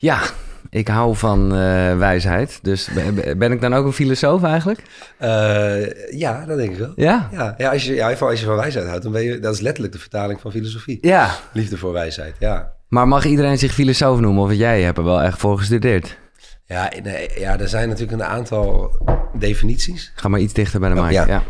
Ja, ik hou van eh, wijsheid. Dus ben ik dan ook een filosoof eigenlijk? Eh, ja, dat denk ik wel. Ja? Ja, als, je, ja als je van wijsheid houdt, dan ben je... Dat is letterlijk de vertaling van filosofie. Ja. Liefde voor wijsheid, ja. Maar mag iedereen zich filosoof noemen? Of jij hebt er wel echt voor gestudeerd? Ja, ja er zijn natuurlijk een aantal definities. Ga maar iets dichter bij de oh, mic. Ja. ja.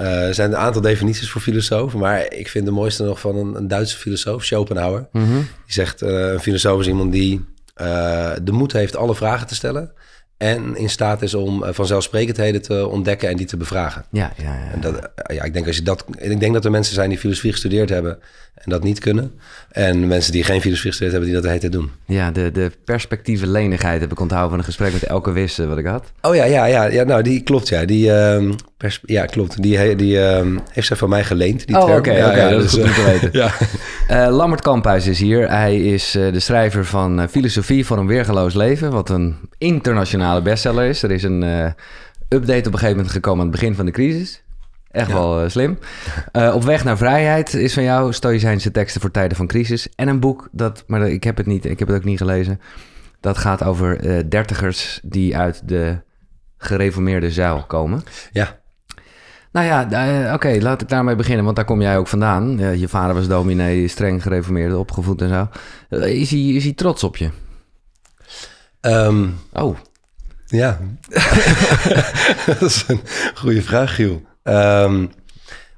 Eh, er zijn een aantal definities voor filosoof, maar ik vind de mooiste nog van een, een Duitse filosoof, Schopenhauer. Mhm. Die zegt, eh, een filosoof is iemand die eh, de moed heeft alle vragen te stellen en in staat is om vanzelfsprekendheden te ontdekken en die te bevragen. Ja, ja, ja. En dat, ja ik, denk als je dat, ik denk dat er mensen zijn die filosofie gestudeerd hebben en dat niet kunnen. En mensen die geen virusvlieg hebben, die dat de hele doen. Ja, de, de perspectieve lenigheid heb ik onthouden van een gesprek met Elke Wisse wat ik had. Oh ja, ja, ja, ja nou die klopt ja. Die, ehm, pers ja, klopt. Die, die ehm, heeft ze van mij geleend, die oh, oké, ja, dat dus, is goed te eh, weten. ja. Eh, Lammert Kamphuis is hier. Hij is eh, de schrijver van Filosofie voor een Weergeloos Leven, wat een internationale bestseller is. Er is een update op een gegeven moment gekomen aan het begin van de crisis. Echt wel eh, slim. Eh, op weg naar vrijheid is van jou Stoïcijnse teksten voor tijden van crisis. En een boek, dat, maar ik heb het niet, ik heb het ook niet gelezen. Dat gaat over eh, dertigers die uit de gereformeerde zuil komen. Ja. Nou ja, oké, laat ik daarmee beginnen, want daar kom jij ook vandaan. je vader was dominee, streng gereformeerde, opgevoed en zo. is, hij, is hij trots op je? Ehm, oh. Ja. dat is een goede vraag, Giel. Ehm,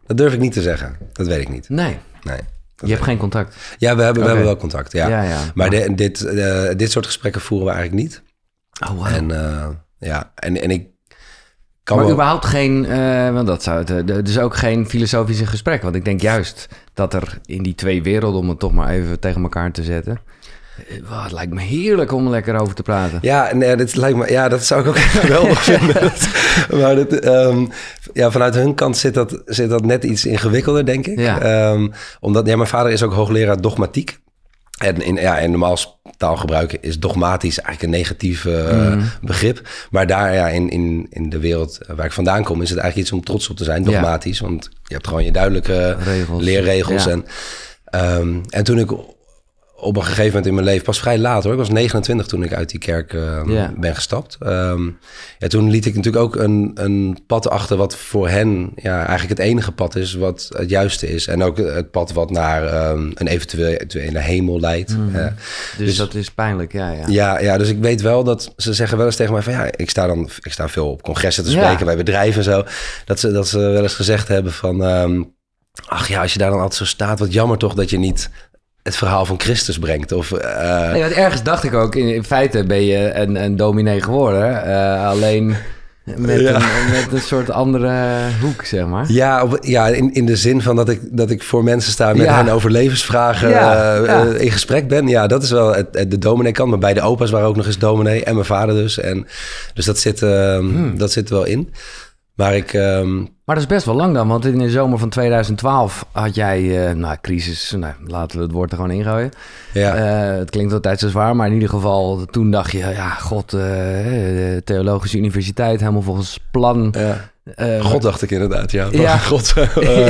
dat durf ik niet te zeggen. Dat weet ik niet. Nee. nee je hebt geen contact? Ja, we hebben, we hebben wel contact, ja. ja, Maar dit, eh, dit soort gesprekken voeren we eigenlijk niet. Oh, wow. En, eh, ja, en, en ik kan maar überhaupt geen, eh, want dat zou het, dus ook geen filosofische gesprek. Want ik denk juist dat er in die twee werelden, om het toch maar even tegen elkaar te zetten, eh, wow, het lijkt me heerlijk om lekker over te praten. Ja, nee, dit lijkt me, ja dat zou ik ook geweldig vinden. maar dit, ehm, ja, vanuit hun kant zit dat, zit dat net iets ingewikkelder, denk ik. Ja. Ehm, omdat ja, mijn vader is ook hoogleraar dogmatiek. En, in, ja, en normaal taalgebruik is dogmatisch eigenlijk een negatief eh, mhm. begrip. Maar daar ja, in, in, in de wereld waar ik vandaan kom, is het eigenlijk iets om trots op te zijn, dogmatisch. Want je hebt gewoon je duidelijke leerregels. En, ehm, en toen ik op een gegeven moment in mijn leven, pas vrij laat hoor. Ik was 29 toen ik uit die kerk eh, ben gestapt. Um, ja, toen liet ik natuurlijk ook een, een pad achter wat voor hen ja, eigenlijk het enige pad is wat het juiste is. En ook het pad wat naar um, een eventuele hemel leidt. Mhm. Eh, dus, dus, dat is pijnlijk, ja, ja. ja. Ja, dus ik weet wel dat ze zeggen wel eens tegen mij van ja, ik sta dan ik sta veel op congressen te spreken bij bedrijven en zo. Dat ze, dat ze wel eens gezegd hebben van... Ehm, ach ja, als je daar dan altijd zo staat, wat jammer toch dat je niet het verhaal van Christus brengt. Of, uh... nee, ergens dacht ik ook, in, feite ben je een, een dominee geworden. Eh, alleen met, een, met een soort andere hoek, zeg maar. Ja, ja in, in de zin van dat ik, dat ik voor mensen sta met hen over levensvragen eh, in gesprek ben. Ja, dat is wel het, de dominee kant. Maar bij de opa's waren ook nog eens dominee en mijn vader dus. En, dus dat zit, ehm, hmm. dat zit wel in. Maar ik... Ehm, dat is best wel lang dan, want in de zomer van 2012 had jij, uh, nou, crisis, nou, laten we het woord er gewoon ingooien. Ja. Eh, het klinkt altijd zo zwaar, maar in ieder geval, toen dacht je, ja, god, uh, theologische universiteit, helemaal volgens plan. Ja. God dacht ik inderdaad, ja. ja. God,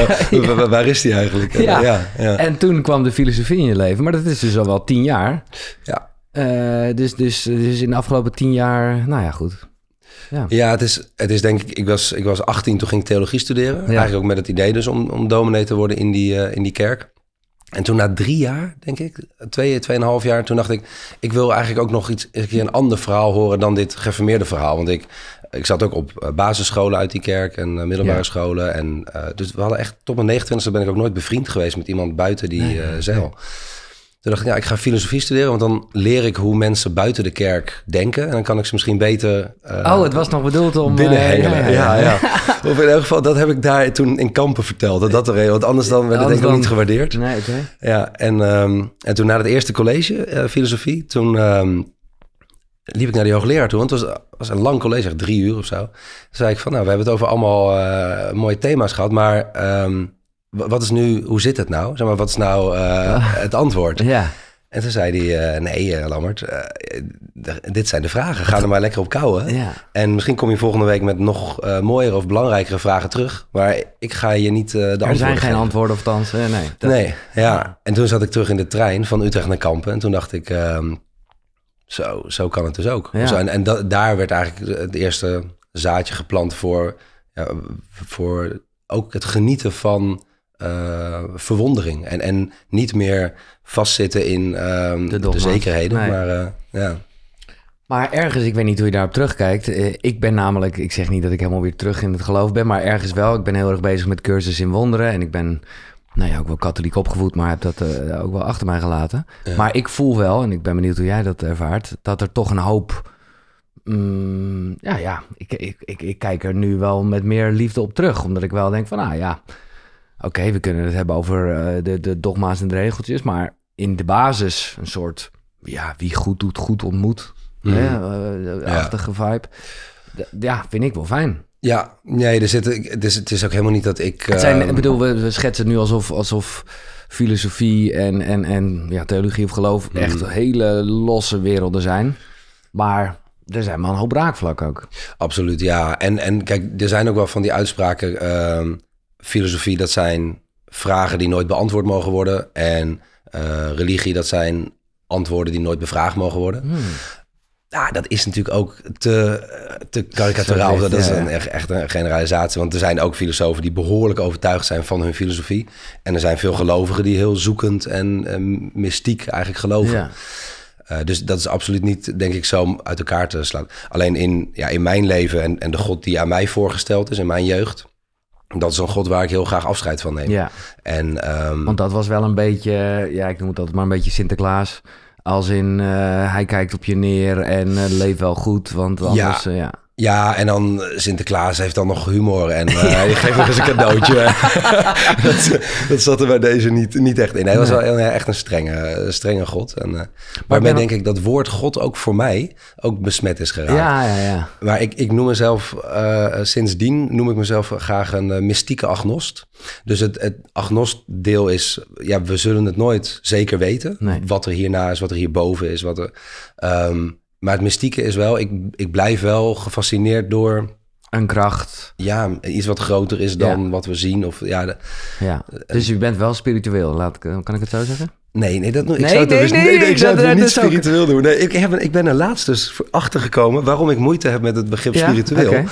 waar is die eigenlijk? Ja. En toen kwam de filosofie in je leven, maar dat is dus al wel tien jaar. Ja. dus, dus, dus in de afgelopen tien jaar, nou ja, goed. Ja, ja het, is, het is denk ik, ik was, ik was 18 toen ging ik theologie studeren. Eigenlijk ook met het idee dus om, om dominee te worden in die, eh, in die kerk. En toen na drie jaar, denk ik, twee, tweeënhalf jaar, toen dacht ik, ik wil eigenlijk ook nog iets, een ander verhaal horen dan dit geformeerde verhaal. Want ik, ik zat ook op eh, basisscholen uit die kerk en eh, middelbare scholen. En, dus we hadden echt, tot mijn 29e ben ik ook nooit bevriend geweest met iemand buiten die nee, zeil. Toen dacht ik, ja, ik ga filosofie studeren, want dan leer ik hoe mensen buiten de kerk denken. En dan kan ik ze misschien beter. Eh, oh, het was nog bedoeld om. Binnenhengelen. Eh, ja, ja, of in elk geval, dat heb ik daar toen in kampen verteld. Dat dat er Want anders dan werd het ik niet gewaardeerd. Nee, oké. Okay. Ja, en, ehm, en toen na het eerste college eh, filosofie, toen. Ehm, liep ik naar die hoogleraar toe, want het was, was een lang college, echt drie uur of zo. Toen zei ik van, nou, we hebben het over allemaal mooie thema's gehad, maar ehm, wat is nu, hoe zit het nou? Zeg maar, wat is nou eh, het antwoord? Ja. En toen zei hij, eh, nee uh, Lammert, dit zijn de vragen. Ga er maar lekker op kouwen. Ja. En misschien kom je volgende week met nog mooiere of belangrijkere vragen terug. Maar ik ga je niet de er antwoorden Er zijn geen geven. antwoorden, of thans, nee. Nee, ja. En toen zat ik terug in de trein van Utrecht naar Kampen. En toen dacht ik, ehm, zo, zo kan het dus ook. en, en daar werd eigenlijk het eerste zaadje geplant voor, voor ook het genieten van eh, verwondering. En, en niet meer vastzitten in ehm, de, zekerheden. Maar, eh, ja. maar ergens, ik weet niet hoe je daarop terugkijkt. Eh, ik ben namelijk, ik zeg niet dat ik helemaal weer terug in het geloof ben, maar ergens wel. Ik ben heel erg bezig met cursus in wonderen. En ik ben nou ja, ook wel katholiek opgevoed, maar heb dat ook wel achter mij gelaten. Maar ik voel wel, en ik ben benieuwd hoe jij dat ervaart, dat er toch een hoop. Mm, ja, ja, ik, ik, ik, ik, kijk er nu wel met meer liefde op terug. Omdat ik wel denk van, ah ja, oké, we kunnen het hebben over eh, de, de dogma's en de regeltjes, maar in de basis een soort, ja, wie goed doet, goed ontmoet. Mhm. Hè? Eh, ja. achtige vibe. ja, vind ik wel fijn. Ja, nee, er zit, het, is, het is ook helemaal niet dat ik... Het zijn, eh, ik bedoel, we, schetsen nu alsof, alsof filosofie en, en, en ja, theologie of geloof mhm. echt hele losse werelden zijn. Maar er zijn wel een hoop raakvlakken ook. Absoluut, ja. En, en kijk, er zijn ook wel van die uitspraken... Ehm, filosofie, dat zijn vragen die nooit beantwoord mogen worden. En eh, religie, dat zijn antwoorden die nooit bevraagd mogen worden. Hmm. dat is natuurlijk ook te, te karikaturaal. Dat is een, echt een generalisatie. Want er zijn ook filosofen die behoorlijk overtuigd zijn van hun filosofie. En er zijn veel gelovigen die heel zoekend en, eh, mystiek eigenlijk geloven. Eh, dus dat is absoluut niet, denk ik, zo uit elkaar te slaan. Alleen in, ja, in mijn leven en, en de God die aan mij voorgesteld is, in mijn jeugd, dat is een god waar ik heel graag afscheid van neem. Ja. En, ehm, Want dat was wel een beetje, ja, ik noem het altijd maar een beetje Sinterklaas. Als in, eh, hij kijkt op je neer en uh, eh, leef wel goed, want anders, eh, ja. Ja, en dan eh, Sinterklaas heeft dan nog humor en uh, ja. geeft nog eens een cadeautje. dat, dat, zat er bij deze niet, niet echt in. Hij was wel echt een strenge, strenge god. En, eh, maar waarmee denk ik dat woord god ook voor mij ook besmet is geraakt. Ja, ja, ja. Maar ik, ik noem mezelf, sindsdien noem ik mezelf graag een mystieke agnost. Dus het, het agnost deel is, ja, we zullen het nooit zeker weten. Wat er hierna is, wat er hierboven is, wat er... Ehm, maar het mystieke is wel, ik, ik blijf wel gefascineerd door. Een kracht. Ja, iets wat groter is dan wat we zien. Of, ja, ja. Dus u bent wel spiritueel, laat ik, kan ik het zo zeggen? Nee, nee, dat, ik zou het dus, ik zou het niet spiritueel doen. Nee, ik, heb, ik ben er laatst dus achtergekomen waarom ik moeite heb met het begrip spiritueel.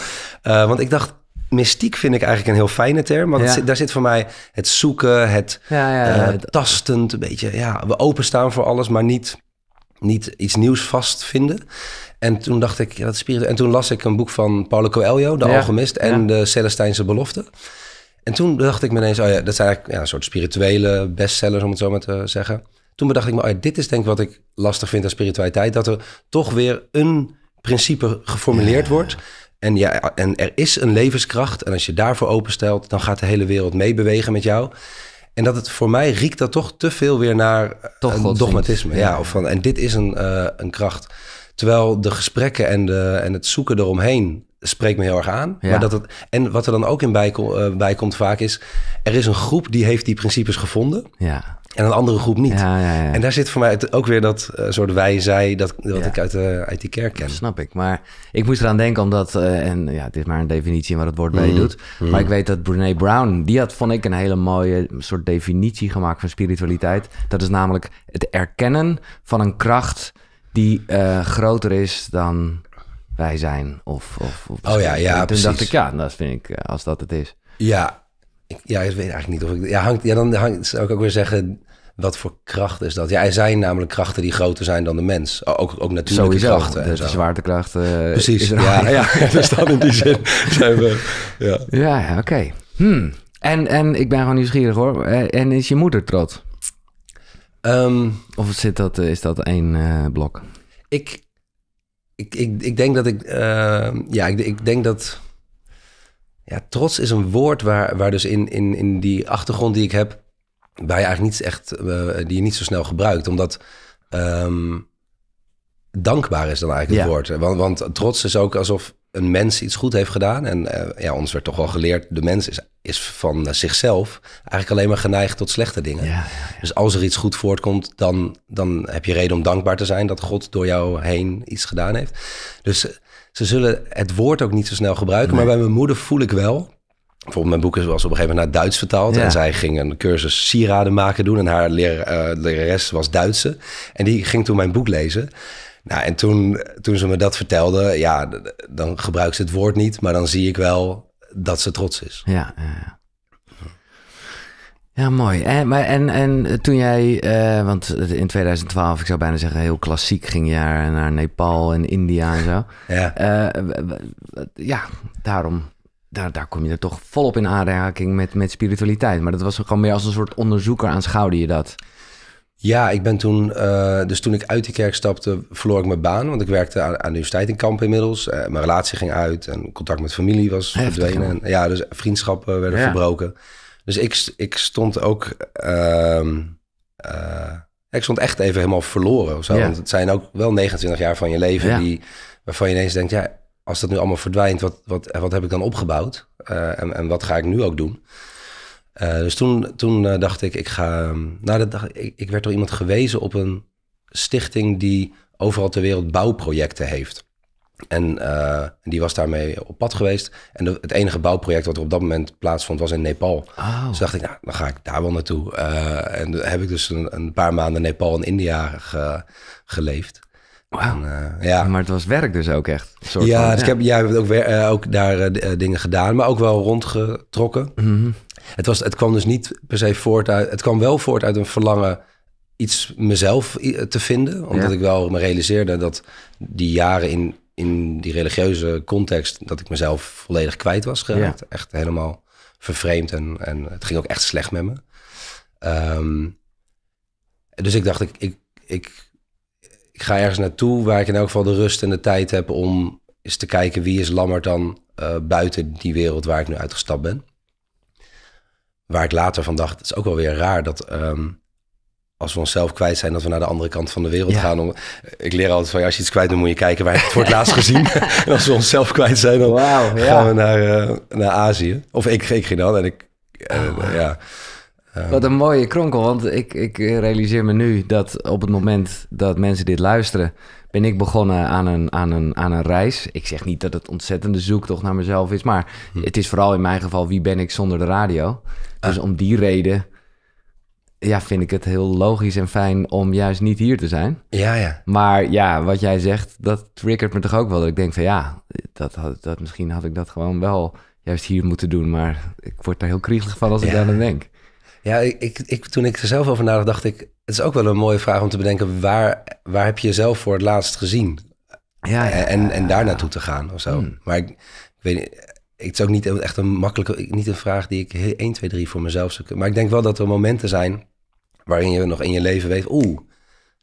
Eh, want ik dacht, mystiek vind ik eigenlijk een heel fijne term. Want daar zit voor mij het zoeken, het eh, ja, tastend, een beetje. Ja, we openstaan voor alles, maar niet niet iets nieuws vastvinden. En toen dacht ik, ja, dat spirit En toen las ik een boek van Paulo Coelho, De ja, Alchemist en de Celestijnse Belofte. En toen dacht ik me ineens, oh ja, dat zijn eigenlijk ja, een soort spirituele bestsellers, om het zo maar te zeggen. Toen bedacht ik me, oh dit is denk ik wat ik lastig vind aan spiritualiteit. Dat er toch weer een principe geformuleerd wordt. En, ja, en er is een levenskracht. En als je daarvoor openstelt, dan gaat de hele wereld meebewegen met jou. En dat het voor mij riekt dat toch te veel weer naar eh, dogmatisme. Ja, of van, en dit is een, eh, een kracht. Terwijl de gesprekken en, de, en het zoeken eromheen spreekt me heel erg aan. Maar dat het, en wat er dan ook in bij, eh, bij, komt vaak is... er is een groep die heeft die principes gevonden. Ja. En een andere groep niet. Ja, ja, ja. En daar zit voor mij ook weer dat eh, soort wij, zij, dat, wat ik uit, eh, uit die kerk ken. snap ik. Maar ik moest eraan denken omdat, eh, en ja, het is maar een definitie wat het woord bij mm. doet. Mm. Maar ik weet dat Brene Brown, die had, vond ik, een hele mooie soort definitie gemaakt van spiritualiteit. Dat is namelijk het erkennen van een kracht die groter is dan wij zijn. Of, of, oh ja, ja, Toen dacht ik, ja, dat vind ik, als dat het is. Ja, ja, ik weet eigenlijk niet of ik. Ja, hangt, ja dan hangt, zou ik ook weer zeggen. Wat voor kracht is dat? Ja, er zijn namelijk krachten die groter zijn dan de mens. Ook, ook natuurlijke krachten. De, zo. zwaartekracht. Eh, Precies. ja, ja, dus dan in die zin zijn we. Ja, ja oké. Hmm. En, en ik ben gewoon nieuwsgierig hoor. Eh, en is je moeder trots? Ehm, of zit dat, eh, is dat één blok? Ik, ik, ik, ik denk dat ik. Ehm, ja, ik, ik denk dat. Ja, trots is een woord waar, waar dus in, in, in die achtergrond die ik heb waar je eigenlijk niet echt, eh, die je niet zo snel gebruikt. Omdat ehm, dankbaar is dan eigenlijk het woord. Want, want trots is ook alsof een mens iets goed heeft gedaan. En eh, ja, ons werd toch wel geleerd, de mens is, is van eh, zichzelf eigenlijk alleen maar geneigd tot slechte dingen. Dus als er iets goed voortkomt, dan, dan heb je reden om dankbaar te zijn dat God door jou heen iets gedaan heeft. Dus ze zullen het woord ook niet zo snel gebruiken. Maar bij mijn moeder voel ik wel Bijvoorbeeld mijn boek is op een gegeven moment naar Duits vertaald. En zij ging een cursus sieraden maken doen. En haar eh, lerares was Duitse. En die ging toen mijn boek lezen. Nou, en toen, toen ze me dat vertelde, ja, dan gebruikt ze het woord niet. Maar dan zie ik wel dat ze trots is. Ja, ja. Ja, mooi. En, eh, maar, en, en toen jij, eh, want in 2012, ik zou bijna zeggen heel klassiek, ging je naar Nepal en India en zo. Ja, ja daarom daar, daar kom je er toch volop in aanraking met, met spiritualiteit. Maar dat was gewoon meer als een soort onderzoeker aanschouwde je dat. Ja, ik ben toen, eh, dus toen ik uit de kerk stapte, verloor ik mijn baan. Want ik werkte aan, de universiteit in Kamp inmiddels. Eh, mijn relatie ging uit en contact met familie was verdwenen. En, ja, dus vriendschappen werden verbroken. Dus ik, ik stond ook, ehm, eh, ik stond echt even helemaal verloren. Of zo. Want het zijn ook wel 29 jaar van je leven die, waarvan je ineens denkt, ja, als dat nu allemaal verdwijnt, wat, wat, wat heb ik dan opgebouwd? Eh, en, en wat ga ik nu ook doen? Eh, dus toen, toen eh, dacht ik, ik ga. Ehm, nou, dat ik, werd door iemand gewezen op een stichting die overal ter wereld bouwprojecten heeft. En die was daarmee op pad geweest. En het enige bouwproject wat er op dat moment plaatsvond was in Nepal. Oh. Dus dacht ik, nou, dan ga ik daar wel naartoe. en heb ik dus een, een, paar maanden Nepal en India geleefd. Eh, ja. Maar het was werk dus ook echt. ja, dus Ik heb, jij hebt ook, weer, eh, ook daar eh, dingen gedaan, maar ook wel rondgetrokken. Mhm. het, was, het kwam dus niet per se voort uit... Het kwam wel voort uit een verlangen iets mezelf te vinden. Omdat ik wel me realiseerde dat die jaren in, in die religieuze context... dat ik mezelf volledig kwijt was geraakt. Echt helemaal vervreemd en, en het ging ook echt slecht met me. Ehm, dus ik dacht, ik, ik ik ga ergens naartoe waar ik in elk geval de rust en de tijd heb om eens te kijken wie is Lammert dan eh, buiten die wereld waar ik nu uitgestapt ben. Waar ik later van dacht, het is ook wel weer raar dat ehm, als we onszelf kwijt zijn, dat we naar de andere kant van de wereld gaan. Om, ik leer altijd van, als je iets kwijt, dan moet je kijken waar je het voor het laatst gezien. en als we onszelf kwijt zijn, dan wow, gaan we naar, eh, naar Azië. Of ik, ik ging dan en ik, eh, oh, ja. Ehm. Wat een mooie kronkel, want ik, ik realiseer me nu dat op het moment dat mensen dit luisteren, ben ik begonnen aan een, aan, een, aan een reis. Ik zeg niet dat het ontzettende zoektocht naar mezelf is, maar hm. het is vooral in mijn geval wie ben ik zonder de radio. Dus ah. om die reden ja, vind ik het heel logisch en fijn om juist niet hier te zijn. Ja, ja. Maar ja, wat jij zegt, dat triggert me toch ook wel. Dat ik denk van ja, dat, had, dat, misschien had ik dat gewoon wel juist hier moeten doen. Maar ik word daar heel kriegelig van als ik ja. daar aan denk. Ja, ik, ik, toen ik er zelf over nadacht, dacht ik... het is ook wel een mooie vraag om te bedenken... waar, waar heb je jezelf voor het laatst gezien? Ja, eh, en, en daar naartoe te gaan of zo. Hmm. Maar ik, ik weet niet het is ook niet echt een makkelijke, niet een vraag die ik 1, 2, 3 voor mezelf zoek. Maar ik denk wel dat er momenten zijn waarin je nog in je leven weet, oeh,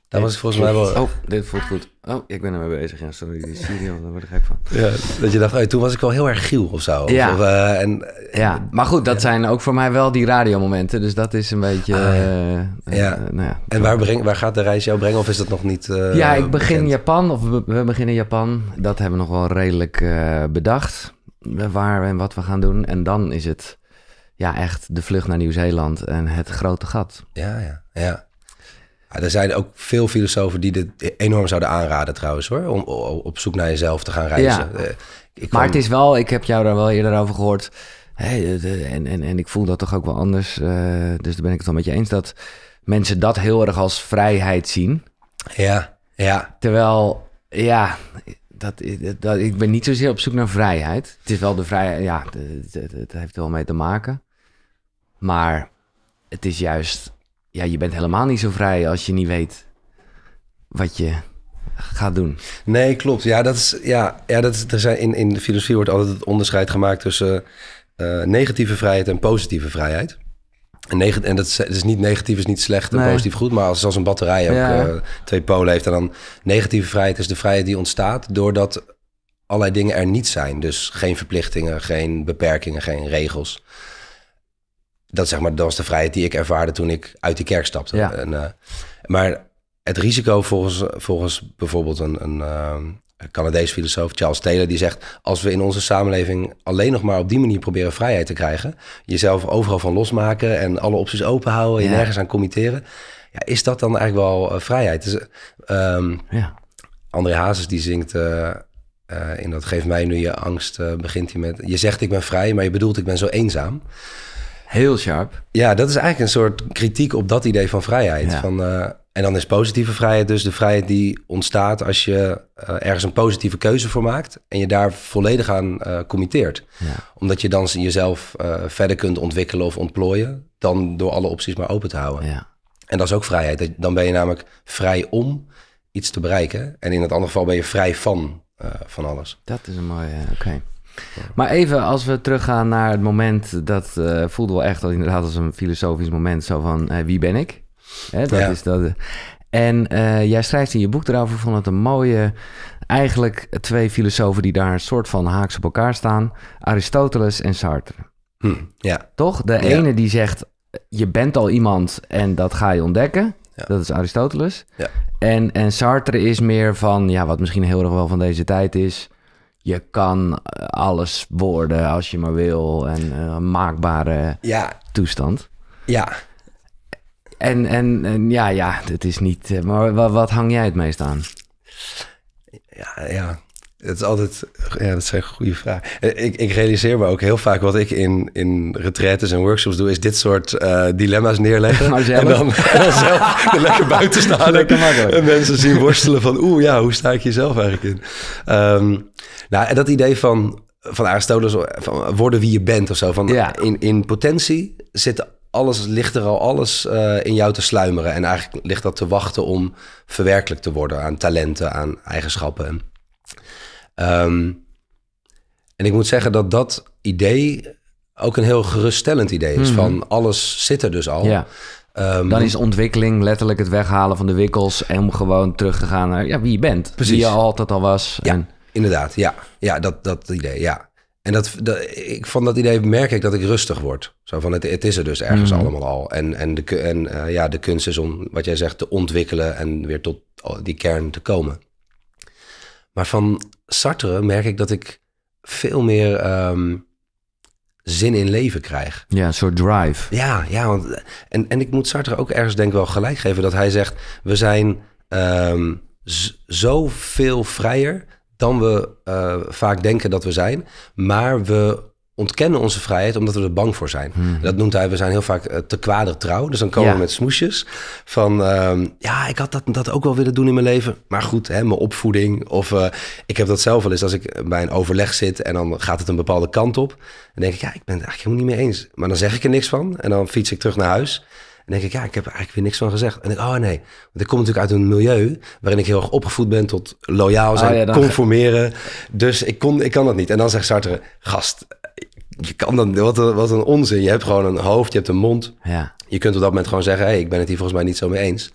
dat was volgens mij wel... Oh, dit voelt goed. Oh, ik ben ermee bezig. Ja, sorry, die studio, daar word ik gek van. Ja, dat je dacht, oh, toen was ik wel heel erg giel of zo. Ja, of, eh, en, eh, ja. maar goed, dat zijn ook voor mij wel die radiomomenten. Dus dat is een beetje... Ah, ja. Eh, nou ja. En waar, breng, waar gaat de reis jou brengen of is dat nog niet Ja, ik begin Japan of we, beginnen beginnen Japan. Dat hebben we nog wel redelijk bedacht. Waar en wat we gaan doen. En dan is het ja, echt de vlucht naar Nieuw-Zeeland en het grote gat. Ja, ja, ja er zijn ook veel filosofen die dit e-, enorm zouden aanraden trouwens hoor. Om, op zoek naar jezelf te gaan reizen. Eh, ik maar het is wel, ik heb jou daar wel eerder over gehoord. en, en, en ik voel dat toch ook wel anders. Eh, dus daar ben ik het wel met je eens dat mensen dat heel erg als vrijheid zien. Ja, ja. Terwijl, ja, dat, dat, ik ben niet zozeer op zoek naar vrijheid. Het is wel de vrijheid, ja, het heeft er wel mee te maken. Maar het is juist ja, je bent helemaal niet zo vrij als je niet weet wat je gaat doen. Nee, klopt. Ja, dat is, ja, ja, dat is, er zijn, in, in de filosofie wordt altijd het onderscheid gemaakt tussen eh, negatieve vrijheid en positieve vrijheid. En, neg en dat is, niet negatief is niet slecht en positief goed, maar als, als een batterij ook eh, twee polen heeft. En dan negatieve vrijheid is de vrijheid die ontstaat doordat allerlei dingen er niet zijn. Dus geen verplichtingen, geen beperkingen, geen regels dat, zeg maar, dat was de vrijheid die ik ervaarde toen ik uit die kerk stapte. Ja. En, eh, maar het risico volgens, volgens bijvoorbeeld een, eh, een Canadees filosoof, Charles Taylor, die zegt: als we in onze samenleving alleen nog maar op die manier proberen vrijheid te krijgen, jezelf overal van losmaken en alle opties open houden, je nergens aan committeren, ja, is dat dan eigenlijk wel eh, vrijheid? Dus, um, ja. André Hazes die zingt. in dat geeft mij nu je angst, begint hij met... Je zegt ik ben vrij, maar je bedoelt ik ben zo eenzaam. Heel sharp. Ja, dat is eigenlijk een soort kritiek op dat idee van vrijheid. Van, eh, en dan is positieve vrijheid dus de vrijheid die ontstaat als je eh, ergens een positieve keuze voor maakt en je daar volledig aan uh, committeert. Ja. Omdat je dan jezelf verder kunt ontwikkelen of ontplooien, dan door alle opties maar open te houden. Ja. En dat is ook vrijheid. Dan ben je namelijk vrij om iets te bereiken. En in het andere geval ben je vrij van, van alles. Dat is een mooie, oké. Maar even als we teruggaan naar het moment dat eh, voelde wel echt dat inderdaad als een filosofisch moment. Zo van eh, wie ben ik? Hè, dat is dat. En eh, jij schrijft in je boek erover van het een mooie. Eigenlijk twee filosofen die daar een soort van haaks op elkaar staan: Aristoteles en Sartre. Hm, ja. Toch? De ene die zegt: je bent al iemand en dat ga je ontdekken. Dat is Aristoteles. Ja. En, en Sartre is meer van, ja, wat misschien heel erg wel van deze tijd is je kan eh, alles worden als je maar wil en eh, een maakbare ja. toestand. Ja. En, en, en, ja, ja, het is niet. Eh, maar wat, wat hang jij het meest aan? Ja, ja. Het is altijd, ja, dat zijn goede vragen. Eh, ik, ik realiseer me ook heel vaak wat ik in, in retretes en workshops doe, is dit soort eh, dilemma's neerleggen. Maar zelf. En, dan, zelf er lekker buiten staan. en mensen zien worstelen van, oeh ja, hoe sta ik jezelf zelf eigenlijk in? Ehm, nou, en dat idee van, van Aristoteles, van worden wie je bent of zo. Van, in, in potentie zit alles, ligt er al alles eh, in jou te sluimeren. En eigenlijk ligt dat te wachten om verwerkelijk te worden aan talenten, aan eigenschappen. Ehm, en ik moet zeggen dat dat idee ook een heel geruststellend idee is. Hmm. Van alles zit er dus al. Ja. Ehm, dan is ontwikkeling letterlijk het weghalen van de wikkels en om gewoon terug te gaan naar ja, wie je bent. Wie je altijd al was. en... inderdaad. Ja, ja dat, dat idee. Ja. En dat, dat, ik, van dat idee merk ik dat ik rustig word. Zo van het, het is er dus ergens hmm. allemaal al. En, en, de, en eh, ja, de kunst is om, wat jij zegt, te ontwikkelen en weer tot die kern te komen. Maar van Sartre merk ik dat ik veel meer ehm, zin in leven krijg. Ja, een soort drive. Ja, ja want, en, en ik moet Sartre ook ergens denk ik wel gelijk geven dat hij zegt... we zijn um, zo vrijer dan we eh, vaak denken dat we zijn. Maar we ontkennen onze vrijheid omdat we er bang voor zijn. Hmm. Dat noemt hij, we zijn heel vaak eh, te kwader trouw. Dus dan komen we met smoesjes van... Ehm, ja, ik had dat, dat ook wel willen doen in mijn leven. Maar goed, hè, mijn opvoeding. Of eh, ik heb dat zelf wel eens als ik bij een overleg zit... en dan gaat het een bepaalde kant op. Dan denk ik, ja, ik ben het eigenlijk helemaal niet mee eens. Maar dan zeg ik er niks van en dan fiets ik terug naar huis... En denk ik, ja, ik heb eigenlijk weer niks van gezegd. En ik, oh nee, want ik kom natuurlijk uit een milieu waarin ik heel erg opgevoed ben tot loyaal oh zijn, conformeren. Dus ik, kon, ik kan dat niet. En dan zegt Sartre, gast, je kan dan, wat een, wat een onzin. Je hebt gewoon een hoofd, je hebt een mond. Ja. Je kunt op dat moment gewoon zeggen, hey, ik ben het hier volgens mij niet zo mee eens.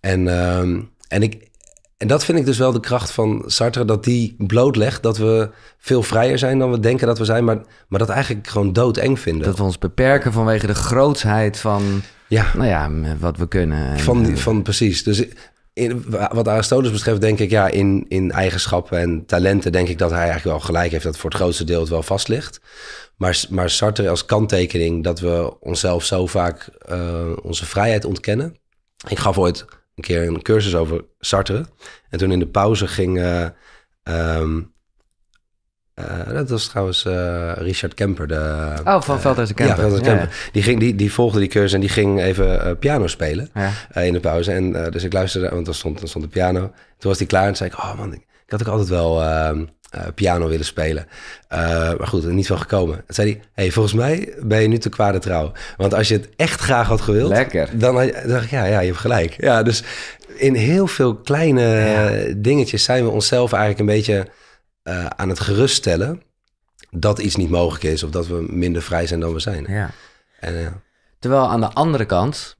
En, ehm, en, ik, en dat vind ik dus wel de kracht van Sartre, dat die blootlegt dat we veel vrijer zijn dan we denken dat we zijn, maar, maar dat eigenlijk gewoon doodeng vinden. Dat we ons beperken vanwege de grootsheid van, ja. nou ja, wat we kunnen. Van, eh. van precies. Dus in, wat Aristoteles betreft, denk ik, ja, in, in eigenschappen en talenten, denk ik dat hij eigenlijk wel gelijk heeft dat voor het grootste deel het wel vast ligt. Maar, maar Sartre als kanttekening dat we onszelf zo vaak eh, onze vrijheid ontkennen. Ik gaf ooit een keer een cursus over Sartre. En toen in de pauze ging eh, ehm, eh, dat was trouwens eh, Richard Kemper. De, oh, van uh, Kemper. Ja, Kemper. Die, ging, die, die volgde die cursus en die ging even piano spelen in de pauze. En, dus ik luisterde, want er stond, er stond de piano. Toen was hij klaar en zei ik, oh man, ik, had ook altijd wel ehm, piano willen spelen. maar goed, er niet van gekomen. Toen zei hij, hey, volgens mij ben je nu te kwade trouw. Want als je het echt graag had gewild, dan had, dacht ik, ja, ja, je hebt gelijk. Ja, dus in heel veel kleine dingetjes zijn we onszelf eigenlijk een beetje eh, aan het geruststellen dat iets niet mogelijk is of dat we minder vrij zijn dan we zijn. Ja. En, eh, Terwijl aan de andere kant,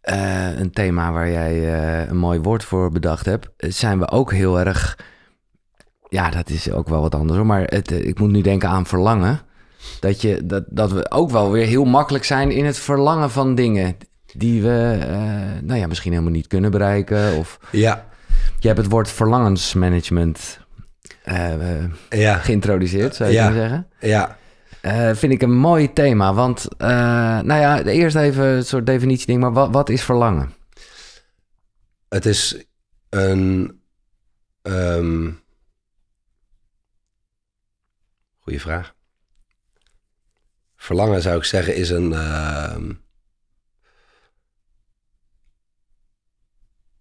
eh, een thema waar jij een mooi woord voor bedacht hebt, zijn we ook heel erg. Ja, dat is ook wel wat anders hoor. Maar het, ik moet nu denken aan verlangen. Dat, je, dat, dat we ook wel weer heel makkelijk zijn in het verlangen van dingen die we nou ja, misschien helemaal niet kunnen bereiken. Of... Ja. Je hebt het woord verlangensmanagement eh, ja. geïntroduceerd, zou je ja. zeggen. Ja. Uh, vind ik een mooi thema. Want, eh, nou ja, eerst even een soort definitie ding. Maar wat, wat is verlangen? Het is een... Ehm, goeie vraag. Verlangen zou ik zeggen is een... Ehm,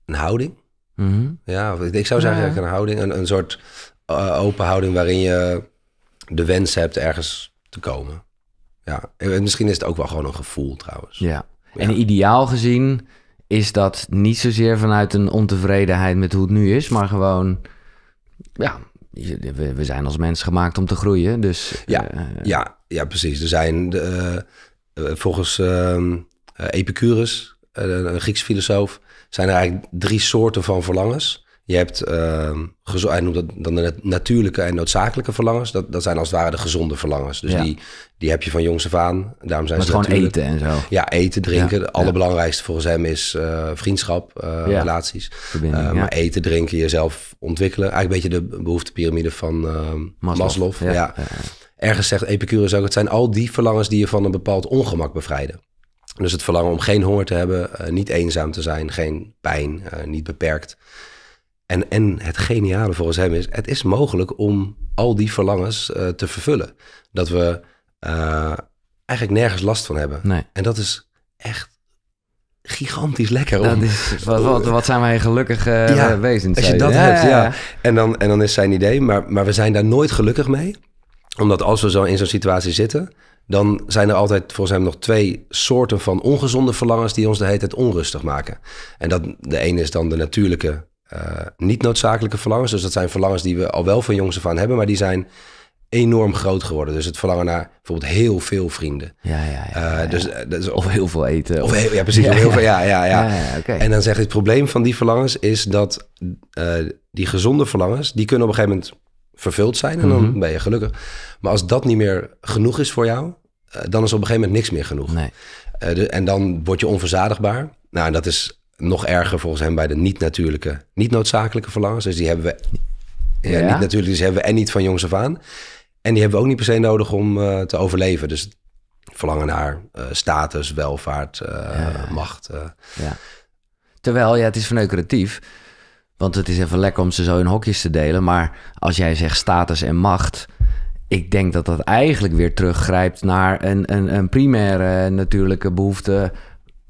een houding. Mhm. Ja, ik zou zeggen een houding. Een, een soort eh, open houding waarin je de wens hebt ergens te komen. Ja, en misschien is het ook wel gewoon een gevoel trouwens. Ja, en ideaal gezien is dat niet zozeer vanuit een ontevredenheid met hoe het nu is, maar gewoon, ja, we, zijn als mens gemaakt om te groeien. Dus, ja, eh, eh. ja, ja, precies. Er zijn de, volgens ehm, Epicurus, een Grieks filosoof, zijn er eigenlijk drie soorten van verlangens. Je hebt, uh, dat dan de natuurlijke en noodzakelijke verlangens. Dat, dat zijn als het ware de gezonde verlangens. Dus die, die heb je van jongs af aan. Daarom zijn maar ze gewoon eten en zo. Ja, eten, drinken. Het allerbelangrijkste volgens hem is eh, vriendschap, eh, relaties. Eh, maar eten, drinken, jezelf ontwikkelen. Eigenlijk een beetje de behoeftepyramide van ehm, Maslow. Maslow. ja. Ergens zegt Epicurus ook, het zijn al die verlangens die je van een bepaald ongemak bevrijden. Dus het verlangen om geen honger te hebben, niet eenzaam te zijn, geen pijn, niet beperkt. En, en het geniale volgens hem is, het is mogelijk om al die verlangens eh, te vervullen. Dat we eh, eigenlijk nergens last van hebben. En dat is echt gigantisch lekker. Om, dat is, wat, wat, zijn wij gelukkig uh, ja, wezens. Als je dat hebt, ja. ja. En, dan, en dan is zijn idee, maar, maar we zijn daar nooit gelukkig mee. Omdat als we zo in zo'n situatie zitten, dan zijn er altijd volgens hem nog twee soorten van ongezonde verlangens die ons de hele tijd onrustig maken. En dat, de ene is dan de natuurlijke eh, niet noodzakelijke verlangens. Dus dat zijn verlangens die we al wel van jongs af hebben, maar die zijn enorm groot geworden. Dus het verlangen naar bijvoorbeeld heel veel vrienden. Ja, ja, ja. Eh, dus, eh, dus of, heel veel eten. Of, heel, ja, precies. heel Veel, ja, ja, ja. En dan zeg zegt het probleem van die verlangens is dat die gezonde verlangens, die kunnen op een gegeven moment vervuld zijn en dan mhm. ben je gelukkig. Maar als dat niet meer genoeg is voor jou, dan is op een gegeven moment niks meer genoeg. Nee. De, en dan word je onverzadigbaar. Nou, dat is nog erger volgens hem bij de niet-natuurlijke, niet-noodzakelijke verlangens. Dus die hebben we ja, niet natuurlijk, dus hebben we en niet van jongs af aan. En die hebben we ook niet per se nodig om eh, te overleven. Dus verlangen naar eh, status, welvaart, eh, macht. Ja. Terwijl, ja, het is verneukeratief. Want het is even lekker om ze zo in hokjes te delen. Maar als jij zegt status en macht. Ik denk dat dat eigenlijk weer teruggrijpt naar een, een, een primaire natuurlijke behoefte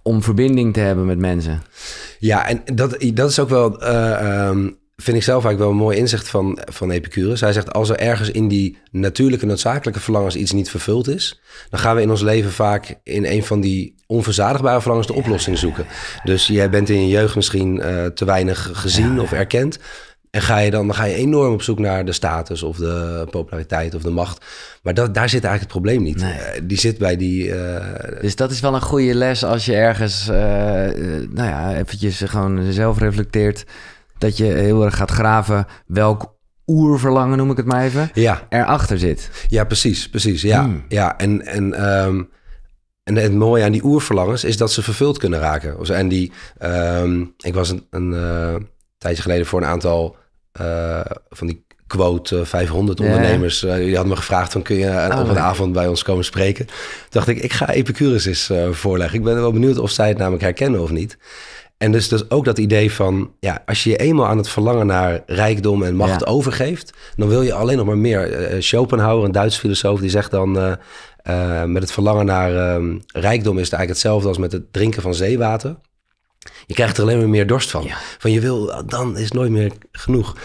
om verbinding te hebben met mensen. Ja, en dat, dat is ook wel, eh, ehm, vind ik zelf eigenlijk wel een mooi inzicht van, van Epicurus. Hij zegt, als er ergens in die natuurlijke noodzakelijke verlangens iets niet vervuld is, dan gaan we in ons leven vaak in een van die onverzadigbare verlangens de oplossing zoeken. Dus jij bent in je jeugd misschien eh, te weinig gezien of erkend. En ga je dan, dan ga je enorm op zoek naar de status of de populariteit of de macht. Maar dat, daar zit eigenlijk het probleem niet. Eh, die zit bij die. Eh, dus dat is wel een goede les als je ergens, uh, nou ja, eventjes gewoon zelf reflecteert. Dat je heel erg gaat graven welk oerverlangen, noem ik het maar even, ja. erachter zit. Ja, precies, precies. Ja, hmm. ja. en. en ehm, en het mooie aan die oerverlangens is dat ze vervuld kunnen raken. En die, ehm, ik was een, een tijdje geleden voor een aantal eh, van die quote 500 eh, ondernemers. Ja. je had me gevraagd, van kun je eh, oh, op een avond bij ons komen spreken. Toen dacht ik, ik ga Epicurus eens voorleggen. Ik ben wel benieuwd of zij het namelijk herkennen of niet. En dus, dus ook dat idee van, ja, als je je eenmaal aan het verlangen naar rijkdom en macht overgeeft, dan wil je alleen nog maar meer. Schopenhauer, een Duits filosoof, die zegt dan, met het verlangen naar ehm, rijkdom is het eigenlijk hetzelfde als met het drinken van zeewater. Je krijgt er alleen maar meer dorst van. Van je wil, dan is nooit meer genoeg.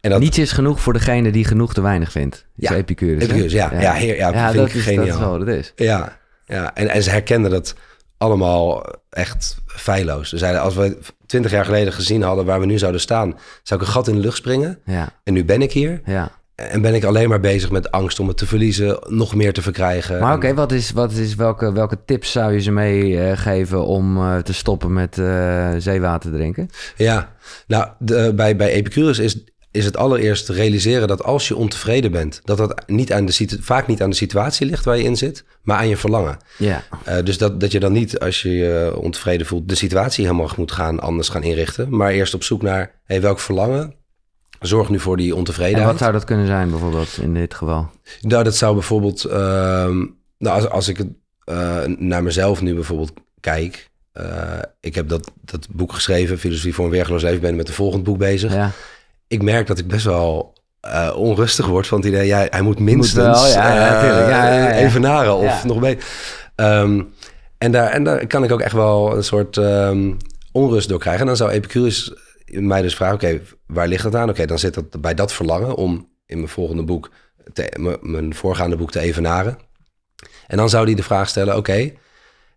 En dat... Niets is genoeg voor degene die genoeg te weinig vindt. ja, Epicurus. ja. Ja, heer, ja, vind ik is, geniaal. Dat is is. Ja, ja. En, en ze herkenden dat allemaal echt feilloos. Ze zeiden, als we twintig jaar geleden gezien hadden waar we nu zouden staan, zou ik een gat in de lucht springen. Ja. En nu ben ik hier. Ja. En ben ik alleen maar bezig met angst om het te verliezen, nog meer te verkrijgen. Maar oké, wat is, wat is, welke, welke tips zou je ze meegeven eh, om eh, te stoppen met zeewater eh, zeewater drinken? Ja, nou, de, bij, bij Epicurus is, is het allereerst realiseren dat als je ontevreden bent, dat dat niet aan de, vaak niet aan de situatie ligt waar je in zit, maar aan je verlangen. Ja. dus dat, dat je dan niet, als je je ontevreden voelt, de situatie helemaal moet gaan anders gaan inrichten, maar eerst op zoek naar hey, welk verlangen Zorg nu voor die ontevredenheid. En wat zou dat kunnen zijn bijvoorbeeld in dit geval? Nou, dat zou bijvoorbeeld... Ehm, nou, als, als ik uh, naar mezelf nu bijvoorbeeld kijk... Eh, ik heb dat, dat boek geschreven, Filosofie voor een Wergeloos Leven. ben met het volgende boek bezig. Ja. Ik merk dat ik best wel eh, onrustig wordt van het idee, ja, hij moet minstens ja, ja, evenaren of nog beter. Ehm, en, daar, en daar kan ik ook echt wel een soort ehm, onrust door krijgen. En dan zou Epicurus mij dus vragen, oké, waar ligt dat aan? Oké, dan zit dat bij dat verlangen om in mijn volgende boek, te, mijn voorgaande boek te evenaren. En dan zou die de vraag stellen, oké,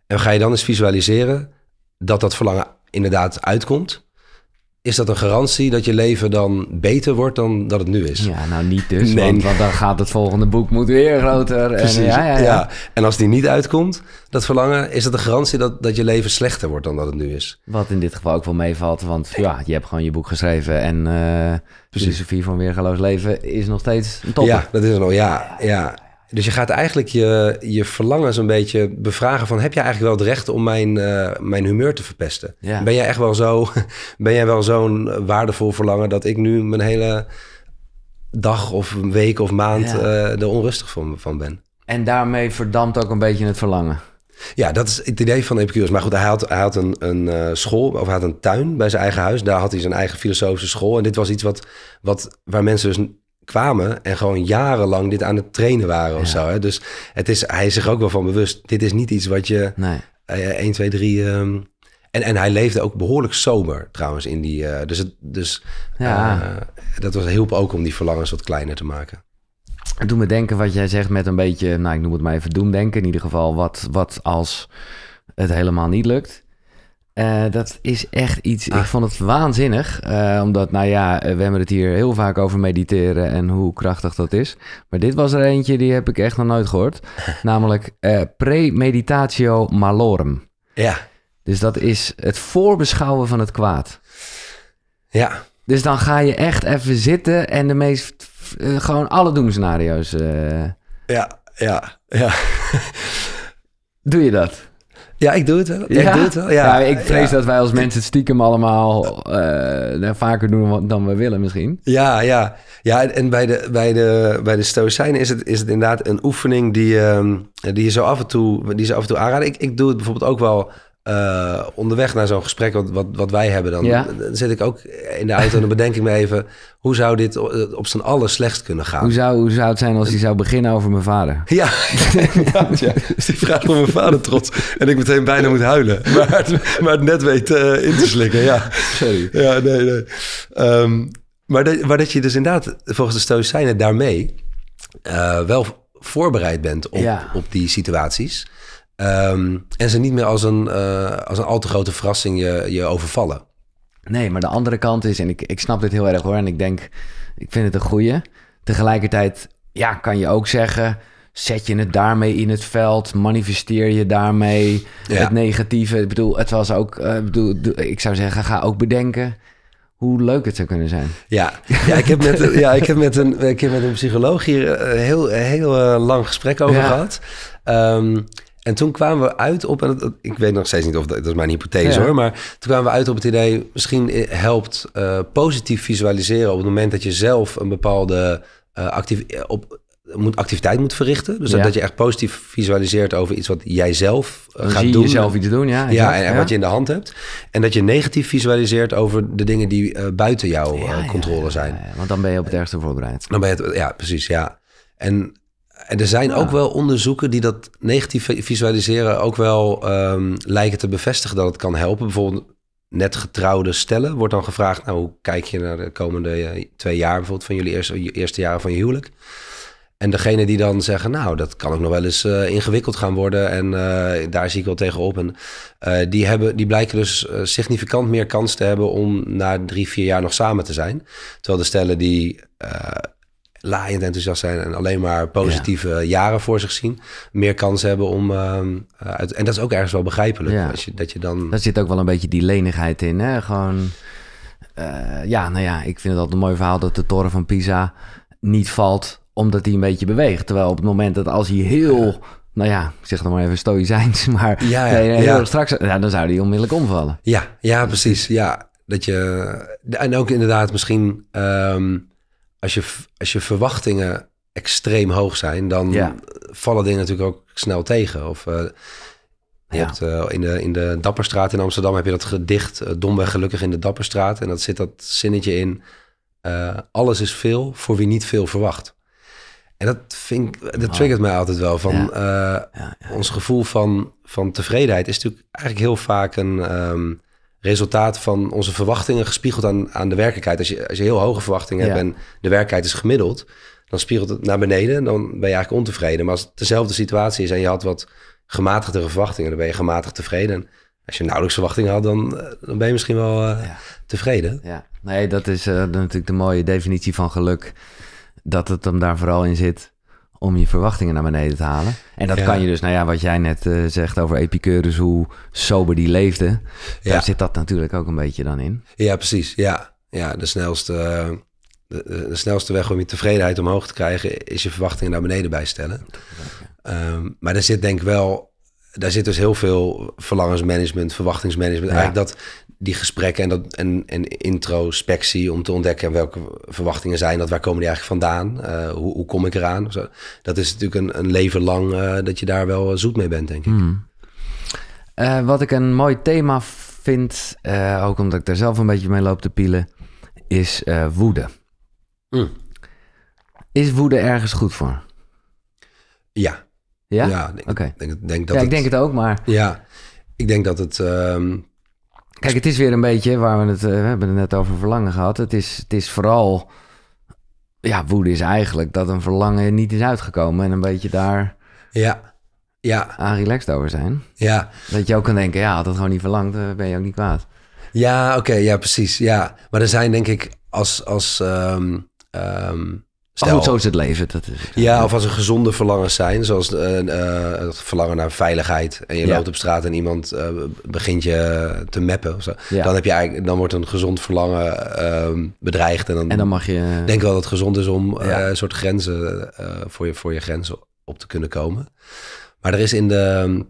en ga je dan eens visualiseren dat dat verlangen inderdaad uitkomt? is dat een garantie dat je leven dan beter wordt dan dat het nu is? Ja, nou niet dus, nee. want, dan gaat het volgende boek moet weer groter. Precies, en, ja, ja, ja. ja, en als die niet uitkomt, dat verlangen, is dat een garantie dat, dat je leven slechter wordt dan dat het nu is? Wat in dit geval ook wel meevalt, want ja, je hebt gewoon je boek geschreven en uh, filosofie van weergaloos leven is nog steeds een topper. Ja, dat is wel. ja, ja. Dus je gaat eigenlijk je, je verlangen zo'n beetje bevragen van... heb jij eigenlijk wel het recht om mijn, eh, mijn humeur te verpesten? Ben jij echt wel zo... ben jij wel zo'n waardevol verlangen... dat ik nu mijn hele dag of week of maand eh, er onrustig van, van ben? En daarmee verdampt ook een beetje het verlangen. Ja, dat is het idee van Epicurus. Maar goed, hij had, hij had een, een eh, school, of hij had een tuin bij zijn eigen huis. Daar had hij zijn eigen filosofische school. En dit was iets wat, wat, waar mensen dus kwamen en gewoon jarenlang dit aan het trainen waren of zo. Hè? Dus het is, hij is zich ook wel van bewust. Dit is niet iets wat je nee. uh, 1, 2, 3... en, en hij leefde ook behoorlijk sober trouwens in die... Eh, dus het, dus ja. Eh, dat was hielp ook om die verlangens wat kleiner te maken. Het doet me denken wat jij zegt met een beetje, nou ik noem het maar even doemdenken. In ieder geval wat, wat als het helemaal niet lukt. Eh, dat is echt iets. Ik ah. vond het waanzinnig. Eh, omdat, nou ja, eh, we hebben het hier heel vaak over mediteren en hoe krachtig dat is. Maar dit was er eentje, die heb ik echt nog nooit gehoord. Namelijk premeditatio malorum. Ja. Dus dat is het voorbeschouwen van het kwaad. Ja. Dus dan ga je echt even zitten en de meest. gewoon alle doemscenario's. Ja, ja, ja. Doe je dat? Ja, ik doe het wel. Ik doe het wel. Ja. ja ik vrees dat wij als mensen het stiekem allemaal eh, vaker doen dan we willen misschien. Ja, ja. Ja, en bij de, bij de, bij de stoïcijnen is het, is het inderdaad een oefening die, ehm, die, je zo af en toe, die ze af en toe aanraden. Ik, ik doe het bijvoorbeeld ook wel uh, onderweg naar zo'n gesprek wat, wat, wat, wij hebben, dan, dan, zit ik ook in de auto en dan bedenk ik me even... hoe zou dit eh, op zijn aller slechtst kunnen gaan? Hoe zou, hoe zou het zijn als hij zou beginnen over mijn vader? Ja, ja, dus die vraag om mijn vader trots en ik meteen bijna moet huilen. Maar het, maar net weet eh, in te slikken, ja. Sorry. Ja, nee, nee. Ehm, maar, dat maar, dat je dus inderdaad volgens de Stoïcijnen daarmee wel voorbereid bent op, op die situaties... Ehm, en ze niet meer als een, eh, als een al te grote verrassing je, je overvallen. Nee, maar de andere kant is, en ik, ik snap dit heel erg hoor, en ik denk, ik vind het een goede. Tegelijkertijd, ja, kan je ook zeggen, zet je het daarmee in het veld, manifesteer je daarmee het negatieve. Ik bedoel, het was ook, eh, bedoel, ik zou zeggen, ga ook bedenken hoe leuk het zou kunnen zijn. Ja, ja, ik, heb met, ja ik, heb met een, ik heb met een psycholoog hier eh, een heel, heel lang gesprek over gehad. Um, en toen kwamen we uit op, en ik weet nog steeds niet of dat, is mijn hypothese hoor, maar toen kwamen we uit op het idee, misschien eh, helpt eh, positief visualiseren op het moment dat je zelf een bepaalde eh, op, moet, activiteit moet verrichten. Dus dat je echt positief visualiseert over iets wat jij zelf gaat doen. zelf iets doen, ja. Ja, en, wat je in de hand hebt. En dat je negatief visualiseert over de dingen die buiten jouw controle zijn. want dan ben je op het ergste voorbereid. Dan ben je het, ja, precies, ja. En en er zijn ook wel onderzoeken die dat negatief visualiseren ook wel ehm, lijken te bevestigen dat het kan helpen. Bijvoorbeeld net getrouwde stellen wordt dan gevraagd, nou hoe kijk je naar de komende eh, twee jaar bijvoorbeeld van jullie eerste, eerste jaren van je huwelijk? En degene die dan zeggen, nou, dat kan ook nog wel eens eh, ingewikkeld gaan worden en eh, daar zie ik wel tegenop. En die, hebben, die blijken dus significant meer kans te hebben om na drie, vier jaar nog samen te zijn. Terwijl de stellen die laaiend enthousiast zijn en alleen maar positieve jaren voor zich zien, meer kans hebben om. Uh, uit, en dat is ook ergens wel begrijpelijk. Als je, dat je dan. Daar zit ook wel een beetje die lenigheid in, hè? Gewoon. Eh, ja, nou ja, ik vind het altijd een mooi verhaal dat de Toren van Pisa niet valt omdat hij een beetje beweegt. Terwijl op het moment dat als hij heel, nou ja, ik zeg dan maar even stoïcijns, maar ja, heel straks, dan zou hij onmiddellijk omvallen. Ja, ja, precies. Ja, dat je, en ook inderdaad misschien ehm, als je, als je verwachtingen extreem hoog zijn, dan vallen dingen natuurlijk ook snel tegen. Of eh, je ja. hebt, eh, in, de, in de Dapperstraat in Amsterdam heb je dat gedicht uh, Domweg gelukkig in de Dapperstraat. En dat zit dat zinnetje in, alles is veel voor wie niet veel verwacht. En dat, vind ik, dat triggert mij altijd wel. Van, ons gevoel van, van tevredenheid is natuurlijk eigenlijk heel vaak een... Ehm, resultaat van onze verwachtingen gespiegeld aan, aan de werkelijkheid. Als je, als je heel hoge verwachtingen hebt en de werkelijkheid is gemiddeld, dan spiegelt het naar beneden en dan ben je eigenlijk ontevreden. Maar als het dezelfde situatie is en je had wat gematigdere verwachtingen, dan ben je gematigd tevreden. En als je nauwelijks verwachtingen had, dan, eh, dan ben je misschien wel eh, ja. tevreden. Ja, nee, eh, dat is natuurlijk de mooie definitie van geluk. Dat het hem daar vooral in zit om je verwachtingen naar beneden te halen. En dat kan je dus, nou ja, wat jij net eh, zegt over Epicurus, hoe sober die leefde. Ja. Daar zit dat natuurlijk ook een beetje dan in. Ja, precies. Ja, ja de, snelste, eh, de, de snelste weg om je tevredenheid omhoog te krijgen... is je verwachtingen naar beneden bijstellen. Um, maar er zit denk ik wel daar zit dus heel veel verlangensmanagement, verwachtingsmanagement. Eigenlijk dat die gesprekken en, dat, en, en introspectie om te ontdekken welke verwachtingen zijn dat, waar komen die eigenlijk vandaan, eh, hoe, hoe, kom ik eraan. Zo. Dat is natuurlijk een, een leven lang eh, dat je daar wel eh, zoet mee bent, denk ik. Hmm. wat ik een mooi thema vind, ook omdat ik daar zelf een beetje mee loop te pielen, is woede. Hmm. Is woede ergens goed voor? Ja, ja? Ja, denk, denk, dat ja, ik denk het ook, maar... Ja, ik denk dat het... Ehm, Kijk, het is weer een beetje waar we het... Eh, hebben net over verlangen gehad. Het is, het is vooral... Ja, woede is eigenlijk dat een verlangen niet is uitgekomen. En een beetje daar... Ja, ja. Aan relaxed over zijn. Ja. Dat je ook kan denken, ja, had dat gewoon niet verlangd, eh, ben je ook niet kwaad. Ja, oké, ja, precies. Ja, maar er zijn denk ik als... als ehm, ehm, maar goed, zo is het leven. Dat is, ja, of als er gezonde verlangens zijn, zoals een eh, eh, het verlangen naar veiligheid. En je loopt op straat en iemand eh, begint je te meppen. Dan, heb je eigenlijk, dan wordt een gezond verlangen ehm, bedreigd. En dan, en dan, mag je. denk wel dat het gezond is om een soort grenzen voor, je, voor je grenzen op te kunnen komen. Maar er is in de. Ehm,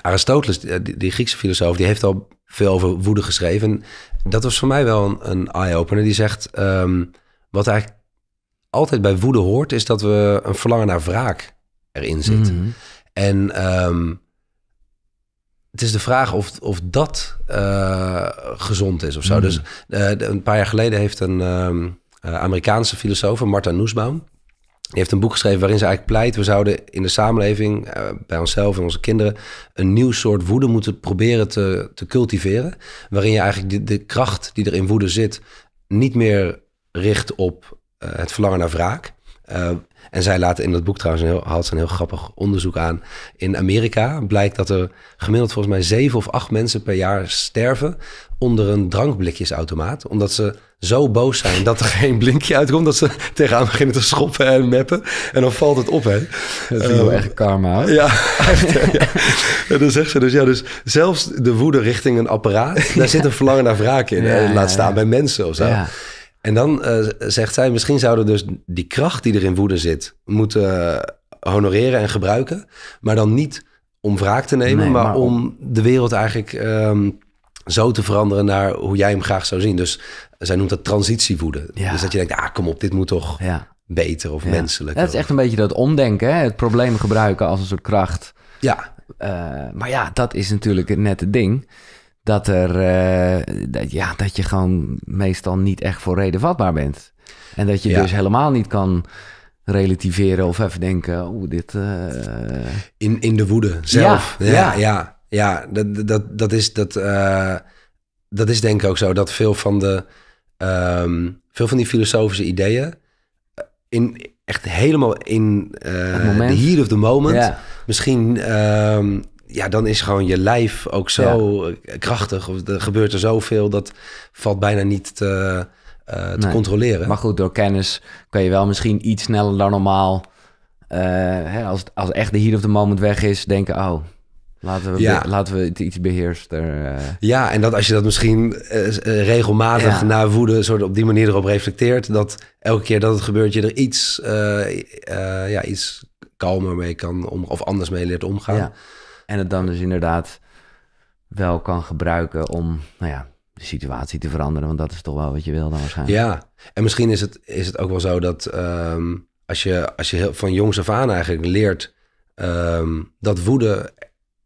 Aristoteles, die, Griekse filosoof, die heeft al veel over woede geschreven. En dat was voor mij wel een, een eye-opener. Die zegt: ehm, wat eigenlijk altijd bij woede hoort, is dat we een verlangen naar wraak erin zit. Mhm. En ehm, het is de vraag of, of dat eh, gezond is of zo. Mhm. Dus eh, een paar jaar geleden heeft een ehm, eh, Amerikaanse filosoof, Martha Nussbaum, die heeft een boek geschreven waarin ze eigenlijk pleit... we zouden in de samenleving, bij onszelf en onze kinderen... een nieuw soort woede moeten proberen te, te cultiveren... waarin je eigenlijk de, de kracht die er in woede zit... niet meer richt op eh, het verlangen naar wraak. Eh, en zij laten in dat boek trouwens, een heel, haalt ze een heel grappig onderzoek aan. In Amerika blijkt dat er gemiddeld volgens mij zeven of acht mensen per jaar sterven onder een drankblikjesautomaat. Omdat ze zo boos zijn dat er geen blinkje uitkomt, dat ze tegenaan beginnen te schoppen en meppen. En dan valt het op, hè. Dat is heel erg karma. Ja, En dan zegt ze dus, ja, dus zelfs de woede richting een apparaat, daar zit een verlangen naar wraak in. laat staan bij mensen of zo. Ja. En dan eh, zegt zij, misschien zouden we dus die kracht die er in woede zit, moeten eh, honoreren en gebruiken. Maar dan niet om wraak te nemen, maar, om de wereld eigenlijk ehm, zo te veranderen naar hoe jij hem graag zou zien. Dus zij noemt dat transitiewoede. Dus dat je denkt, ah kom op, dit moet toch beter of ja. Dat is echt een beetje dat omdenken, hè? het probleem gebruiken als een soort kracht. Ja. Eh, maar ja, dat is natuurlijk net het ding dat, er, eh, dat, ja, dat je gewoon meestal niet echt voor reden vatbaar bent. En dat je dus helemaal niet kan relativeren of even denken, oh, dit... Eh, in, in de woede zelf. Ja, ja, ja. Dat, dat, dat, is, dat, eh, dat is denk ik ook zo, dat veel van, de, ehm, veel van die filosofische ideeën in, echt helemaal in uh, the of the moment... Misschien ehm, ja, dan is gewoon je lijf ook zo krachtig krachtig. Er gebeurt er zoveel, dat valt bijna niet te, eh, te controleren. Maar goed, door kennis kan je wel misschien iets sneller dan normaal... Eh, hè, als, als echt de heat of the moment weg is, denken... oh, Laten we, laten we het iets beheerster. Eh. Ja, en dat als je dat misschien regelmatig na woede soort op die manier erop reflecteert, dat elke keer dat het gebeurt, je er iets, ja, iets kalmer mee kan om, of anders mee leert omgaan. Ja. En het dan dus inderdaad wel kan gebruiken om, nou ja, de situatie te veranderen. Want dat is toch wel wat je wil dan waarschijnlijk. Ja, en misschien is het, is het ook wel zo dat ehm, als je, als je heel, van jongs af aan eigenlijk leert ehm, dat woede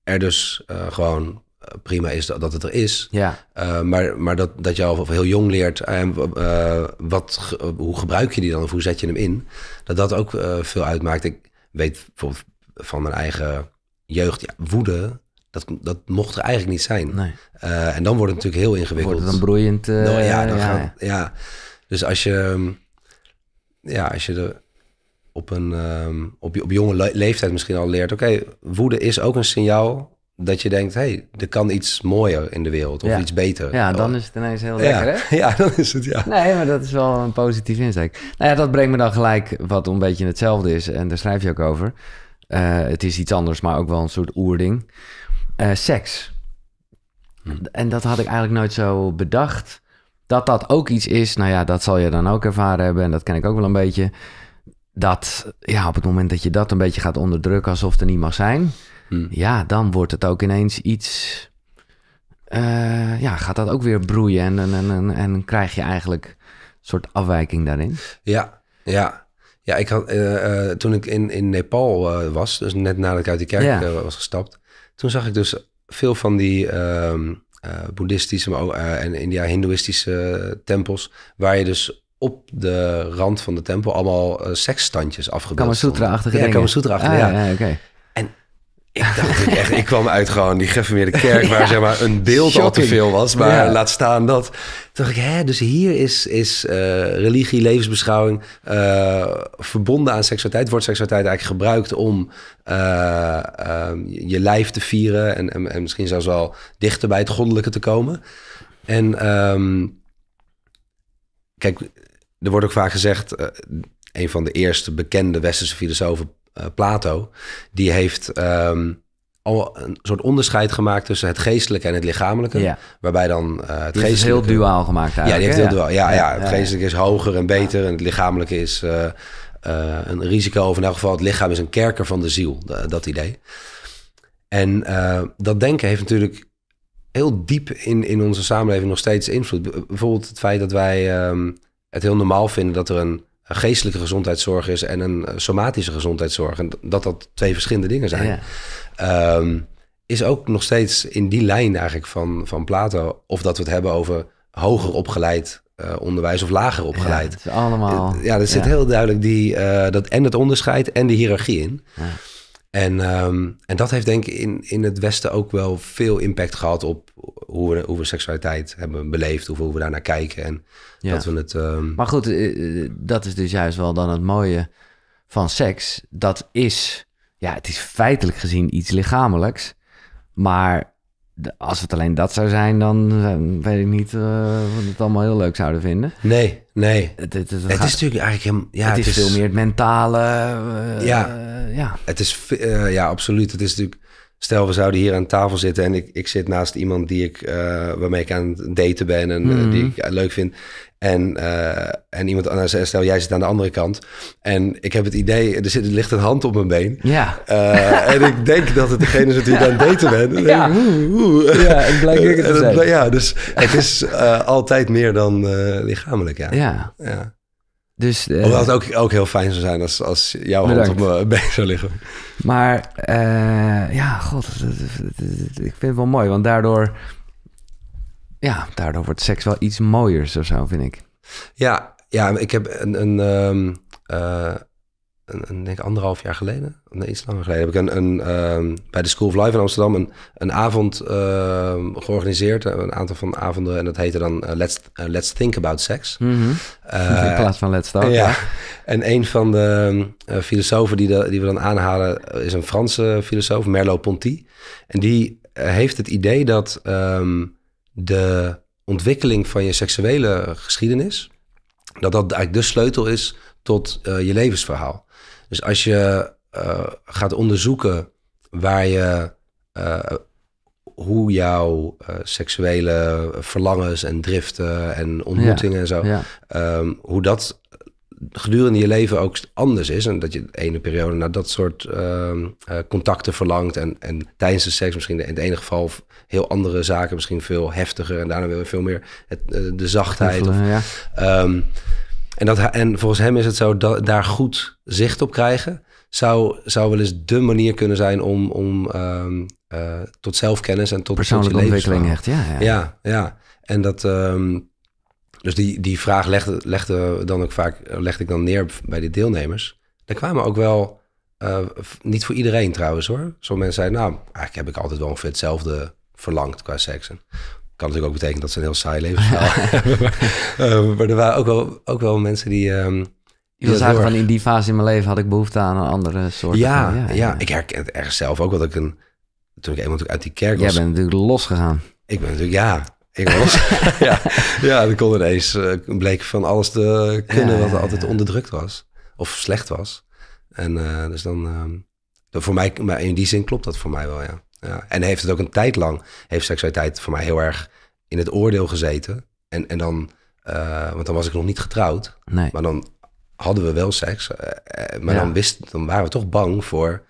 er dus eh, gewoon eh, prima is dat, dat het er is. Ja. Eh, maar maar dat, dat je al heel jong leert, uh, wat, hoe gebruik je die dan of hoe zet je hem in? Dat dat ook veel uitmaakt. Ik weet van mijn eigen jeugd, ja, woede, dat, dat mocht er eigenlijk niet zijn. Eh, en dan wordt het natuurlijk heel ingewikkeld. Wordt het dan broeiend? Uh, ja, dan ja, dus als je, ehm, ja, als je op een ehm, op, je, op jonge leeftijd misschien al leert, oké, woede is ook een signaal dat je denkt, hé, hey, er kan iets mooier in de wereld of iets beter. Ja, dan oh. is het ineens heel lekker, hè? Ja, dan is het, ja. Nee, maar dat is wel een positief inzicht. Nou ja, dat brengt me dan gelijk wat een beetje hetzelfde is. En daar schrijf je ook over. Eh, het is iets anders, maar ook wel een soort oerding. Eh, seks. Hm. En dat had ik eigenlijk nooit zo bedacht. Dat dat ook iets is, nou ja, dat zal je dan ook ervaren hebben. En dat ken ik ook wel een beetje. Dat ja, op het moment dat je dat een beetje gaat onderdrukken alsof het er niet mag zijn. Hm. Ja, dan wordt het ook ineens iets. Eh, ja, gaat dat ook weer broeien. En, en, en, en krijg je eigenlijk een soort afwijking daarin. Ja, ja. Ja, ik had, eh, eh, toen ik in, in Nepal eh, was, dus net nadat ik uit die kerk was gestapt, toen zag ik dus veel van die ehm, boeddhistische maar ook, en India-hindoeïstische tempels, waar je dus op de rand van de tempel allemaal seksstandjes afgebeeld. Kamasutra-achtige ja, dingen. Kamasutra-achtige, ah, ja. ja, ja ik dacht ik echt, ik kwam uit gewoon die de kerk waar zeg maar een beeld al te veel was. Maar laat staan dat. dacht ik, hè, dus hier is, is eh, religie, levensbeschouwing eh, verbonden aan seksualiteit. Wordt seksualiteit eigenlijk gebruikt om eh, ehm, je lijf te vieren en, en, misschien zelfs wel dichter bij het goddelijke te komen. En ehm, kijk, er wordt ook vaak gezegd, een van de eerste bekende westerse filosofen, eh, Plato, die heeft ehm, al een soort onderscheid gemaakt tussen het geestelijke en het lichamelijke. Ja. Waarbij dan eh, het dus geestelijke... Is heel duaal gemaakt eigenlijk. Ja, die heeft heel Ja, ja, het geestelijke is hoger en beter en het lichamelijke is eh, een risico. Of in elk geval het lichaam is een kerker van de ziel, dat idee. En dat denken heeft natuurlijk heel diep in, in onze samenleving nog steeds invloed. Bijvoorbeeld het feit dat wij ehm, het heel normaal vinden dat er een geestelijke gezondheidszorg is en een eh, somatische gezondheidszorg. En dat dat twee verschillende dingen zijn. Ehm, is ook nog steeds in die lijn eigenlijk van, van Plato. Of dat we het hebben over hoger opgeleid eh, onderwijs of lager opgeleid. Ja, allemaal. Ja, er zit heel duidelijk die, eh, dat en het onderscheid en de hiërarchie in. Ja. En, ehm, en dat heeft denk ik in, in het Westen ook wel veel impact gehad op hoe we, hoe we seksualiteit hebben beleefd, of hoe we daarnaar kijken. En dat we het, ehm, Maar goed, eh, eh, dat is dus juist wel dan het mooie van seks. Dat is, ja, het is feitelijk gezien iets lichamelijks. Maar als het alleen dat zou zijn, dan eh, weet ik niet uh, we het allemaal heel leuk zouden vinden. Nee, Nee. Het, het, is natuurlijk eigenlijk ja, het, is, veel meer het mentale. Eh, ja. Eh, ja. Het is, eh, ja, absoluut. Het is natuurlijk, stel we zouden hier aan tafel zitten en ik, ik zit naast iemand die ik, waarmee ik aan het daten ben en die mhm. ik leuk vind. En, eh, en iemand anders, eh, stel jij zit aan de andere kant. En ik heb het idee, er, zit, ligt een hand op mijn been. Ja. Eh, en ik denk dat het degene is die dan beter aan het Ja, en blijkt ik het Ja, dus het is altijd meer dan lichamelijk, ja. Ja. ja. Dus, Hoewel het ook, ook heel fijn zou zijn als, als jouw bedankt. hand op mijn been zou liggen. Maar ja, god, ik vind het wel mooi, want daardoor ja, daardoor wordt seks wel iets mooier of zo, vind ik. Ja, ja ik heb een, een, um, een, denk anderhalf jaar geleden, nee, iets langer geleden, heb ik een, een ehm, bij de School of Life in Amsterdam een, een avond ehm, georganiseerd. Eh, een aantal van avonden en dat heette dan eh, let's, let's Think About Sex. Mm -hmm. in plaats van Let's Talk. Ja. En een van de filosofen die, die we dan aanhalen is een Franse filosoof, Merleau-Ponty. En die heeft het idee dat de ontwikkeling van je seksuele geschiedenis, dat dat eigenlijk de sleutel is tot eh, je levensverhaal. Dus als je eh, gaat onderzoeken waar je, eh, hoe jouw seksuele verlangens en driften en ontmoetingen en zo, ehm, hoe dat gedurende je leven ook anders is. En dat je de ene periode naar dat soort ehm, eh, contacten verlangt. En, en tijdens de seks misschien in het ene geval heel andere zaken, misschien veel heftiger. En daarna weer veel meer het, eh, de zachtheid. Of, ja. Ehm, en, dat, en volgens hem is het zo, dat, daar goed zicht op krijgen... zou, zou wel eens de manier kunnen zijn om, om ehm, eh, tot zelfkennis en tot... Persoonlijke ontwikkeling echt, ja, ja. Ja, En dat... Dus die, die vraag legde, legde, dan ook vaak, legde ik dan neer bij de deelnemers. Daar kwamen ook wel, eh, niet voor iedereen trouwens hoor. Sommige mensen zeiden, nou, eigenlijk heb ik altijd wel ongeveer hetzelfde verlangd qua seks. kan natuurlijk ook betekenen dat ze een heel saai leven hebben. maar, eh, maar, er waren ook wel, ook wel mensen die... Um, ehm, je van in die fase in mijn leven had ik behoefte aan een andere soort. Ja, van, ja, ja, ik herken het ergens zelf ook. Dat ik een, toen ik eenmaal uit die kerk was. Jij bent natuurlijk losgegaan. Ik ben natuurlijk, ja. ja, ja, dan kon ineens eh, bleek van alles te kunnen wat altijd onderdrukt was. Of slecht was. En eh, dus dan, dan, ehm, voor mij, maar in die zin klopt dat voor mij wel, ja. ja. En heeft het ook een tijd lang, heeft seksualiteit voor mij heel erg in het oordeel gezeten. En, en dan, eh, want dan was ik nog niet getrouwd. Maar dan hadden we wel seks. maar dan, wisten dan waren we toch bang voor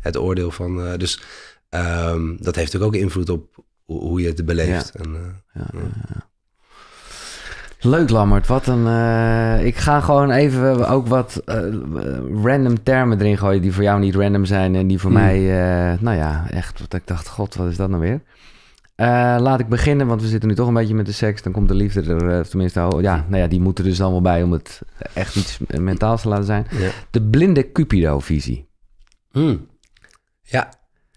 het oordeel van. dus ehm, dat heeft natuurlijk ook invloed op hoe, je het beleeft. En, eh, ja, ja. Leuk, Lammert. Wat een. Eh, ik ga gewoon even ook wat eh, random termen erin gooien. die voor jou niet random zijn. en die voor hmm. mij. nou ja, echt. Wat ik dacht, god, wat is dat nou weer? laat ik beginnen, want we zitten nu toch een beetje met de seks. Dan komt de liefde er, tenminste, al. Oh, ja, nou ja, die moeten dus allemaal bij om het echt iets mentaals te laten zijn. De blinde Cupido-visie. Hmm. Ja,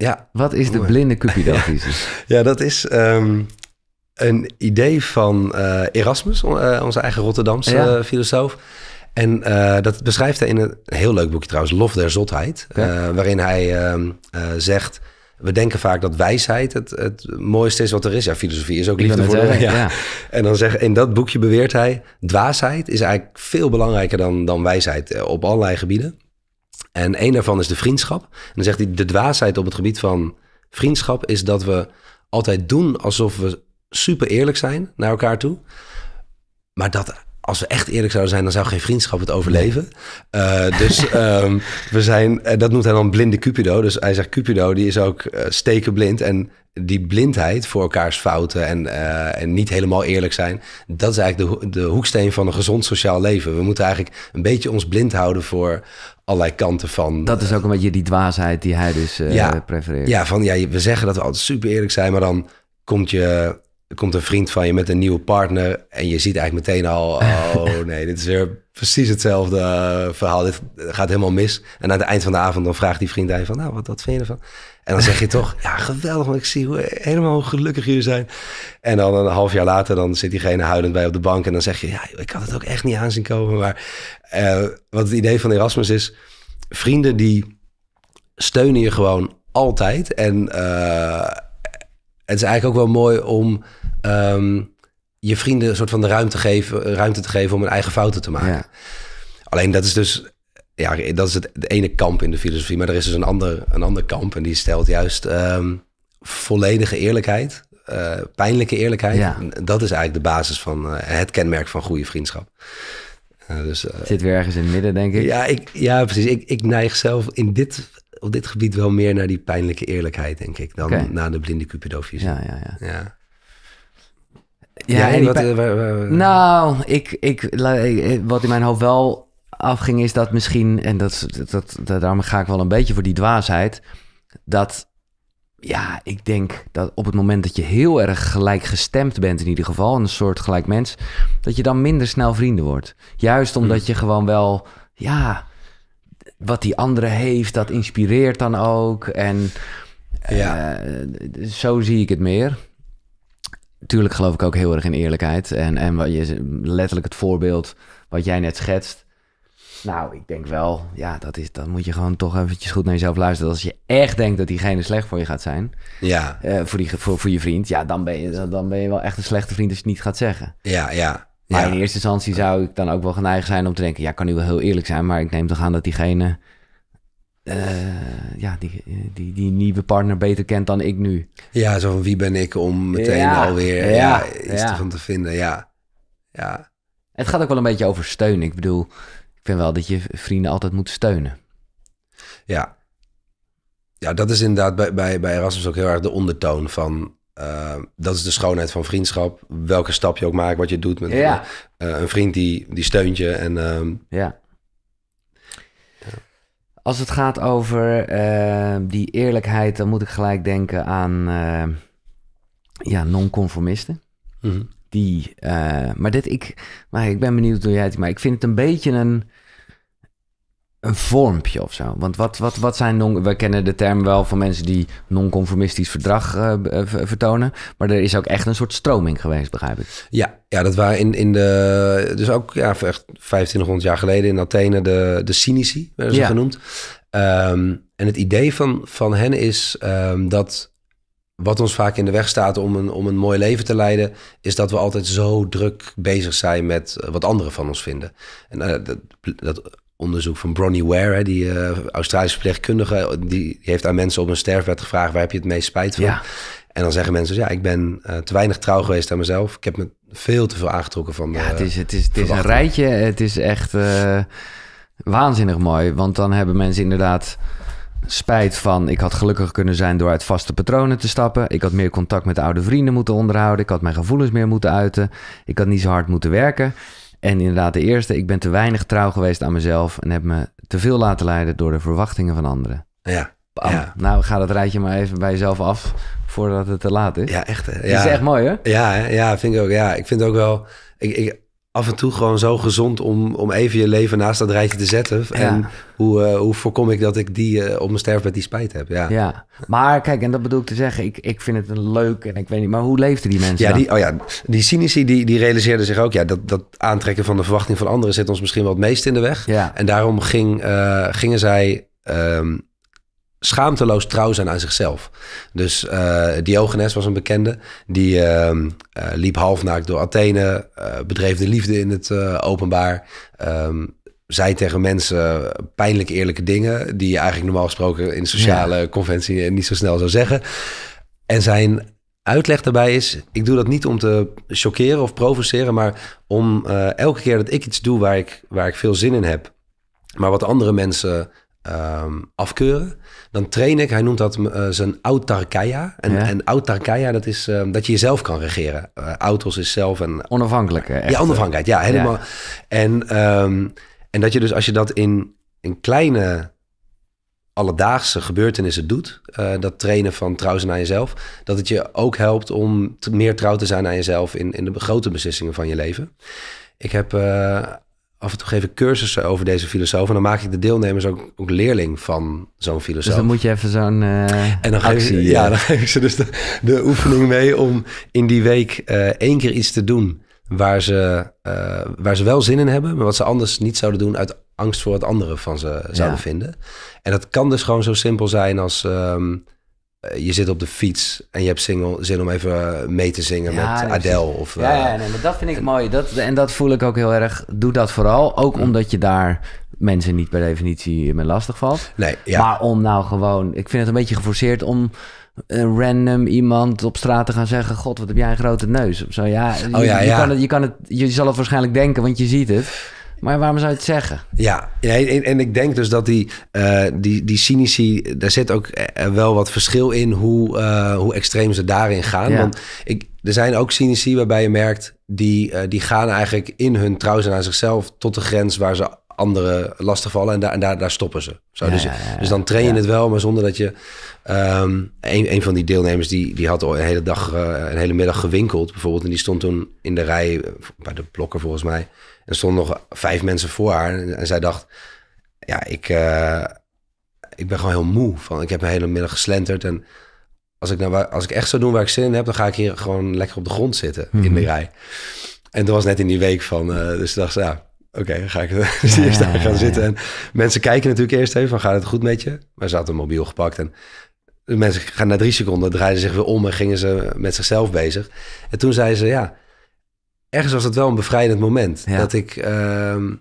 ja. Wat is de blinde cupido ja, dat is ehm, een idee van eh, Erasmus, eh, onze eigen Rotterdamse eh, filosoof. En dat beschrijft hij in een heel leuk boekje trouwens, Lof der Zotheid. waarin hij ehm, zegt, we denken vaak dat wijsheid het, het mooiste is wat er is. Ja, filosofie is ook liefde voor de, ja. ja. En dan zegt, in dat boekje beweert hij, dwaasheid is eigenlijk veel belangrijker dan, dan wijsheid op allerlei gebieden. En één daarvan is de vriendschap. En dan zegt hij, de dwaasheid op het gebied van vriendschap is dat we altijd doen alsof we super eerlijk zijn naar elkaar toe. Maar dat als we echt eerlijk zouden zijn, dan zou geen vriendschap het overleven. Eh, dus ehm, we zijn, eh, dat noemt hij dan blinde Cupido. Dus hij zegt Cupido, die is ook eh, stekenblind. En die blindheid voor elkaars fouten en, en niet helemaal eerlijk zijn, dat is eigenlijk de, de hoeksteen van een gezond sociaal leven. We moeten eigenlijk een beetje ons blind houden voor allerlei kanten van. Dat is eh, ook een beetje die dwaasheid die hij dus eh, ja, prefereert. Ja, van ja, we zeggen dat we altijd super eerlijk zijn, maar dan komt, je, komt een vriend van je met een nieuwe partner en je ziet eigenlijk meteen al, oh nee, dit is weer precies hetzelfde eh, verhaal, dit gaat helemaal mis. En aan het eind van de avond dan vraagt die vriend hij van, nou, wat, wat vind je ervan? En dan zeg je toch, ja, geweldig, ik zie hoe, helemaal gelukkig jullie zijn. En dan een half jaar later, dan zit diegene huilend bij op de bank. En dan zeg je, ja, ik had het ook echt niet aanzien komen. Maar eh, wat het idee van Erasmus is, vrienden die steunen je gewoon altijd. En eh, het is eigenlijk ook wel mooi om ehm, je vrienden een soort van de ruimte, geven, ruimte te geven om hun eigen fouten te maken. Alleen dat is dus ja, dat is het, ene kamp in de filosofie. Maar er is dus een ander, een ander kamp. En die stelt juist ehm, volledige eerlijkheid. Eh, pijnlijke eerlijkheid. Dat is eigenlijk de basis van eh, het kenmerk van goede vriendschap. Eh, dus, zit weer ergens in het midden, denk ik. Ja, ik, ja precies. Ik, ik neig zelf in dit, op dit gebied wel meer naar die pijnlijke eerlijkheid, denk ik, dan naar de blinde cupidofies. Ja, ja, ja. ja. ja, ja en wat, Nou, ik, ik, wat in mijn hoofd wel afging, is dat misschien, en dat, dat, daarom ga ik wel een beetje voor die dwaasheid, dat ja, ik denk dat op het moment dat je heel erg gelijkgestemd bent, in ieder geval, een soort gelijk mens, dat je dan minder snel vrienden wordt. Juist omdat hmm. je gewoon wel, ja, wat die andere heeft, dat inspireert dan ook. En eh, ja. zo zie ik het meer. Tuurlijk geloof ik ook heel erg in eerlijkheid. En, en wat je, letterlijk het voorbeeld wat jij net schetst. Nou, ik denk wel, ja, dat is, dan moet je gewoon toch eventjes goed naar jezelf luisteren. Als je echt denkt dat diegene slecht voor je gaat zijn, ja. Eh, voor, die, voor, voor je vriend, ja, dan ben, je, dan ben je wel echt een slechte vriend als je het niet gaat zeggen. Ja, ja. Maar in eerste instantie zou ik dan ook wel geneigd zijn om te denken, ja, kan nu wel heel eerlijk zijn, maar ik neem toch aan dat diegene, eh, ja, die, die, die nieuwe partner beter kent dan ik nu. Ja, zo van wie ben ik om meteen alweer ja, iets van te vinden, ja. ja. Het gaat ook wel een beetje over steun. Ik bedoel, vind wel dat je vrienden altijd moet steunen. Ja. Ja, dat is inderdaad bij, bij, bij Erasmus ook heel erg de ondertoon van... Eh, dat is de schoonheid van vriendschap. Welke stap je ook maakt, wat je doet met eh, een, vriend die, die steunt je. En, ehm, ja. Als het gaat over eh, die eerlijkheid, dan moet ik gelijk denken aan ja, non-conformisten. Mhm. Die, maar dit, ik, maar ik ben benieuwd hoe jij het, maar ik vind het een beetje een een vormpje of zo? Want wat, wat, wat zijn non... We kennen de term wel van mensen die non-conformistisch verdrag eh, eh, vertonen. Maar er is ook echt een soort stroming geweest, begrijp ik. Ja, ja dat waren in, in de... Dus ook ja, echt 2500 jaar geleden in Athene de, de cynici, werden ze genoemd. Ehm, en het idee van, van hen is ehm, dat wat ons vaak in de weg staat om een, om een mooi leven te leiden, is dat we altijd zo druk bezig zijn met eh, wat anderen van ons vinden. En dat, dat onderzoek van Bronnie Ware, die eh, Australische verpleegkundige, die heeft aan mensen op een sterfbed gevraagd: waar heb je het meest spijt van? En dan zeggen mensen: dus, ja, ik ben eh, te weinig trouw geweest aan mezelf. Ik heb me veel te veel aangetrokken van. ja, het is, het is, het is een rijtje. Het is echt eh, waanzinnig mooi. Want dan hebben mensen inderdaad spijt van ik had gelukkig kunnen zijn door uit vaste patronen te stappen. Ik had meer contact met oude vrienden moeten onderhouden. Ik had mijn gevoelens meer moeten uiten. Ik had niet zo hard moeten werken. En inderdaad, de eerste, ik ben te weinig trouw geweest aan mezelf en heb me te veel laten leiden door de verwachtingen van anderen. Ja. ja. Nou, ga dat rijtje maar even bij jezelf af voordat het te laat is. Ja, echt. Ja. Dat is echt mooi, hè? Ja, ja, vind ik ook. Ja, ik vind ook wel. Ik, ik, af en toe gewoon zo gezond om, om even je leven naast dat rijtje te zetten. En hoe, eh, hoe voorkom ik dat ik die eh, op mijn sterfbed die spijt heb? Ja. ja, maar kijk, en dat bedoel ik te zeggen, ik, ik vind het een leuk en ik weet niet, maar hoe leefden die mensen? Ja, die, oh ja, die cynici die, die realiseerden zich ook, ja, dat, dat aantrekken van de verwachting van anderen zit ons misschien wel het meest in de weg. Ja. En daarom ging, eh, gingen zij. Ehm, schaamteloos trouw zijn aan zichzelf. Dus eh, Diogenes was een bekende. Die ehm, eh, liep halfnaakt door Athene, eh, bedreef de liefde in het openbaar. Um, zei tegen mensen pijnlijk eerlijke dingen... die je eigenlijk normaal gesproken in sociale ja. conventie niet zo snel zou zeggen. En zijn uitleg daarbij is: ik doe dat niet om te choqueren of provoceren, maar om elke keer dat ik iets doe waar ik, waar ik veel zin in heb, maar wat andere mensen ehm, afkeuren, dan train ik, hij noemt dat eh, zijn autarkia En, ja. en dat is eh, dat je jezelf kan regeren. Eh, autos is zelf een... Onafhankelijke. Echt. Ja, onafhankelijkheid. Ja, helemaal. En, ehm, en dat je dus als je dat in, in kleine alledaagse gebeurtenissen doet, dat trainen van trouw zijn aan jezelf, dat het je ook helpt om meer trouw te zijn aan jezelf in, in de grote beslissingen van je leven. Ik heb af en toe geef ik cursussen over deze filosoof. En dan maak ik de deelnemers ook, ook leerling van zo'n dus filosoof. Dus dan moet je even zo'n eh, en dan actie, eh. Geef, ik, ze dus de, oefening mee om in die week eh, één keer iets te doen... Waar ze, waar ze wel zin in hebben, maar wat ze anders niet zouden doen... uit angst voor wat anderen van ze zouden vinden. En dat kan dus gewoon zo simpel zijn als... Ehm, eh, je zit op de fiets en je hebt zin om even eh, mee te zingen met Adele. Of, ja, ja eh, nee, maar dat vind ik mooi. Dat, en dat voel ik ook heel erg. Doe dat vooral. Ook mm. omdat je daar mensen niet per definitie mee lastig valt. Nee, ja. Maar om nou gewoon... Ik vind het een beetje geforceerd om een random iemand op straat te gaan zeggen... God, wat heb jij een grote neus? Of zo, ja, oh, ja, je, Kan het, je, kan het, je zal het waarschijnlijk denken, want je ziet het. Maar waarom zou je het zeggen? Ja, en, en ik denk dus dat die, uh, die, die cynici, daar zit ook eh, wel wat verschil in hoe, eh, hoe extreem ze daarin gaan. Want ik, er zijn ook cynici waarbij je merkt, die, die gaan eigenlijk in hun trouw zijn aan zichzelf tot de grens waar ze anderen lastigvallen en, daar en daar, daar stoppen ze. dus, dus dan train je het wel, maar zonder dat je... Ehm, een, een van die deelnemers die, die had al een hele dag, een hele middag gewinkeld bijvoorbeeld. En die stond toen in de rij bij de blokker volgens mij. Er stonden nog vijf mensen voor haar. En, zij dacht, ja, ik, eh, ik ben gewoon heel moe. Van, ik heb een hele middag geslenterd. En als ik, nou, als ik echt zou doen waar ik zin in heb, dan ga ik hier gewoon lekker op de grond zitten in mhm. de rij. En dat was net in die week van, uh, dus dacht ze, ja, oké, dan ga ik dus ja, eerst daar gaan zitten. En mensen kijken natuurlijk eerst even van, gaat het goed met je? Maar ze had een mobiel gepakt en de mensen gaan na drie seconden, draaiden zich weer om en gingen ze met zichzelf bezig. En toen zei ze, ja, ergens was het wel een bevrijdend moment. Dat ik, ehm,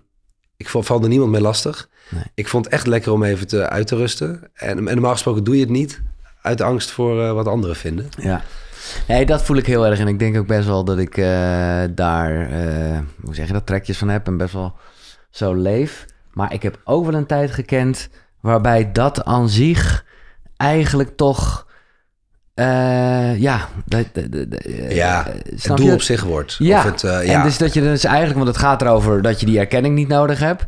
ik voelde niemand meer lastig. Nee. Ik vond het echt lekker om even te, uit te rusten. En, en normaal gesproken doe je het niet uit angst voor eh, wat anderen vinden. Ja. Nee, dat voel ik heel erg. En ik denk ook best wel dat ik eh, daar, eh, hoe zeg je dat, trekjes van heb en best wel zo leef. Maar ik heb ook wel een tijd gekend waarbij dat aan zich eigenlijk toch eh, ja, de, eh, ja eh, het doel op zich wordt. Ja. Of het, en dus dat je dus eigenlijk, want het gaat erover dat je die erkenning niet nodig hebt.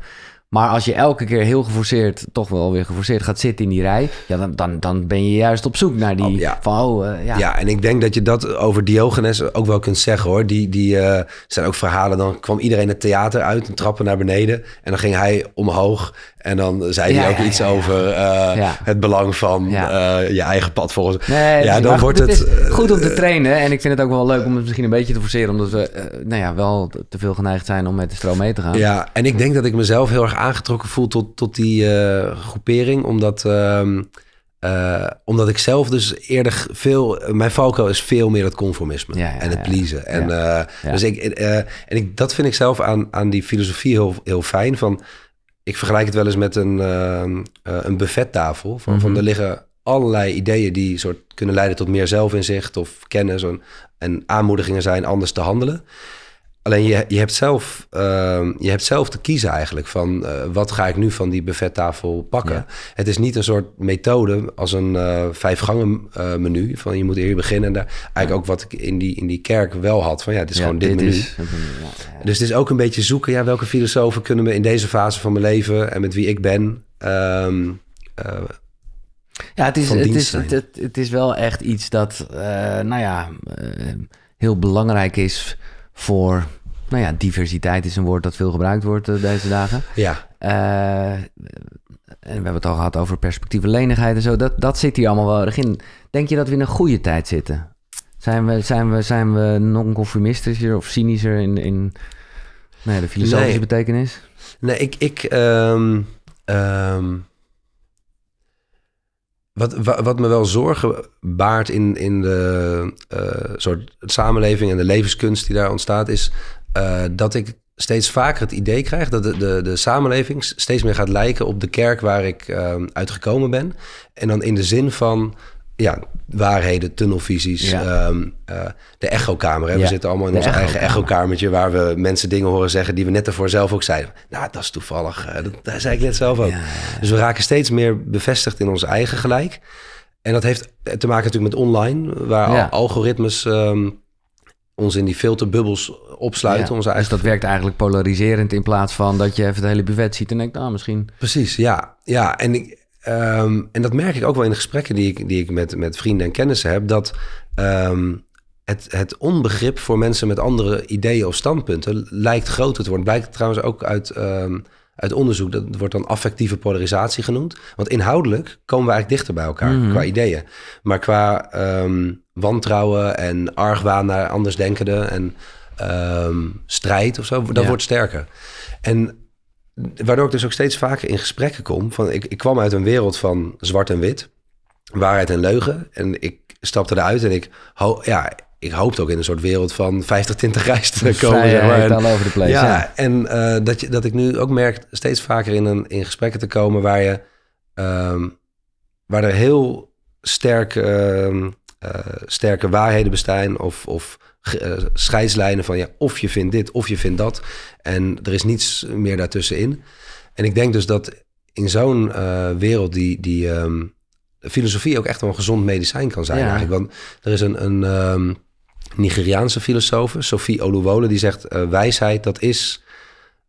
Maar als je elke keer heel geforceerd, toch wel weer geforceerd gaat zitten in die rij, ja, dan, dan, dan ben je juist op zoek naar die oh, ja. van, oh, ja. ja. en ik denk dat je dat over Diogenes ook wel kunt zeggen, hoor. Die, die zijn ook verhalen, dan kwam iedereen het theater uit en trappen naar beneden. En dan ging hij omhoog en dan zei hij ook iets over eh, het belang van eh, je eigen pad volgens. Nee, ja, dan wordt het. goed om te eh, trainen. En ik vind het ook wel leuk om het misschien een beetje te forceren. Omdat we nou ja, wel te veel geneigd zijn om met de stroom mee te gaan. Ja, en ik denk dat ik mezelf heel erg aangetrokken voel tot, tot die groepering. Omdat. Ehm, omdat ik zelf dus eerder veel... Mijn valkuil is veel meer het conformisme en het ja, pleasen. En, Dus ik, en ik, dat vind ik zelf aan, aan die filosofie heel, heel fijn. Van, ik vergelijk het wel eens met een, ehm, eh, een buffettafel. Van, van mhm. er liggen allerlei ideeën die soort kunnen leiden tot meer zelfinzicht of kennis en, en aanmoedigingen zijn anders te handelen. Alleen je, je, hebt zelf, ehm, je hebt zelf te kiezen eigenlijk van eh, wat ga ik nu van die buffettafel pakken. Het is niet een soort methode als een uh, vijfgangen eh, menu van je moet hier beginnen. En daar, eigenlijk ook wat ik in die, in die kerk wel had van ja, het is gewoon dit, menu. Is, dus het is ook een beetje zoeken, ja, welke filosofen kunnen me in deze fase van mijn leven en met wie ik ben... Ehm, ja, het is, het is, het, het, is wel echt iets dat, nou ja, heel belangrijk is voor nou ja, diversiteit is een woord dat veel gebruikt wordt eh, deze dagen. Ja. Eh, en we hebben het al gehad over perspectieve lenigheid en zo. Dat, dat zit hier allemaal wel erg in. Denk je dat we in een goede tijd zitten? Zijn we, zijn we, zijn we non-conformistischer of cynischer in, in nou de filosofische betekenis? Nee, ik... ik ehm, ehm, wat, wat me wel zorgen baart in, in de eh, soort samenleving en de levenskunst die daar ontstaat, is eh, dat ik steeds vaker het idee krijg dat de, de, de samenleving steeds meer gaat lijken op de kerk waar ik uh, ehm, uitgekomen ben. En dan in de zin van ja, waarheden, tunnelvisies. Ehm, eh, de echokamer. We zitten allemaal in onze ons echo eigen echokamertje... waar we mensen dingen horen zeggen die we net ervoor zelf ook zeiden. Nou, dat is toevallig. Eh, dat, zei ik net zelf ook. Dus we raken steeds meer bevestigd in ons eigen gelijk. En dat heeft te maken natuurlijk met online... waar algoritmes ehm, ons in die filterbubbels opsluiten. onze eigen... Dus dat werkt eigenlijk polariserend in plaats van dat je even het hele buffet ziet en denkt, nou misschien. Precies, ja. ja. En ik, Ehm, en dat merk ik ook wel in de gesprekken die ik, die ik met, met vrienden en kennissen heb, dat ehm, het, het onbegrip voor mensen met andere ideeën of standpunten lijkt groter te worden. Blijkt trouwens ook uit, ehm, uit onderzoek, dat wordt dan affectieve polarisatie genoemd. Want inhoudelijk komen we eigenlijk dichter bij elkaar mhm. qua ideeën. Maar qua wantrouwen en argwaan naar andersdenkenden en strijd of zo, dat wordt sterker. En waardoor ik dus ook steeds vaker in gesprekken kom. Van, ik, ik kwam uit een wereld van zwart en wit, waarheid en leugen. En ik stapte eruit en ik, ho ja, ik hoopte ook in een soort wereld van 50 20 reis te komen. zeg maar. over de place. Ja, en eh, dat, je, dat ik nu ook merk steeds vaker in, een, in gesprekken te komen waar je... Ehm, waar er heel sterk ehm, eh, sterke waarheden bestaan of, of eh, scheidslijnen van ja, of je vindt dit of je vindt dat. En er is niets meer daartussenin. En ik denk dus dat in zo'n eh, wereld die, die ehm, filosofie ook echt wel een gezond medicijn kan zijn eigenlijk. Want er is een, een ehm, Nigeriaanse filosoof, Sophie Oluwole, die zegt wijsheid dat is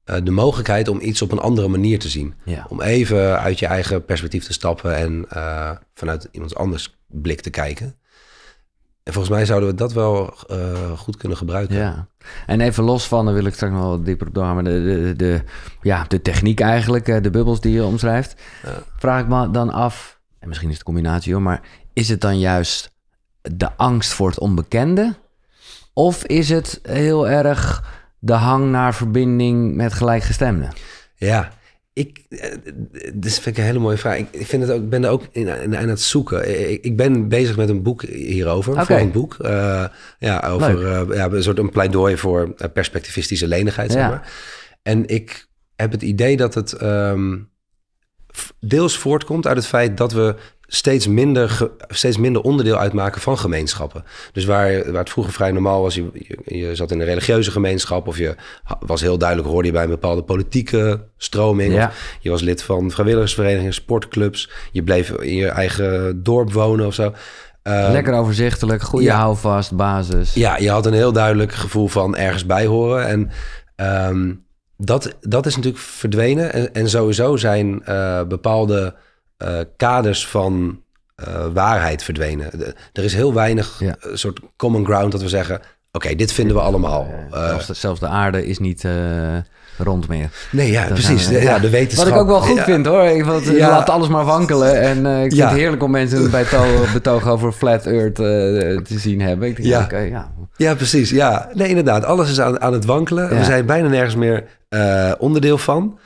de mogelijkheid om iets op een andere manier te zien. Om even uit je eigen perspectief te stappen en vanuit iemand anders blik te kijken. En volgens mij zouden we dat wel eh, goed kunnen gebruiken. Ja. En even los van, dan wil ik straks nog wel dieper op doorgaan, maar de, de, de, ja, de techniek eigenlijk, eh, de bubbels die je omschrijft. Vraag ik me dan af, en misschien is het combinatie hoor, maar is het dan juist de angst voor het onbekende? Of is het heel erg de hang naar verbinding met gelijkgestemden? Ja, ik, eh, dit dus vind ik een hele mooie vraag. Ik, vind het ook, ben er ook in, aan het zoeken. Ik, ik, ben bezig met een boek hierover, okay. volgend boek. Uh, ja, over eh, ja, een soort een pleidooi voor perspectivistische lenigheid, maar. En ik heb het idee dat het ehm, deels voortkomt uit het feit dat we steeds minder, steeds minder onderdeel uitmaken van gemeenschappen. Dus waar, waar het vroeger vrij normaal was, je, je, zat in een religieuze gemeenschap of je was heel duidelijk, hoorde je bij een bepaalde politieke stroming. je was lid van vrijwilligersverenigingen, sportclubs. Je bleef in je eigen dorp wonen of zo. Ehm, Lekker overzichtelijk, goede houvast, basis. Ja, je had een heel duidelijk gevoel van ergens bij horen. En ehm, dat, dat is natuurlijk verdwenen. En, sowieso zijn eh, bepaalde eh, kaders van eh, waarheid verdwenen. er is heel weinig eh, soort common ground dat we zeggen... oké, dit vinden we allemaal. Zelfs de, zelfs, de, aarde is niet rond meer. Nee, ja, precies. ja. de wetenschap. Wat ik ook wel goed vind hoor. Ik laat alles maar wankelen. En ik vind het heerlijk om mensen bij betogen over Flat Earth te zien hebben. Ik denk, ja. ja. ja, precies. Ja, nee, inderdaad. Alles is aan, aan het wankelen. We zijn bijna nergens meer onderdeel van.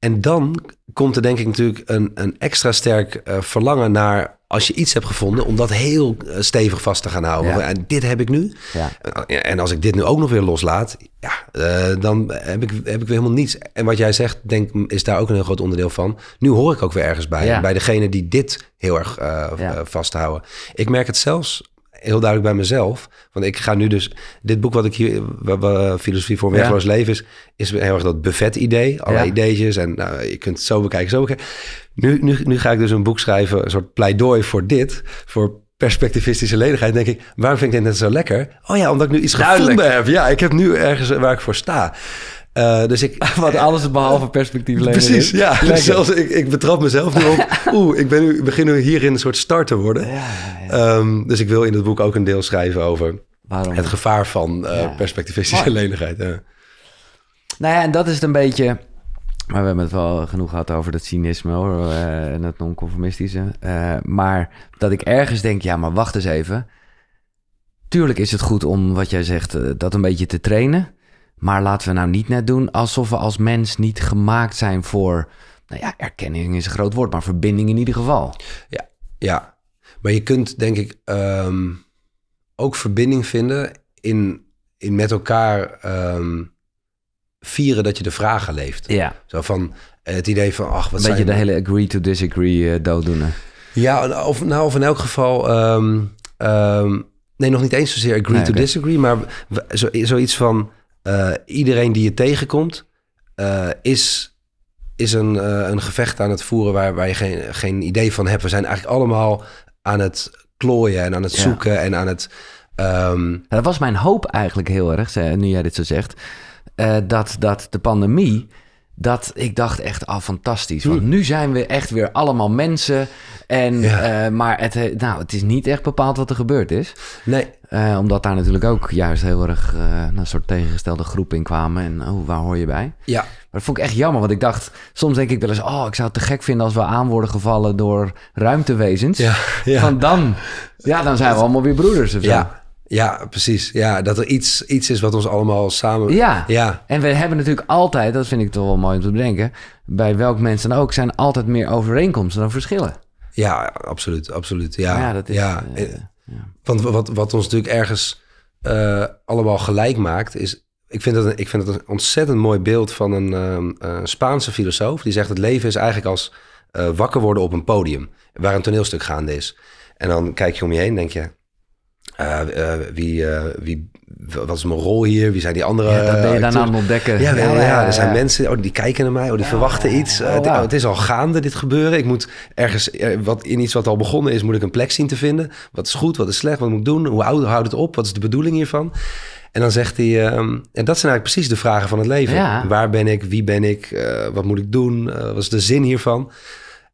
En dan komt er denk ik natuurlijk een, een extra sterk eh, verlangen naar als je iets hebt gevonden, om dat heel eh, stevig vast te gaan houden. En eh, dit heb ik nu. Ja. En als ik dit nu ook nog weer loslaat, ja, dan heb ik, heb ik weer helemaal niets. En wat jij zegt, denk is daar ook een heel groot onderdeel van. Nu hoor ik ook weer ergens bij. Bij degene die dit heel erg uh, vasthouden. Ik merk het zelfs heel duidelijk bij mezelf. Want ik ga nu dus... Dit boek wat ik hier... Filosofie voor een werkloos leven is... is heel erg dat buffet-idee. Alle ideetjes. En nou, je kunt zo bekijken, zo bekijken. Nu, nu, nu ga ik dus een boek schrijven. Een soort pleidooi voor dit. Voor perspectivistische ledigheid, denk ik, waarom vind ik dit net zo lekker? Oh ja, omdat ik nu iets gevonden heb. Ja, ik heb nu ergens waar ik voor sta. Eh, dus ik... Wat alles behalve perspectief lenen Precies, ja. Dus zelfs ik, ik betrap mezelf nu op... Oeh, ik ben nu, begin nu hierin een soort start te worden. Ja, ehm, dus ik wil in het boek ook een deel schrijven over... Het gevaar van uh, perspectivistische lenigheid. Nou ja, en dat is het een beetje... Maar we hebben het wel genoeg gehad over dat cynisme hoor, eh, en het nonconformistische. Uh, maar dat ik ergens denk, ja, maar wacht eens even. Tuurlijk is het goed om wat jij zegt, dat een beetje te trainen. Maar laten we nou niet net doen alsof we als mens niet gemaakt zijn voor. Nou ja, erkenning is een groot woord, maar verbinding in ieder geval. Ja, ja. maar je kunt denk ik um, ook verbinding vinden in, in met elkaar ehm, vieren dat je de vragen leeft. Ja. Zo van eh, het idee van, ach, wat Beetje zijn... de hele agree to disagree uh, Ja, of, nou, of in elk geval... Ehm, nee, nog niet eens zozeer agree to disagree, maar zo, zoiets van eh, iedereen die je tegenkomt eh, is, is een, eh, een gevecht aan het voeren waar, je geen, geen idee van hebt. We zijn eigenlijk allemaal aan het klooien en aan het zoeken en aan het. Ehm, dat was mijn hoop eigenlijk heel erg, nu jij dit zo zegt. dat, dat de pandemie dat ik dacht echt al oh, fantastisch. Want hm. nu zijn we echt weer allemaal mensen. En, eh, maar het, eh, nou, het is niet echt bepaald wat er gebeurd is. Nee. Eh, omdat daar natuurlijk ook juist heel erg nou, een soort tegengestelde groep in kwamen. En oh, waar hoor je bij? Ja. Maar dat vond ik echt jammer, want ik dacht... Soms denk ik wel eens... Oh, ik zou het te gek vinden als we aan worden gevallen door ruimtewezens. Ja, Van dan... Ja, dan zijn we allemaal weer broeders of zo. Ja, ja, precies. Ja, dat er iets, iets is wat ons allemaal samen... Ja. ja, en we hebben natuurlijk altijd, dat vind ik toch wel mooi om te bedenken... bij welk mensen dan ook zijn altijd meer overeenkomsten dan verschillen. Ja, absoluut, absoluut. Ja, ja dat is... Eh, eh, want wat, wat ons natuurlijk ergens eh, allemaal gelijk maakt... is ik vind, dat een, ik vind dat een ontzettend mooi beeld van een ehm, Spaanse filosoof... die zegt het leven is eigenlijk als wakker worden op een podium... waar een toneelstuk gaande is. En dan kijk je om je heen denk je eh, eh, wie, uh, wie, wat is mijn rol hier? Wie zijn die andere? Ja, dat ben je daarna aan ontdekken. Ja, ja, er zijn mensen oh, die kijken naar mij, oh, die verwachten iets. Oh, het is al gaande, dit gebeuren. Ik moet ergens, wat, in iets wat al begonnen is, moet ik een plek zien te vinden. Wat is goed, wat is slecht, wat moet ik doen? Hoe oud houdt het op? Wat is de bedoeling hiervan? En dan zegt hij, ehm, en dat zijn eigenlijk precies de vragen van het leven. Waar ben ik? Wie ben ik? wat moet ik doen? wat is de zin hiervan?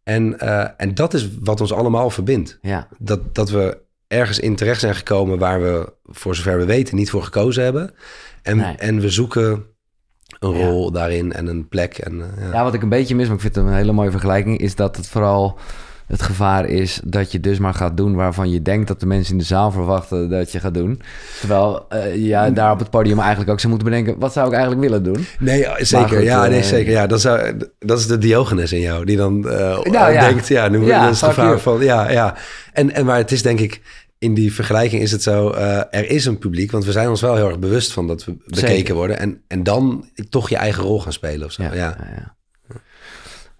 En, en dat is wat ons allemaal verbindt. Dat, dat we ergens in terecht zijn gekomen waar we, voor zover we weten, niet voor gekozen hebben. En, en we zoeken een rol daarin en een plek. En, eh, ja. ja. wat ik een beetje mis, maar ik vind het een hele mooie vergelijking, is dat het vooral het gevaar is dat je dus maar gaat doen waarvan je denkt dat de mensen in de zaal verwachten dat je gaat doen. Terwijl uh, ja, mm. daar op het podium eigenlijk ook zou moeten bedenken: wat zou ik eigenlijk willen doen? Nee, zeker. ja, nee, eh, zeker. Ja, dan zou, dat is de Diogenes in jou die dan uh, ja. denkt: ja, nu ja, is het gevaar van. Ja, ja. En, en maar het is denk ik in die vergelijking is het zo, er is een publiek, want we zijn ons wel heel erg bewust van dat we bekeken worden. En, en dan toch je eigen rol gaan spelen of zo. ja. ja, ja.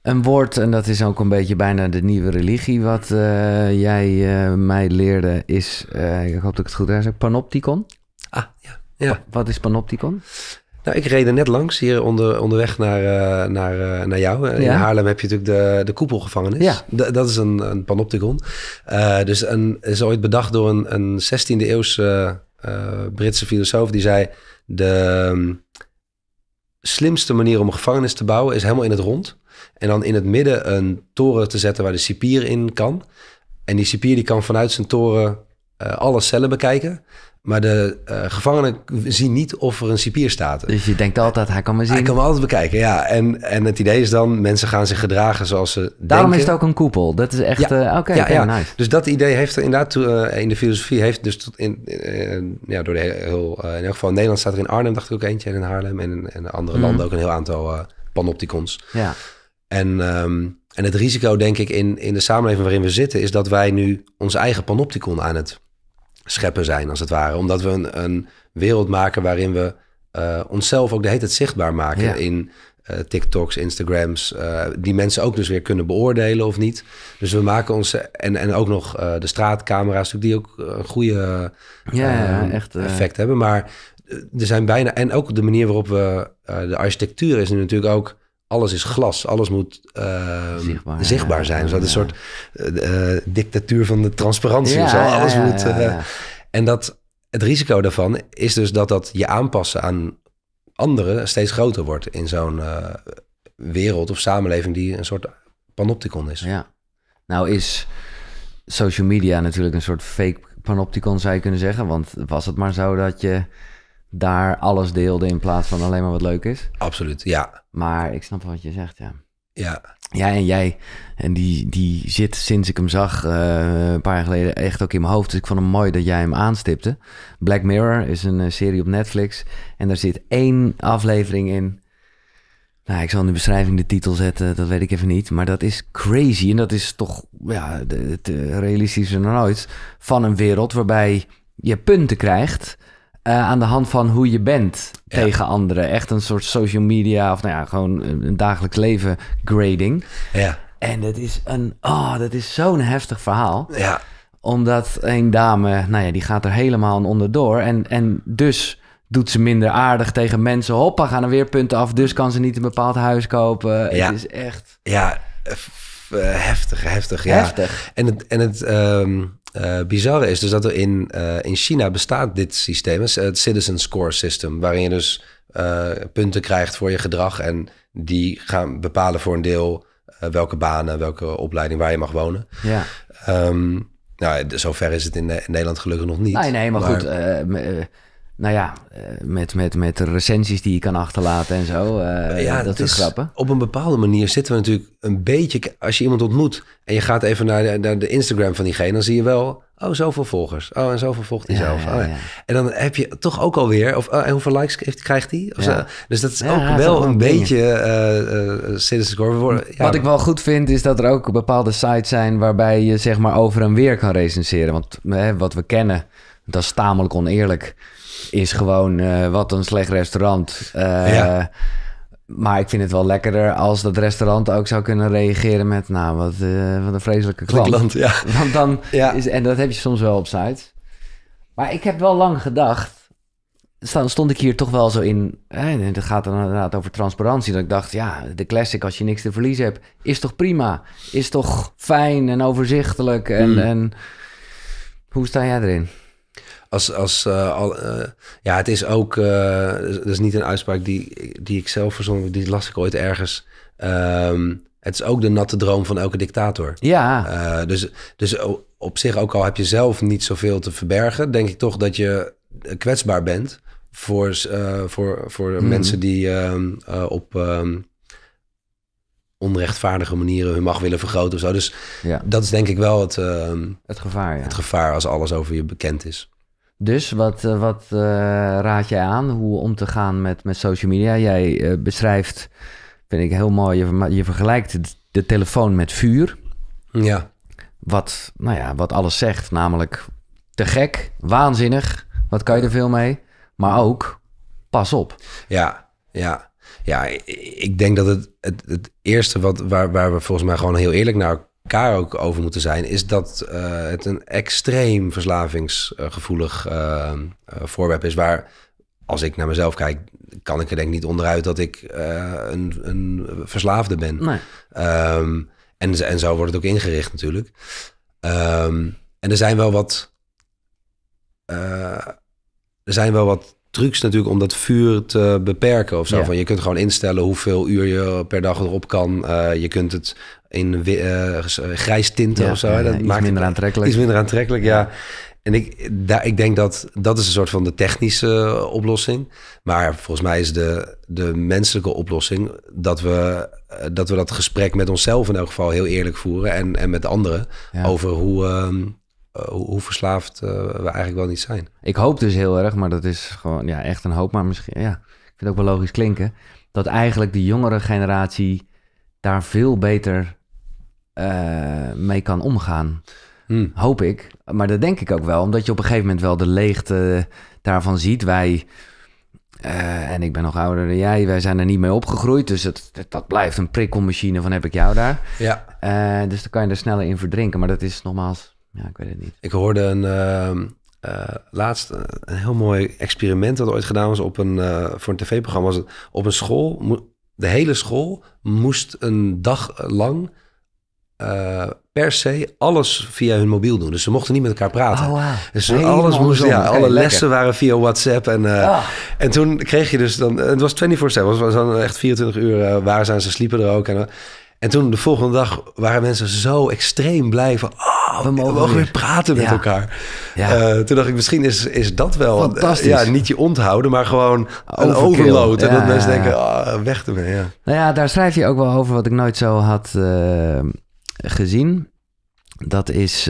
Een woord, en dat is ook een beetje bijna de nieuwe religie wat eh, jij eh, mij leerde, is, eh, ik hoop dat ik het goed heb, panopticon. Ah, ja. ja. wat is panopticon? Nou, ik reed er net langs hier onder, onderweg naar, naar, naar jou. In Haarlem heb je natuurlijk de, de koepelgevangenis. Ja. dat is een, een panopticon. dus een, is ooit bedacht door een, een 16e eeuwse Britse filosoof die zei... De, slimste manier om een gevangenis te bouwen is helemaal in het rond. En dan in het midden een toren te zetten waar de cipier in kan. En die cipier die kan vanuit zijn toren eh, alle cellen bekijken. Maar de eh, gevangenen zien niet of er een cipier staat. Dus je denkt altijd, hij kan me zien. Hij kan me altijd bekijken, ja. En, en het idee is dan, mensen gaan zich gedragen zoals ze Daarom is het ook een koepel. Dat is echt, eh, oké, ja, nice. Dus dat idee heeft er inderdaad, eh, in de filosofie heeft dus door de heel, in elk geval in Nederland staat er in Arnhem, dacht ik ook eentje, en in Haarlem en in, andere mhm. landen ook een heel aantal panopticons. Ja. En, ehm, en het risico, denk ik, in, in de samenleving waarin we zitten, is dat wij nu ons eigen panopticon aan het scheppen zijn, als het ware. Omdat we een, een wereld maken waarin we eh, onszelf ook de hele tijd zichtbaar maken in eh, TikToks, Instagrams, eh, die mensen ook dus weer kunnen beoordelen of niet. Dus we maken ons, en, en ook nog de straatcamera's, die ook een goede ja, ehm, echt, effect hebben. Maar er zijn bijna, en ook de manier waarop we, de architectuur is nu natuurlijk ook alles is glas, alles moet ehm, zichtbaar, zijn. dat is een soort eh, eh, dictatuur van de transparantie. Of zo. Alles moet, eh, en dat, het risico daarvan is dus dat dat je aanpassen aan anderen steeds groter wordt in zo'n wereld of samenleving die een soort panopticon is. Ja. Nou is social media natuurlijk een soort fake panopticon zou je kunnen zeggen. Want was het maar zo dat je daar alles deelde in plaats van alleen maar wat leuk is. Absoluut, ja. Maar ik snap wat je zegt, ja. Ja. Ja, en jij, en die, die zit sinds ik hem zag eh, een paar jaar geleden echt ook in mijn hoofd. Dus ik vond hem mooi dat jij hem aanstipte. Black Mirror is een eh, serie op Netflix. En daar zit één aflevering in. Nou, ik zal in de beschrijving de titel zetten, dat weet ik even niet. Maar dat is crazy. En dat is toch ja, het eh, realistischer dan ooit. Van een wereld waarbij je punten krijgt eh, aan de hand van hoe je bent tegen anderen. Echt een soort social media of nou ja, gewoon een dagelijks leven grading. Ja. En dat is een, oh, dat is zo'n heftig verhaal. Ja. Omdat een dame, nou ja, die gaat er helemaal onderdoor. En, en dus doet ze minder aardig tegen mensen. Hoppa, gaan er weer punten af. Dus kan ze niet een bepaald huis kopen. Ja. Het is echt... Ja, eh, heftig, heftig. Ja. Heftig. En het... En het ehm, uh, bizarre is dus dat er in, eh, in China bestaat dit systeem, het Citizen Score System, waarin je dus eh, punten krijgt voor je gedrag en die gaan bepalen voor een deel welke banen, welke opleiding, waar je mag wonen. Ja. Ehm, nou, zover is het in, Nederland gelukkig nog niet. Nee, nee, maar, maar... goed nou ja, eh, met, met, met recensies die je kan achterlaten en zo. Eh, ja, dat is grappig. Op een bepaalde manier zitten we natuurlijk een beetje. Als je iemand ontmoet en je gaat even naar de, naar de Instagram van diegene, dan zie je wel. Oh, zoveel volgers. Oh, en zoveel volgt hij zelf. Oh, ja, En dan heb je toch ook alweer. Of, oh, en hoeveel likes krijgt hij? Dus dat is ook wel een beetje uh, uh, Wat ik wel goed vind, is dat er ook bepaalde sites zijn waarbij je zeg maar over en weer kan recenseren. Want hè, wat we kennen, dat is tamelijk oneerlijk is gewoon eh, wat een slecht restaurant. Eh, maar ik vind het wel lekkerder als dat restaurant ook zou kunnen reageren met... nou, wat, uh, wat een vreselijke klant. ja. Want dan Is, en dat heb je soms wel op site. Maar ik heb wel lang gedacht... stond ik hier toch wel zo in... het gaat dan inderdaad over transparantie... dat ik dacht, ja, de classic als je niks te verliezen hebt... is toch prima? Is toch fijn en overzichtelijk? En, hmm. en hoe sta jij erin? als, als, eh, eh, ja, het is ook, eh, dat is niet een uitspraak die, die ik zelf verzonnen, die las ik ooit ergens. Ehm, het is ook de natte droom van elke dictator. Ja. dus, dus op zich, ook al heb je zelf niet zoveel te verbergen, denk ik toch dat je kwetsbaar bent voor, voor, voor hmm. mensen die ehm, op ehm, onrechtvaardige manieren hun macht willen vergroten of zo. Dus dat is denk ik wel het, het gevaar. Ja. Het gevaar als alles over je bekend is. Dus wat, eh, wat eh, raad jij aan hoe om te gaan met, met social media? Jij eh, beschrijft, vind ik heel mooi, je, je vergelijkt de telefoon met vuur. Ja. Wat, nou ja, wat alles zegt, namelijk te gek, waanzinnig, wat kan je er veel mee? Maar ook, pas op. Ja, ja. Ja, ik denk dat het, het, het eerste wat, waar, waar we volgens mij gewoon heel eerlijk naar elkaar ook over moeten zijn, is dat eh, het een extreem verslavingsgevoelig eh, eh, voorwerp is. Waar, als ik naar mezelf kijk, kan ik er denk ik niet onderuit dat ik een, een, verslaafde ben. Ehm, en, en zo wordt het ook ingericht natuurlijk. Ehm, en er zijn wel wat. er zijn wel wat trucs natuurlijk om dat vuur te beperken of zo. Van, je kunt gewoon instellen hoeveel uur je per dag erop kan. Eh, je kunt het in uh, grijs tinten ja, of zo. dat maakt minder aantrekkelijk. Iets minder aantrekkelijk, ja. En ik, daar, ik denk dat dat is een soort van de technische oplossing. Maar volgens mij is de, de menselijke oplossing dat we, dat we dat gesprek met onszelf in elk geval heel eerlijk voeren. En, en met anderen over hoe... Ehm, eh, hoe verslaafd eh, we eigenlijk wel niet zijn. Ik hoop dus heel erg, maar dat is gewoon ja, echt een hoop. Maar misschien, ja, ik vind het ook wel logisch klinken. Dat eigenlijk de jongere generatie daar veel beter eh, mee kan omgaan. Hmm. Hoop ik. Maar dat denk ik ook wel, omdat je op een gegeven moment wel de leegte daarvan ziet. Wij, en ik ben nog ouder dan jij, wij zijn er niet mee opgegroeid. Dus het, dat blijft een prikkelmachine van heb ik jou daar. Ja. dus dan kan je er sneller in verdrinken. Maar dat is nogmaals ja, ik weet het niet. Ik hoorde een, uh, laatst een heel mooi experiment dat ooit gedaan was op een, eh, voor een tv-programma. Was het, op een school, de hele school moest een dag lang eh, per se alles via hun mobiel doen. Dus ze mochten niet met elkaar praten. Oh, dus alles moest, ja, alle lessen waren via WhatsApp. En, ah. en toen kreeg je dus dan... Het was 24-7. Het was, dan echt 24 uur waar zijn ze, sliepen er ook. En, en toen de volgende dag waren mensen zo extreem blij van... Ah, oh, we mogen, oh, we weer. praten met elkaar. Ja. Eh, toen dacht ik, misschien is, is dat wel... Eh, Fantastisch. ja, niet je onthouden, maar gewoon een overload. en dat mensen denken, oh, weg ermee. Ja. Nou ja, daar schrijf je ook wel over wat ik nooit zo had eh, gezien. Dat is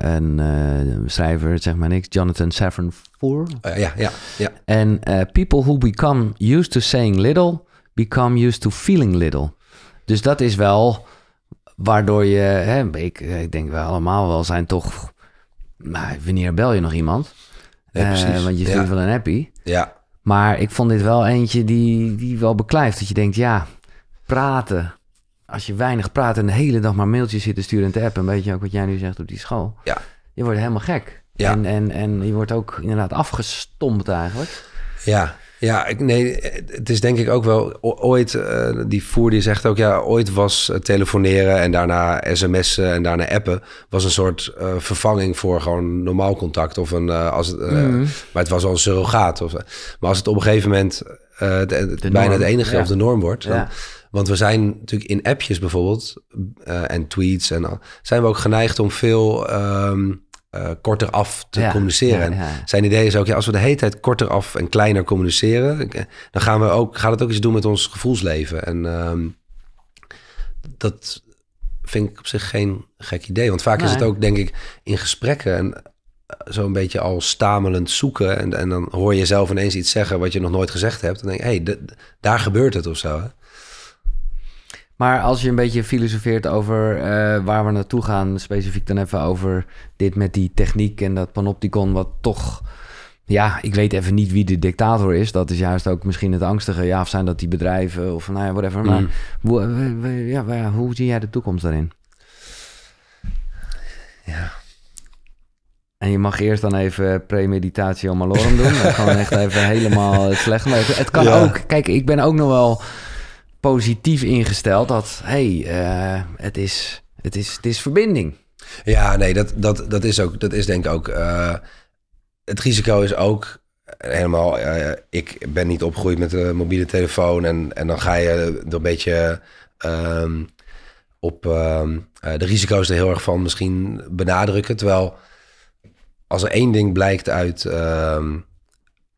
een schrijver, zeg maar niks, Jonathan Safran Foer. ja, ja, ja. En people who become used to saying little... become used to feeling little. Dus dat is wel waardoor je, hè, ik, ik denk we allemaal wel zijn toch, maar nou, wanneer bel je nog iemand? Ja, eh, want je vindt wel een happy. Ja. Maar ik vond dit wel eentje die, die wel beklijft. Dat je denkt, ja, praten. Als je weinig praat en de hele dag maar mailtjes zit te sturen en te appen. Weet je ook wat jij nu zegt op die school? Ja. Je wordt helemaal gek. Ja. En, en, en je wordt ook inderdaad afgestompt eigenlijk. Ja. Ja, ik, nee, het is denk ik ook wel ooit, eh, die voer die zegt ook, ja, ooit was eh, telefoneren en daarna sms'en en daarna appen, was een soort eh, vervanging voor gewoon normaal contact. Of een, uh, als, mhm. Maar het was al een surrogaat. Of, maar als het op een gegeven moment de, bijna het enige of de norm wordt, dan, Want we zijn natuurlijk in appjes bijvoorbeeld en tweets en zijn we ook geneigd om veel ehm, eh, korter af te communiceren. Zijn idee is ook, ja, als we de hele tijd korter af en kleiner communiceren, eh, dan gaan we ook, gaat het ook iets doen met ons gevoelsleven. En ehm, dat vind ik op zich geen gek idee. Want vaak is het ook, denk ik, in gesprekken en eh, zo'n beetje al stamelend zoeken. En, en dan hoor je zelf ineens iets zeggen wat je nog nooit gezegd hebt. En dan denk je, hé, hey, daar gebeurt het of zo. Hè? Maar als je een beetje filosofeert over eh, waar we naartoe gaan, specifiek dan even over dit met die techniek en dat panopticon, wat toch, ja, ik weet even niet wie de dictator is. Dat is juist ook misschien het angstige. Ja, of zijn dat die bedrijven of nou ja, whatever. Maar mm. hoe, eh, ja, hoe zie jij de toekomst daarin? Ja. En je mag eerst dan even premeditatie om malorum doen. kan echt even helemaal slecht. Maar het, kan ook. Kijk, ik ben ook nog wel positief ingesteld dat hey, eh, het, is, het, is, het is verbinding. Ja, nee, dat, dat, dat, is, ook, dat is denk ik ook. Eh, het risico is ook eh, helemaal. ik ben niet opgegroeid met een mobiele telefoon en, en dan ga je er een beetje. Ehm, op ehm, de risico's er heel erg van misschien benadrukken. Terwijl als er één ding blijkt uit, ehm,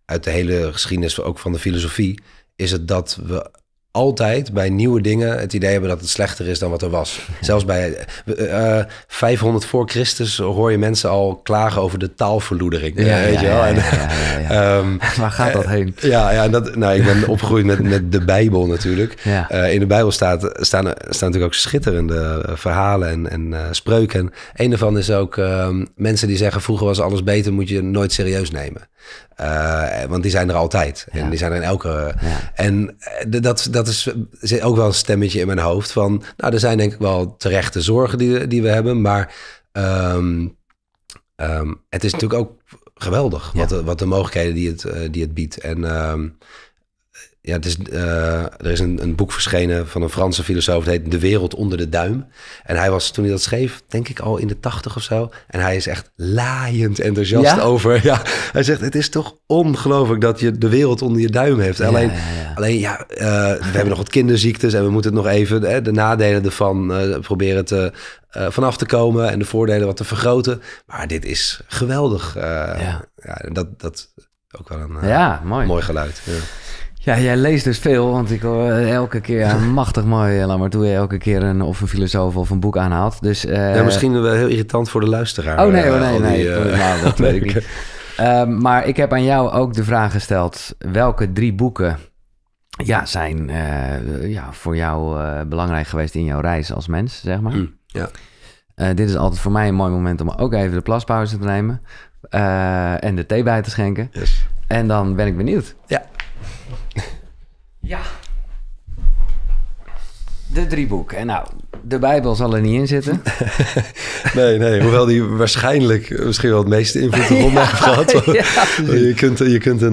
uit de hele geschiedenis, ook van de filosofie, is het dat we altijd bij nieuwe dingen het idee hebben dat het slechter is dan wat er was. Zelfs bij 500 eh, eh, voor Christus hoor je mensen al klagen over de taalverloedering. Ja, weet je wel? Waar gaat dat eh, heen? Ja, ja dat, nou, ik ben opgegroeid met, met de Bijbel natuurlijk. in de Bijbel staat, staan, staan natuurlijk ook schitterende verhalen en, en spreuken. Eén een daarvan is ook ehm, mensen die zeggen vroeger was alles beter, moet je nooit serieus nemen. Eh, want die zijn er altijd. En die zijn er in elke. En eh, dat, dat is, eh, zit ook wel een stemmetje in mijn hoofd van. Nou, er zijn denk ik wel terechte zorgen die, die we hebben. Maar ehm, ehm, het is natuurlijk ook geweldig. Wat, de, wat de mogelijkheden die het, die het biedt. En. Ehm, ja, is, eh, er is een, een boek verschenen van een Franse filosoof. Het heet De Wereld onder de Duim. En hij was toen hij dat schreef, denk ik al in de tachtig of zo. En hij is echt laaiend enthousiast over. Ja, hij zegt: Het is toch ongelooflijk dat je de wereld onder je duim hebt. alleen, alleen ja eh, we hebben nog wat kinderziektes en we moeten het nog even hè, de nadelen ervan eh, proberen te, vanaf te komen en de voordelen wat te vergroten. Maar dit is geweldig. ja. dat, dat ook wel een mooi. mooi geluid. Ja. Ja, jij leest dus veel, want ik hoor eh, elke keer machtig mooi, eh, maar toen je elke keer een, of een filosoof of een boek aanhaalt. Dus, eh, ja, misschien wel heel irritant voor de luisteraar. Oh nee, oh, nee, nee, dat weet ik ehm, maar ik heb aan jou ook de vraag gesteld, welke drie boeken ja, zijn ja, voor jou belangrijk geweest in jouw reis als mens, zeg maar? Mm, ja. dit is altijd voor mij een mooi moment om ook even de plaspauze te nemen en de thee bij te schenken. Yes. En dan ben ik benieuwd. Ja. Ja. De drie boeken. Nou, de Bijbel zal er niet in zitten. nee, nee. Hoewel die waarschijnlijk misschien wel het meeste invloed op mij heeft gehad. Ja, je kunt, je kunt eh,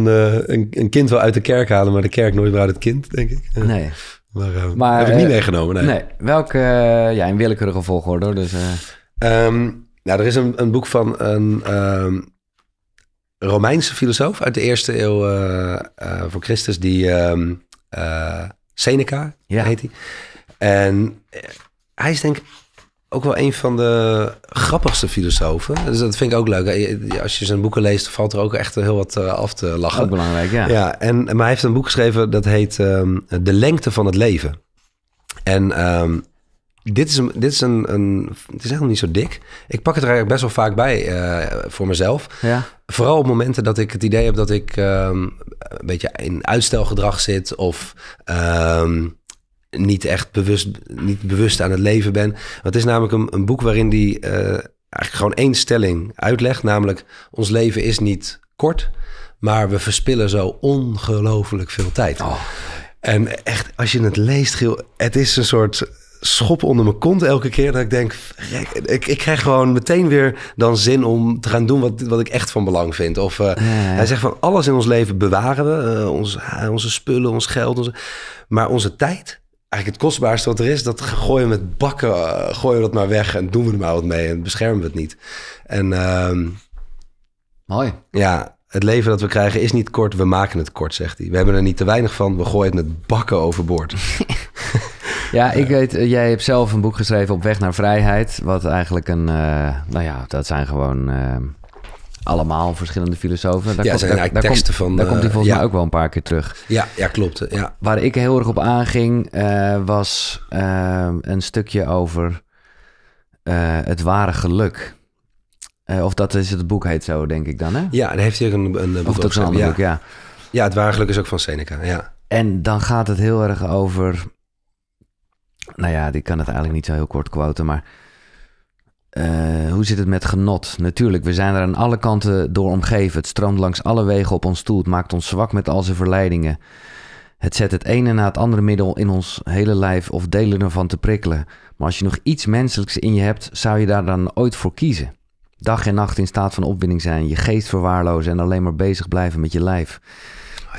een, een, kind wel uit de kerk halen, maar de kerk nooit meer uit het kind, denk ik. Eh, nee. Eh, maar, heb ik niet meegenomen, nee. nee. Welke, ja, in willekeurige volgorde hoor. Dus, um, nou, er is een, een boek van een ehm, Romeinse filosoof uit de eerste eeuw voor Christus, die... Ehm, eh, Seneca, heet hij. En eh, hij is denk ik ook wel een van de grappigste filosofen. Dus dat vind ik ook leuk. Eh, als je zijn boeken leest, valt er ook echt heel wat af te lachen. Ook belangrijk, ja. ja en, maar hij heeft een boek geschreven dat heet ehm, De Lengte van het Leven. En ehm, dit is, een, dit is een, een, Het is echt nog niet zo dik. Ik pak het er eigenlijk best wel vaak bij eh, voor mezelf. Ja. Vooral op momenten dat ik het idee heb dat ik ehm, een beetje in uitstelgedrag zit of. Ehm, niet echt bewust, niet bewust aan het leven ben. het is namelijk een, een boek waarin die eh, eigenlijk gewoon één stelling uitlegt. Namelijk, ons leven is niet kort, maar we verspillen zo ongelooflijk veel tijd. Oh. En echt, als je het leest, het is een soort schop onder mijn kont elke keer. Dat ik denk, ik, ik krijg gewoon meteen weer dan zin om te gaan doen wat, wat ik echt van belang vind. Of eh, hij zegt van alles in ons leven bewaren we. Eh, onze, onze spullen, ons geld. maar onze tijd, eigenlijk het kostbaarste wat er is, dat gooien we met bakken, eh, gooien we dat maar weg en doen we er maar wat mee en beschermen we het niet. En ehm, mooi. Ja, het leven dat we krijgen is niet kort, we maken het kort, zegt hij. We hebben er niet te weinig van, we gooien het met bakken overboord. Ja, ik eh. weet, eh, jij hebt zelf een boek geschreven op weg naar vrijheid. Wat eigenlijk een, uh, nou ja, dat zijn gewoon allemaal verschillende filosofen. Daar ja, komt, zijn daar, teksten van. Daar komt hij volgens mij ook wel een paar keer terug. Ja, ja klopt. Ja. Waar ik heel erg op aanging was een stukje over het ware geluk. of dat is het boek heet zo, denk ik dan, hè? Ja, daar heeft hij ook een, een, boek Ja. ja. ja, het ware geluk is ook van Seneca, ja. En dan gaat het heel erg over nou ja, ik kan het eigenlijk niet zo heel kort quoten, maar eh, hoe zit het met genot? Natuurlijk, we zijn er aan alle kanten door omgeven. Het stroomt langs alle wegen op ons toe. Het maakt ons zwak met al zijn verleidingen. Het zet het ene na het andere middel in ons hele lijf of delen ervan te prikkelen. Maar als je nog iets menselijks in je hebt, zou je daar dan ooit voor kiezen. Dag en nacht in staat van opwinding zijn, je geest verwaarlozen en alleen maar bezig blijven met je lijf.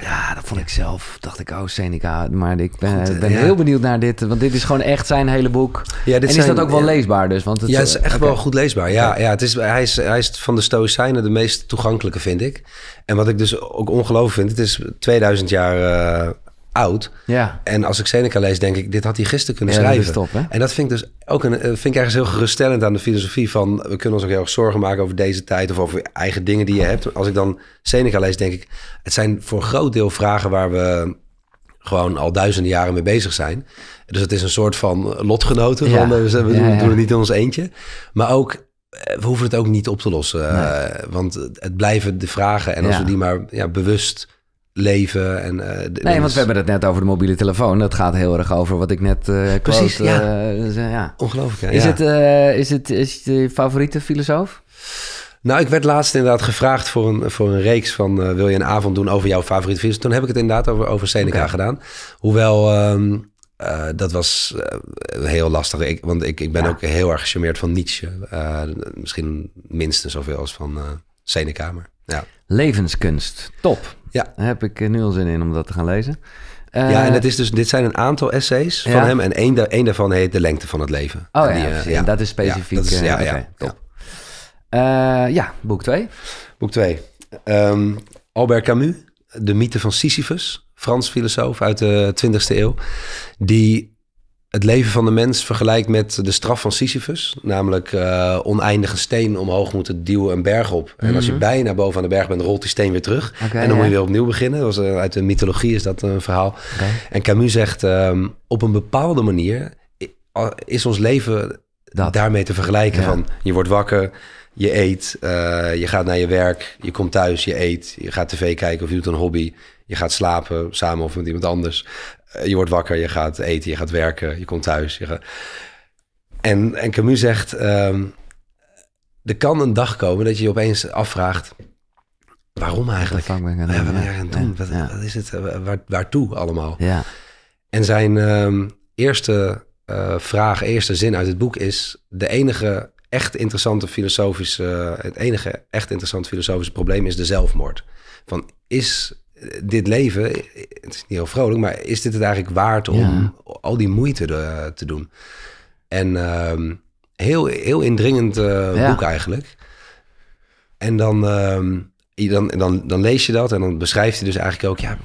Ja, dat vond ik zelf. Dacht ik, oh Seneca. Maar ik ben, eh, ben heel benieuwd naar dit. Want dit is gewoon echt zijn hele boek. Ja, dit en is dat ook wel leesbaar dus? Want het, ja, het is eh, echt wel goed leesbaar. Ja, ja het is, hij, is, hij is van de Stoïcijnen de meest toegankelijke, vind ik. En wat ik dus ook ongelooflijk vind. Het is 2000 jaar eh, oud. Ja. En als ik Seneca lees, denk ik, dit had hij gisteren kunnen schrijven. top, En dat vind ik dus ook een, eh, vind ik ergens heel geruststellend aan de filosofie van we kunnen ons ook heel erg zorgen maken over deze tijd of over eigen dingen die je hebt. Als ik dan Seneca lees, denk ik, het zijn voor een groot deel vragen waar we gewoon al duizenden jaren mee bezig zijn. Dus het is een soort van lotgenoten. Van, we, doen, het niet in ons eentje. Maar ook eh, we hoeven het ook niet op te lossen. Eh, want het blijven de vragen. En als we die maar ja, bewust leven. En, eh, nee, want we hebben het net over de mobiele telefoon. Dat gaat heel erg over wat ik net uh, Precies, ja. Eh, dus, ja. Ongelooflijk, Is, Het, is, het, is je favoriete filosoof? Nou, ik werd laatst inderdaad gevraagd voor een, voor een reeks van... wil je een avond doen over jouw favoriete filosoof? Toen heb ik het inderdaad over, over Seneca gedaan. Hoewel... Ehm, dat was heel lastig. Ik, want ik, ik ben ook heel erg gecharmeerd van Nietzsche. Uh, misschien minstens zoveel als van Seneca. Levenskunst, top. Ja. Daar heb ik eh, nu al zin in om dat te gaan lezen. Eh, ja, en het is dus, dit zijn een aantal essays van hem. En één, één daarvan heet De Lengte van het Leven. Oh ja, eh, ja, dat is specifiek. Ja, ja, ja, top. Ja, boek 2. Boek 2. Ehm, Albert Camus, De Mythe van Sisyphus. Frans filosoof uit de 20e eeuw. Die het leven van de mens vergelijkt met de straf van Sisyphus. Namelijk eh, oneindige steen omhoog moeten duwen een berg op. En als je mhm. bijna boven aan de berg bent, rolt die steen weer terug. en dan moet je weer opnieuw beginnen. Dat was, eh, uit de mythologie is dat eh, een verhaal. En Camus zegt, ehm, op een bepaalde manier is ons leven dat. daarmee te vergelijken. Van, je wordt wakker, je eet, je gaat naar je werk, je komt thuis, je eet, je gaat tv kijken of je doet een hobby. Je gaat slapen samen of met iemand anders. Eh, je wordt wakker, je gaat eten, je gaat werken, je komt thuis. Je gaat... En, en Camus zegt, ehm, er kan een dag komen dat je je opeens afvraagt, waarom eigenlijk? Wat ben ik aan het doen? Wat, is het? Eh, waar, waartoe allemaal? Ja. En zijn ehm, eerste eh, vraag, eerste zin uit het boek is, de enige echt interessante filosofische, het enige echt interessante filosofische probleem is de zelfmoord. Van is dit leven, het is niet heel vrolijk, maar is dit het eigenlijk waard om al die moeite eh, te doen? En ehm, heel, heel indringend eh, boek eigenlijk. En dan, ehm, dan, dan, dan lees je dat en dan beschrijft hij dus eigenlijk ook, ja,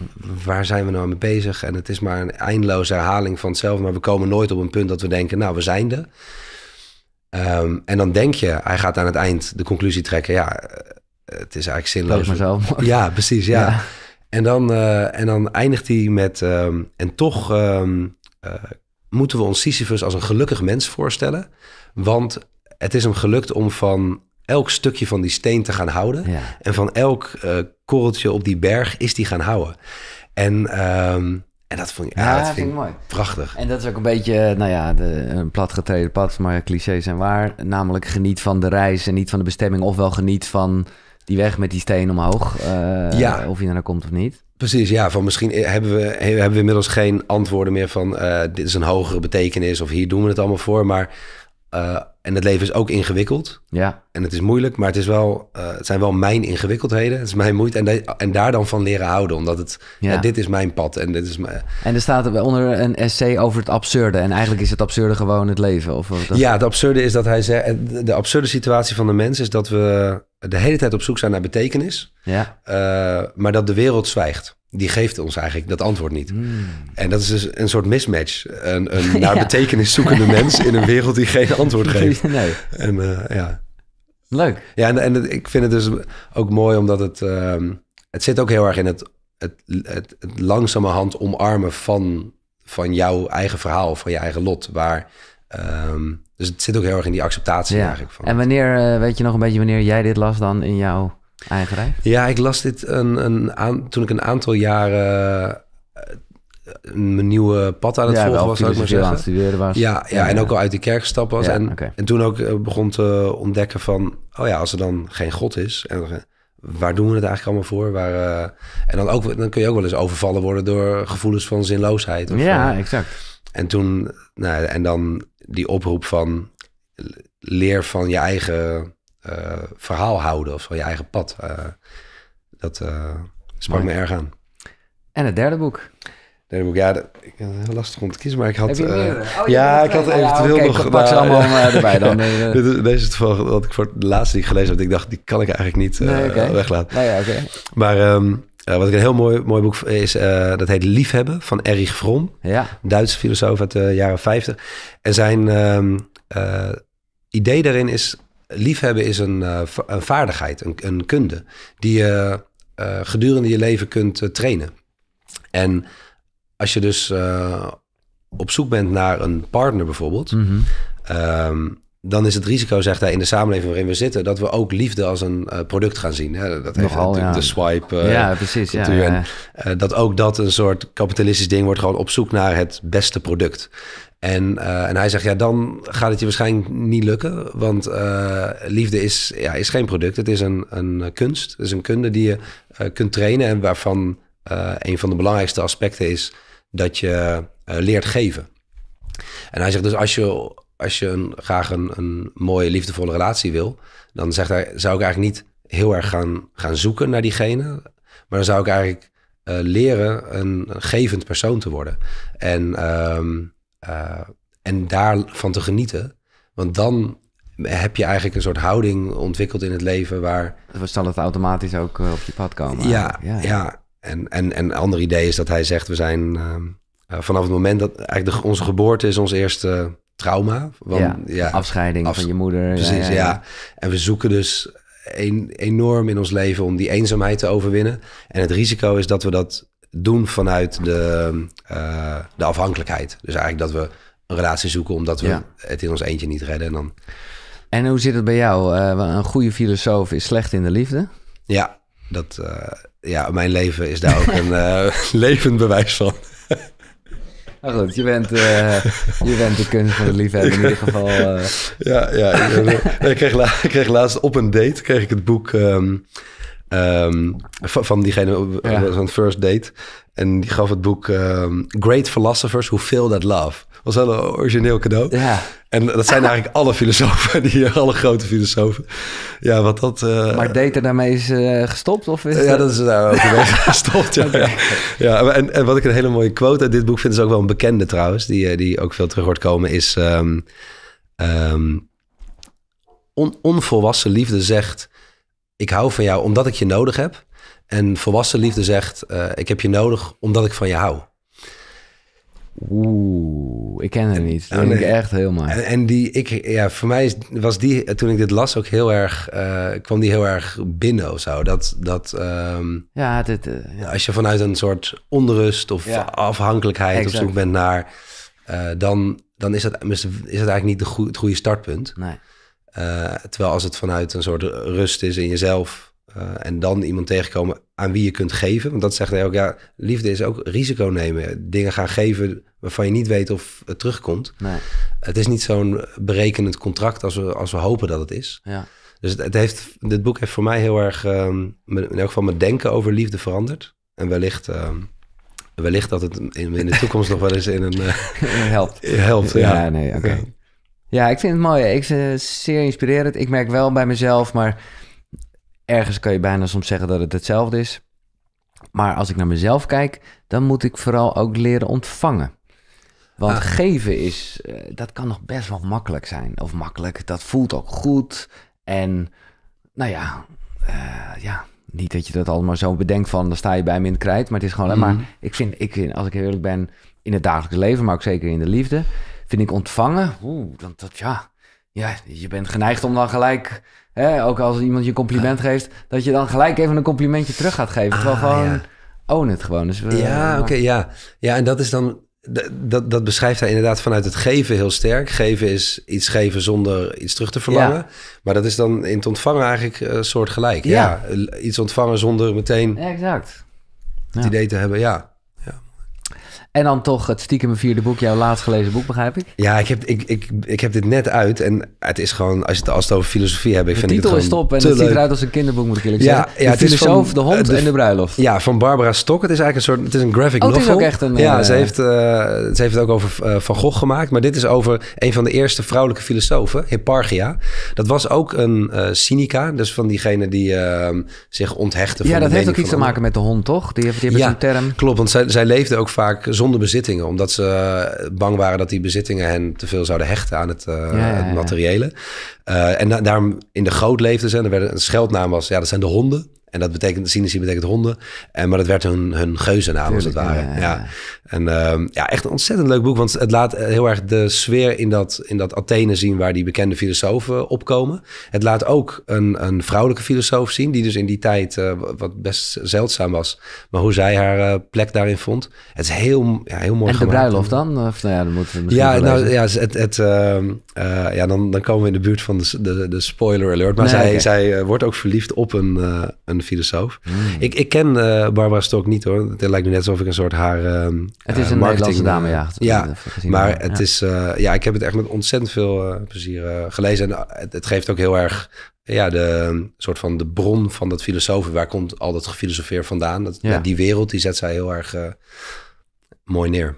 waar zijn we nou mee bezig? En het is maar een eindeloze herhaling van hetzelfde, maar we komen nooit op een punt dat we denken, nou, we zijn er. Ehm, en dan denk je, hij gaat aan het eind de conclusie trekken, ja, eh, het is eigenlijk zinloos. Ja, precies, ja. En dan, eh, en dan eindigt hij met. Ehm, en toch ehm, eh, moeten we ons Sisyphus als een gelukkig mens voorstellen. Want het is hem gelukt om van elk stukje van die steen te gaan houden. En van elk eh, korreltje op die berg is die gaan houden. En, ehm, en dat vond ik, ja, mooi. prachtig. En dat is ook een beetje, nou ja, de, een platgetreden pad, maar clichés zijn waar. Namelijk geniet van de reis en niet van de bestemming. Ofwel geniet van die weg met die steen omhoog. Eh, ja. Of je er naar nou komt of niet. Precies, ja. Van misschien eh, hebben we, hebben we inmiddels geen antwoorden meer van eh, dit is een hogere betekenis of hier doen we het allemaal voor. Maar en het leven is ook ingewikkeld. Ja. En het is moeilijk, maar het, is wel, eh, het zijn wel mijn ingewikkeldheden. Het is mijn moeite. En, en daar dan van leren houden. Omdat het, ja. dit is mijn pad. En, dit is mijn... en er staat onder een essay over het absurde. En eigenlijk is het absurde gewoon het leven. Of Ja, het absurde is dat hij zegt... De absurde situatie van de mens is dat we de hele tijd op zoek zijn naar betekenis. Ja. Eh, maar dat de wereld zwijgt die geeft ons eigenlijk dat antwoord niet. Hmm. En dat is dus een soort mismatch. Een, een naar betekenis zoekende mens in een wereld die geen antwoord geeft. Nee. En eh, ja. Leuk. Ja, en, en, ik vind het dus ook mooi omdat het... Ehm, het zit ook heel erg in het, het, het, langzamerhand omarmen van, van jouw eigen verhaal, van je eigen lot. Waar, ehm, dus het zit ook heel erg in die acceptatie eigenlijk. Van en wanneer, eh, weet je nog een beetje wanneer jij dit las dan in jouw Eigen Ja, ik las dit een, een, aan, toen ik een aantal jaren eh, mijn nieuwe pad aan het volgen was, zou ik maar zeggen. was. Ja, ja, en ook al uit de kerk gestapt was. en, en toen ook eh, begon te ontdekken van, oh ja, als er dan geen God is, en, eh, waar doen we het eigenlijk allemaal voor? Waar, en dan, ook, dan kun je ook wel eens overvallen worden door gevoelens van zinloosheid. Of ja, exact. En toen, nou, en dan die oproep van leer van je eigen eh, verhaal houden of zo, je eigen pad. Eh, dat eh, sprak me erg aan. En het derde boek? derde boek, ja, dat, heel lastig om te kiezen, maar ik had... Oh, ja, ik had eventueel nog... Ik pak ze allemaal erbij dan. dit is, deze is wat ik voor het laatste die ik gelezen heb. Ik dacht, die kan ik eigenlijk niet uh, nee, weglaten. Nou, ja, Maar ehm, wat ik een heel mooi, mooi boek is, dat heet Liefhebben van Erich Fromm. Ja. Duitse filosoof uit de jaren 50. En zijn ehm, idee daarin is liefhebben is een, eh, een vaardigheid, een, een, kunde, die je eh, gedurende je leven kunt eh, trainen. En als je dus op zoek bent naar een partner bijvoorbeeld, mhm. ehm, dan is het risico, zegt hij, in de samenleving waarin we zitten, dat we ook liefde als een product gaan zien. Hè? Dat heeft Nogal, natuurlijk de swipe ja, precies, ja, En, dat ook dat een soort kapitalistisch ding wordt, gewoon op zoek naar het beste product. En, eh, en hij zegt, ja, dan gaat het je waarschijnlijk niet lukken. Want eh, liefde is, ja, is geen product. Het is een, een eh, kunst. Het is een kunde die je kunt trainen. En waarvan een van de belangrijkste aspecten is dat je leert geven. En hij zegt dus, als je, als je een, graag een, een mooie, liefdevolle relatie wil... dan zegt hij, zou ik eigenlijk niet heel erg gaan, gaan zoeken naar diegene. Maar dan zou ik eigenlijk leren een, een, gevend persoon te worden. En... Ehm, uh, en daarvan te genieten. Want dan heb je eigenlijk een soort houding ontwikkeld in het leven waar... dat zal het automatisch ook eh, op je pad komen? Ja, ja, En, en, en een ander idee is dat hij zegt, we zijn eh, vanaf het moment dat... Eigenlijk onze geboorte is ons eerste trauma. ja, ja afscheiding van je moeder. Precies, ja, ja, En we zoeken dus een, enorm in ons leven om die eenzaamheid te overwinnen. En het risico is dat we dat doen vanuit de, eh, de afhankelijkheid. Dus eigenlijk dat we een relatie zoeken omdat we het in ons eentje niet redden. En, dan... en hoe zit het bij jou? Eh, een goede filosoof is slecht in de liefde? Ja, dat, eh, ja mijn leven is daar ook een levend bewijs van. Maar nou goed, je bent, je bent de kunst van de liefde in ieder geval. Ja, ja ik, ik, kreeg ik, kreeg laatst op een date kreeg ik het boek ehm, Ehm, van, diegene eh, ja. het first date. En die gaf het boek ehm, Great Philosophers Who Feel That Love. Was wel een origineel cadeau. Ja. En dat zijn eigenlijk alle filosofen, die, alle grote filosofen. Ja, wat dat... Eh, maar date daarmee is eh, gestopt? Of is ja, dat, is daar ook mee gestopt, ja. ja. en, en, wat ik een hele mooie quote uit dit boek vind, is ook wel een bekende trouwens, die, die ook veel terug hoort komen, is... Ehm, onvolwassen liefde zegt ik hou van jou omdat ik je nodig heb. En volwassen liefde zegt, eh, ik heb je nodig omdat ik van je hou. Oeh, ik ken het niet. Dat nou, vind ik echt heel mooi. En, en, die, ik, ja, voor mij was die, toen ik dit las, ook heel erg, eh, kwam die heel erg binnen of zo. Dat, dat ehm, ja, dit, eh, ja. als je vanuit een soort onrust of afhankelijkheid exact. op zoek bent naar, dan, dan is, dat, is dat eigenlijk niet de het goede startpunt. Nee. Eh, terwijl als het vanuit een soort rust is in jezelf eh, en dan iemand tegenkomen aan wie je kunt geven. Want dat zegt hij ook, ja, liefde is ook risico nemen. Dingen gaan geven waarvan je niet weet of het terugkomt. Nee. Het is niet zo'n berekenend contract als we, als we hopen dat het is. Ja. Dus het, het heeft, dit boek heeft voor mij heel erg, ehm, in elk geval mijn denken over liefde veranderd. En wellicht... Ehm, wellicht dat het in, de toekomst nog wel eens in een... Uh, helpt. helpt, ja. ja nee, oké. Ja, ik vind het mooi. Ik vind het zeer inspirerend. Ik merk wel bij mezelf, maar ergens kan je bijna soms zeggen dat het hetzelfde is. Maar als ik naar mezelf kijk, dan moet ik vooral ook leren ontvangen. Want ah. geven is, eh, dat kan nog best wel makkelijk zijn. Of makkelijk, dat voelt ook goed. En nou ja, eh, ja, niet dat je dat allemaal zo bedenkt van, dan sta je bij me in het krijt. Maar het is gewoon, mhm. maar ik vind, ik vind, als ik eerlijk ben, in het dagelijks leven, maar ook zeker in de liefde, vind ik ontvangen, oeh, dan dat ja. Ja, je bent geneigd om dan gelijk, hè, ook als iemand je compliment ah. geeft, dat je dan gelijk even een complimentje terug gaat geven. Ah, gewoon, ja. own het gewoon. Dus ja, oké, ja. Ja, en dat is dan, dat, dat beschrijft hij inderdaad vanuit het geven heel sterk. Geven is iets geven zonder iets terug te verlangen. Maar dat is dan in het ontvangen eigenlijk een eh, soort gelijk. Ja. iets ontvangen zonder meteen exact. het idee te hebben, ja. En dan toch het stiekem vierde boek, jouw laatst gelezen boek, begrijp ik? Ja, ik heb, ik, ik, ik heb dit net uit en het is gewoon, als je het, als het over filosofie hebt, ik vind titel is top en het ziet eruit als een kinderboek, moet ik eerlijk ja, zeggen. ja, het filosoof, is van, de hond en de bruiloft. Ja, van Barbara Stok. Het is eigenlijk een soort, het is een graphic oh, novel. is ook echt een... Ja, eh, ze, heeft, eh, ze heeft het ook over eh, Van Gogh gemaakt, maar dit is over een van de eerste vrouwelijke filosofen, Hipparchia. Dat was ook een cynica, dus van diegene die ehm, zich onthechten van Ja, dat heeft ook iets te maken met de hond, toch? Die heeft, die ja, zo'n term. klopt, want zij, zij leefde ook vaak zonder zonder bezittingen. Omdat ze eh, bang waren dat die bezittingen hen te veel zouden hechten aan het, eh, het materiële. Eh, en daarom in de goot leefden ze. En er werd een scheldnaam was, ja, dat zijn de honden. En dat betekent, Sinisi betekent honden. En, eh, maar dat werd hun, hun geuzennaam als het ware. Ja, En ehm, ja, echt een ontzettend leuk boek. Want het laat eh, heel erg de sfeer in dat, in dat Athene zien waar die bekende filosofen eh, opkomen. Het laat ook een, een vrouwelijke filosoof zien. Die dus in die tijd, wat best zeldzaam was. Maar hoe zij haar plek daarin vond. Het is heel, ja, heel mooi En gemaakt. de bruiloft dan? Of nou ja, dan moeten we Ja, nou, ja, het, het, ehm, ja dan, dan komen we in de buurt van de, de, de spoiler alert. Maar zij, zij wordt ook verliefd op een, een filosoof. Hmm. Ik, ik ken eh, Barbara Stok niet hoor. Het lijkt nu net alsof ik een soort haar uh, Het is eh, een marketing dame, ja. ja maar het is, ja, ik heb het echt met ontzettend veel plezier gelezen. En het, het, geeft ook heel erg, ja, de mm, soort van de bron van dat filosofen. Waar komt al dat gefilosofeer vandaan? Dat, ja. die wereld, die zet zij heel erg mooi neer.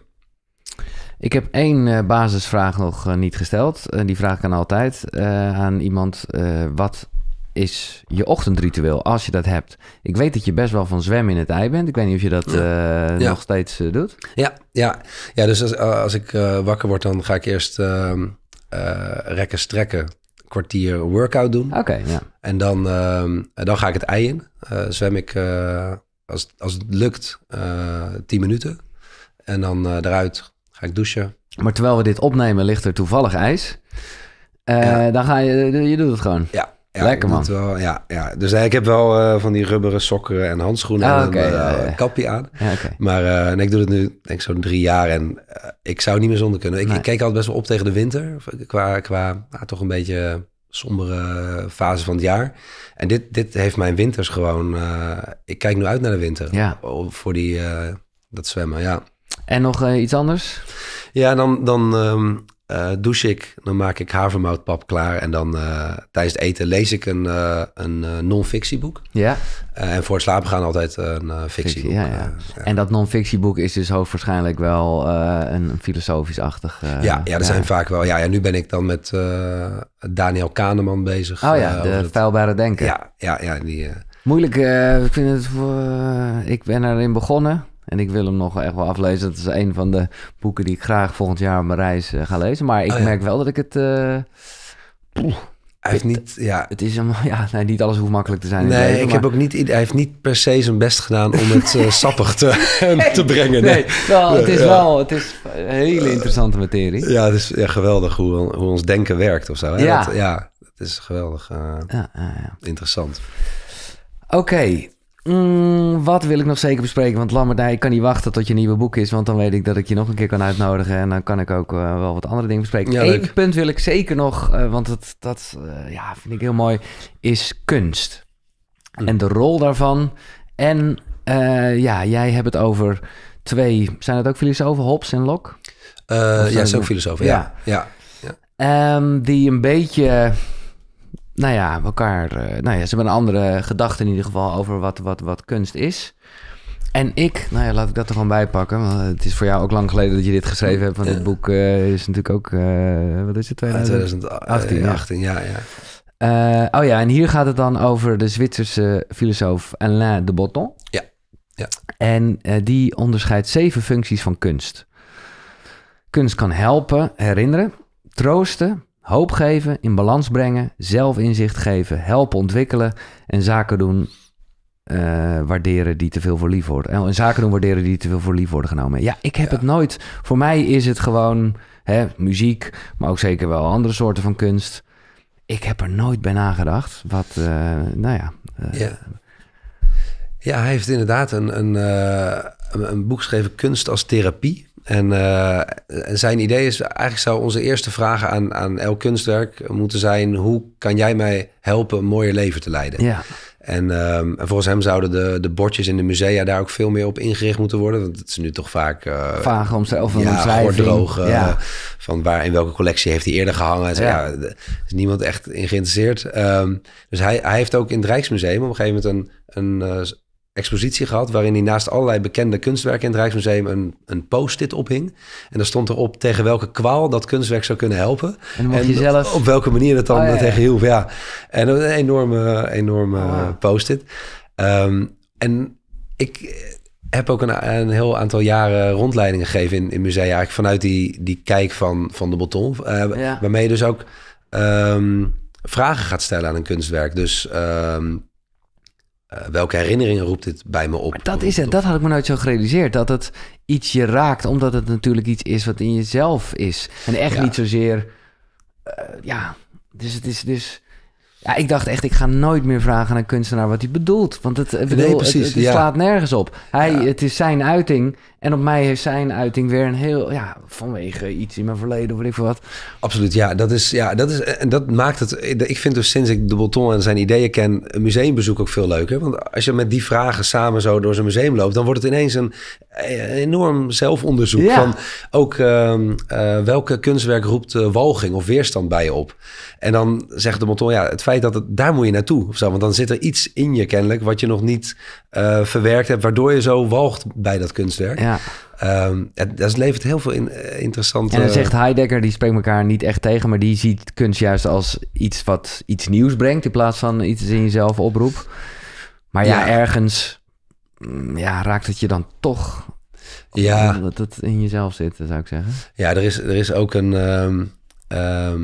Ik heb één basisvraag nog niet gesteld. die vraag kan altijd aan iemand. wat is je ochtendritueel, als je dat hebt. Ik weet dat je best wel van zwemmen in het ei bent. Ik weet niet of je dat eh, nog steeds eh, doet. Ja, ja. ja dus als, als ik eh, wakker word, dan ga ik eerst ehm, rekken, strekken, kwartier workout doen. Oké, ja. En dan, ehm, dan ga ik het ei in. zwem ik, als, als het lukt, 10 minuten. En dan eruit ga ik douchen. Maar terwijl we dit opnemen, ligt er toevallig ijs. Dan ga je, je doet het gewoon. Ja, ja, Lekker man. ja, ja, dus eh, ik heb wel eh, van die rubberen sokken en handschoenen ah, en eh, een kapje aan. Ja, Maar en ik doe het nu denk zo'n drie jaar en ik zou niet meer zonder kunnen. Ik, nee. keek altijd best wel op tegen de winter, qua, qua nou, toch een beetje sombere fase van het jaar. En dit, dit heeft mijn winters gewoon... ik kijk nu uit naar de winter oh, voor die, dat zwemmen, ja. En nog iets anders? Ja, dan... dan ehm, uh, douche ik, dan maak ik havermoutpap klaar. En dan eh, tijdens het eten lees ik een, eh, een non-fictieboek. Ja. en voor het slapen gaan altijd een fictieboek. Ja, ja. ja, En dat non-fictieboek is dus hoogstwaarschijnlijk wel een filosofisch-achtig... ja, ja, er zijn vaak wel... Ja, ja, nu ben ik dan met Daniel Kahneman bezig. Oh ja, de vuilbare denken. Ja, ja, ja die... Moeilijk, ik vind het... ik ben erin begonnen en ik wil hem nog echt wel aflezen. Dat is een van de boeken die ik graag volgend jaar op mijn reis eh, ga lezen. Maar ik oh merk wel dat ik het... Uh, hij heeft niet, ja. Het is hem, ja, nee, niet alles hoeft makkelijk te zijn. Nee, ik heb ook niet, hij heeft niet per se zijn best gedaan om het eh, sappig te, te brengen. Nee, het is wel, het is een hele interessante materie. ja, het is ja, geweldig hoe, hoe ons denken werkt of zo. Hè? Ja. ja, het is geweldig ja, interessant. Oké, Mm, wat wil ik nog zeker bespreken? Want Lambert, nee, ik kan niet wachten tot je nieuwe boek is. Want dan weet ik dat ik je nog een keer kan uitnodigen. En dan kan ik ook eh, wel wat andere dingen bespreken. Ja, Eén punt wil ik zeker nog, eh, want dat, dat eh, ja, vind ik heel mooi, is kunst. Hm. En de rol daarvan. En ja, jij hebt het over twee, zijn het ook filosofen, Hobbes en Locke? ja, zijn ook filosofen, ja. ja. Ehm, die een beetje nou ja, elkaar. Eh, nou ja, ze hebben een andere gedachte in ieder geval over wat, wat, wat kunst is. En ik, nou ja, laat ik dat er gewoon bij pakken. Want het is voor jou ook lang geleden dat je dit geschreven hebt. Want ja. dit eh, boek eh, is natuurlijk ook, wat is het, 2018? 18, ja. ja, oh ja, en hier gaat het dan over de Zwitserse filosoof Alain de Botton. Ja. ja. En die onderscheidt zeven functies van kunst. Kunst kan helpen, herinneren, troosten, Hoop geven, in balans brengen, zelfinzicht geven, helpen ontwikkelen en zaken doen eh, waarderen die te veel voor lief worden. En zaken doen waarderen die te veel voor lief worden genomen. Ja, ik heb het nooit. Voor mij is het gewoon hè, muziek, maar ook zeker wel andere soorten van kunst. Ik heb er nooit bij nagedacht. Wat, uh, nou eh, ja, ja. hij heeft inderdaad een, een, een boek geschreven, Kunst als Therapie. En eh, zijn idee is, eigenlijk zou onze eerste vraag aan, aan elk kunstwerk moeten zijn... hoe kan jij mij helpen een mooier leven te leiden? Ja. En, ehm, en, volgens hem zouden de, de bordjes in de musea daar ook veel meer op ingericht moeten worden. Want het is nu toch vaak... Eh, vragen Vage omschrijving van ja, droog, Van waar, in welke collectie heeft hij eerder gehangen. Dus, ja. is niemand echt in geïnteresseerd. Ehm, dus hij, hij heeft ook in het Rijksmuseum op een gegeven moment een... een eh, expositie gehad waarin hij naast allerlei bekende kunstwerken in het Rijksmuseum een, een post-it ophing. En daar stond erop tegen welke kwaal dat kunstwerk zou kunnen helpen. En, en zelf... op welke manier het dan oh, ja. tegen hielp. Ja. En een enorme, enorme oh, post-it. Ehm, en ik heb ook een, een, heel aantal jaren rondleidingen gegeven in, in musea. Eigenlijk vanuit die, die kijk van, van de Boton. Eh, waarmee je dus ook ehm, vragen gaat stellen aan een kunstwerk. Dus... Ehm, eh, welke herinneringen roept dit bij me op? dat is het. Dat had ik me nooit zo gerealiseerd. Dat het iets je raakt, omdat het natuurlijk iets is wat in jezelf is. En echt niet zozeer. Eh, ja, dus het is dus. Ja, ik dacht echt, ik ga nooit meer vragen aan een kunstenaar wat hij bedoelt. Want het, precies, het, ja. slaat nergens op. Hij, Het is zijn uiting. En op mij heeft zijn uiting weer een heel... Ja, vanwege iets in mijn verleden of weet ik veel wat. Absoluut, ja. Dat, is, ja, dat, is, en dat maakt het... Ik vind dus sinds ik de Bolton en zijn ideeën ken... een museumbezoek ook veel leuker. Want als je met die vragen samen zo door zijn museum loopt... dan wordt het ineens een eh, enorm zelfonderzoek. Ja. Van ook ehm, eh, welke kunstwerk roept eh, walging of weerstand bij je op? En dan zegt de motor, ja, het feit dat het, daar moet je naartoe of zo. Want dan zit er iets in je kennelijk wat je nog niet eh, verwerkt hebt, waardoor je zo walgt bij dat kunstwerk. Ja. Um, ehm, dat levert heel veel in, uh, En dan zegt Heidegger, die spreekt elkaar niet echt tegen... maar die ziet kunst juist als iets wat iets nieuws brengt... in plaats van iets in jezelf oproep. Maar ja, ergens mm, ja, raakt het je dan toch... Ja. Dat het in jezelf zit, zou ik zeggen. Ja, er is, er is ook een... Ehm, ehm,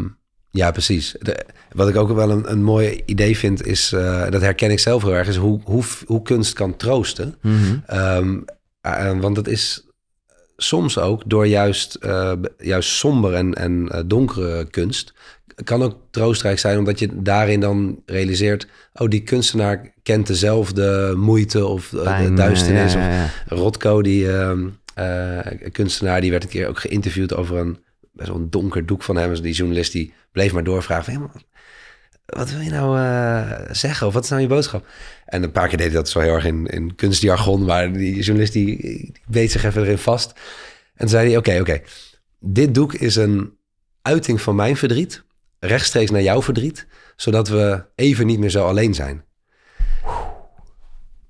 ja, precies. De, wat ik ook wel een, een mooi idee vind, is, uh, dat herken ik zelf heel erg, is hoe, hoe, hoe kunst kan troosten. Mhm. Ehm, eh, want dat is soms ook door juist, uh, juist somber en, en donkere kunst, kan ook troostrijk zijn, omdat je daarin dan realiseert, oh, die kunstenaar kent dezelfde moeite of de duisternis. Rotko, die ehm, kunstenaar, die werd een keer ook geïnterviewd over een best donker doek van hem. Dus die journalist die bleef maar doorvragen. Van, wat wil je nou eh, zeggen? Of wat is nou je boodschap? En een paar keer deed hij dat zo heel erg in, in kunstjargon. waar die journalist die, weet zich even erin vast. En zei hij, oké, oké. Dit doek is een uiting van mijn verdriet. Rechtstreeks naar jouw verdriet. Zodat we even niet meer zo alleen zijn.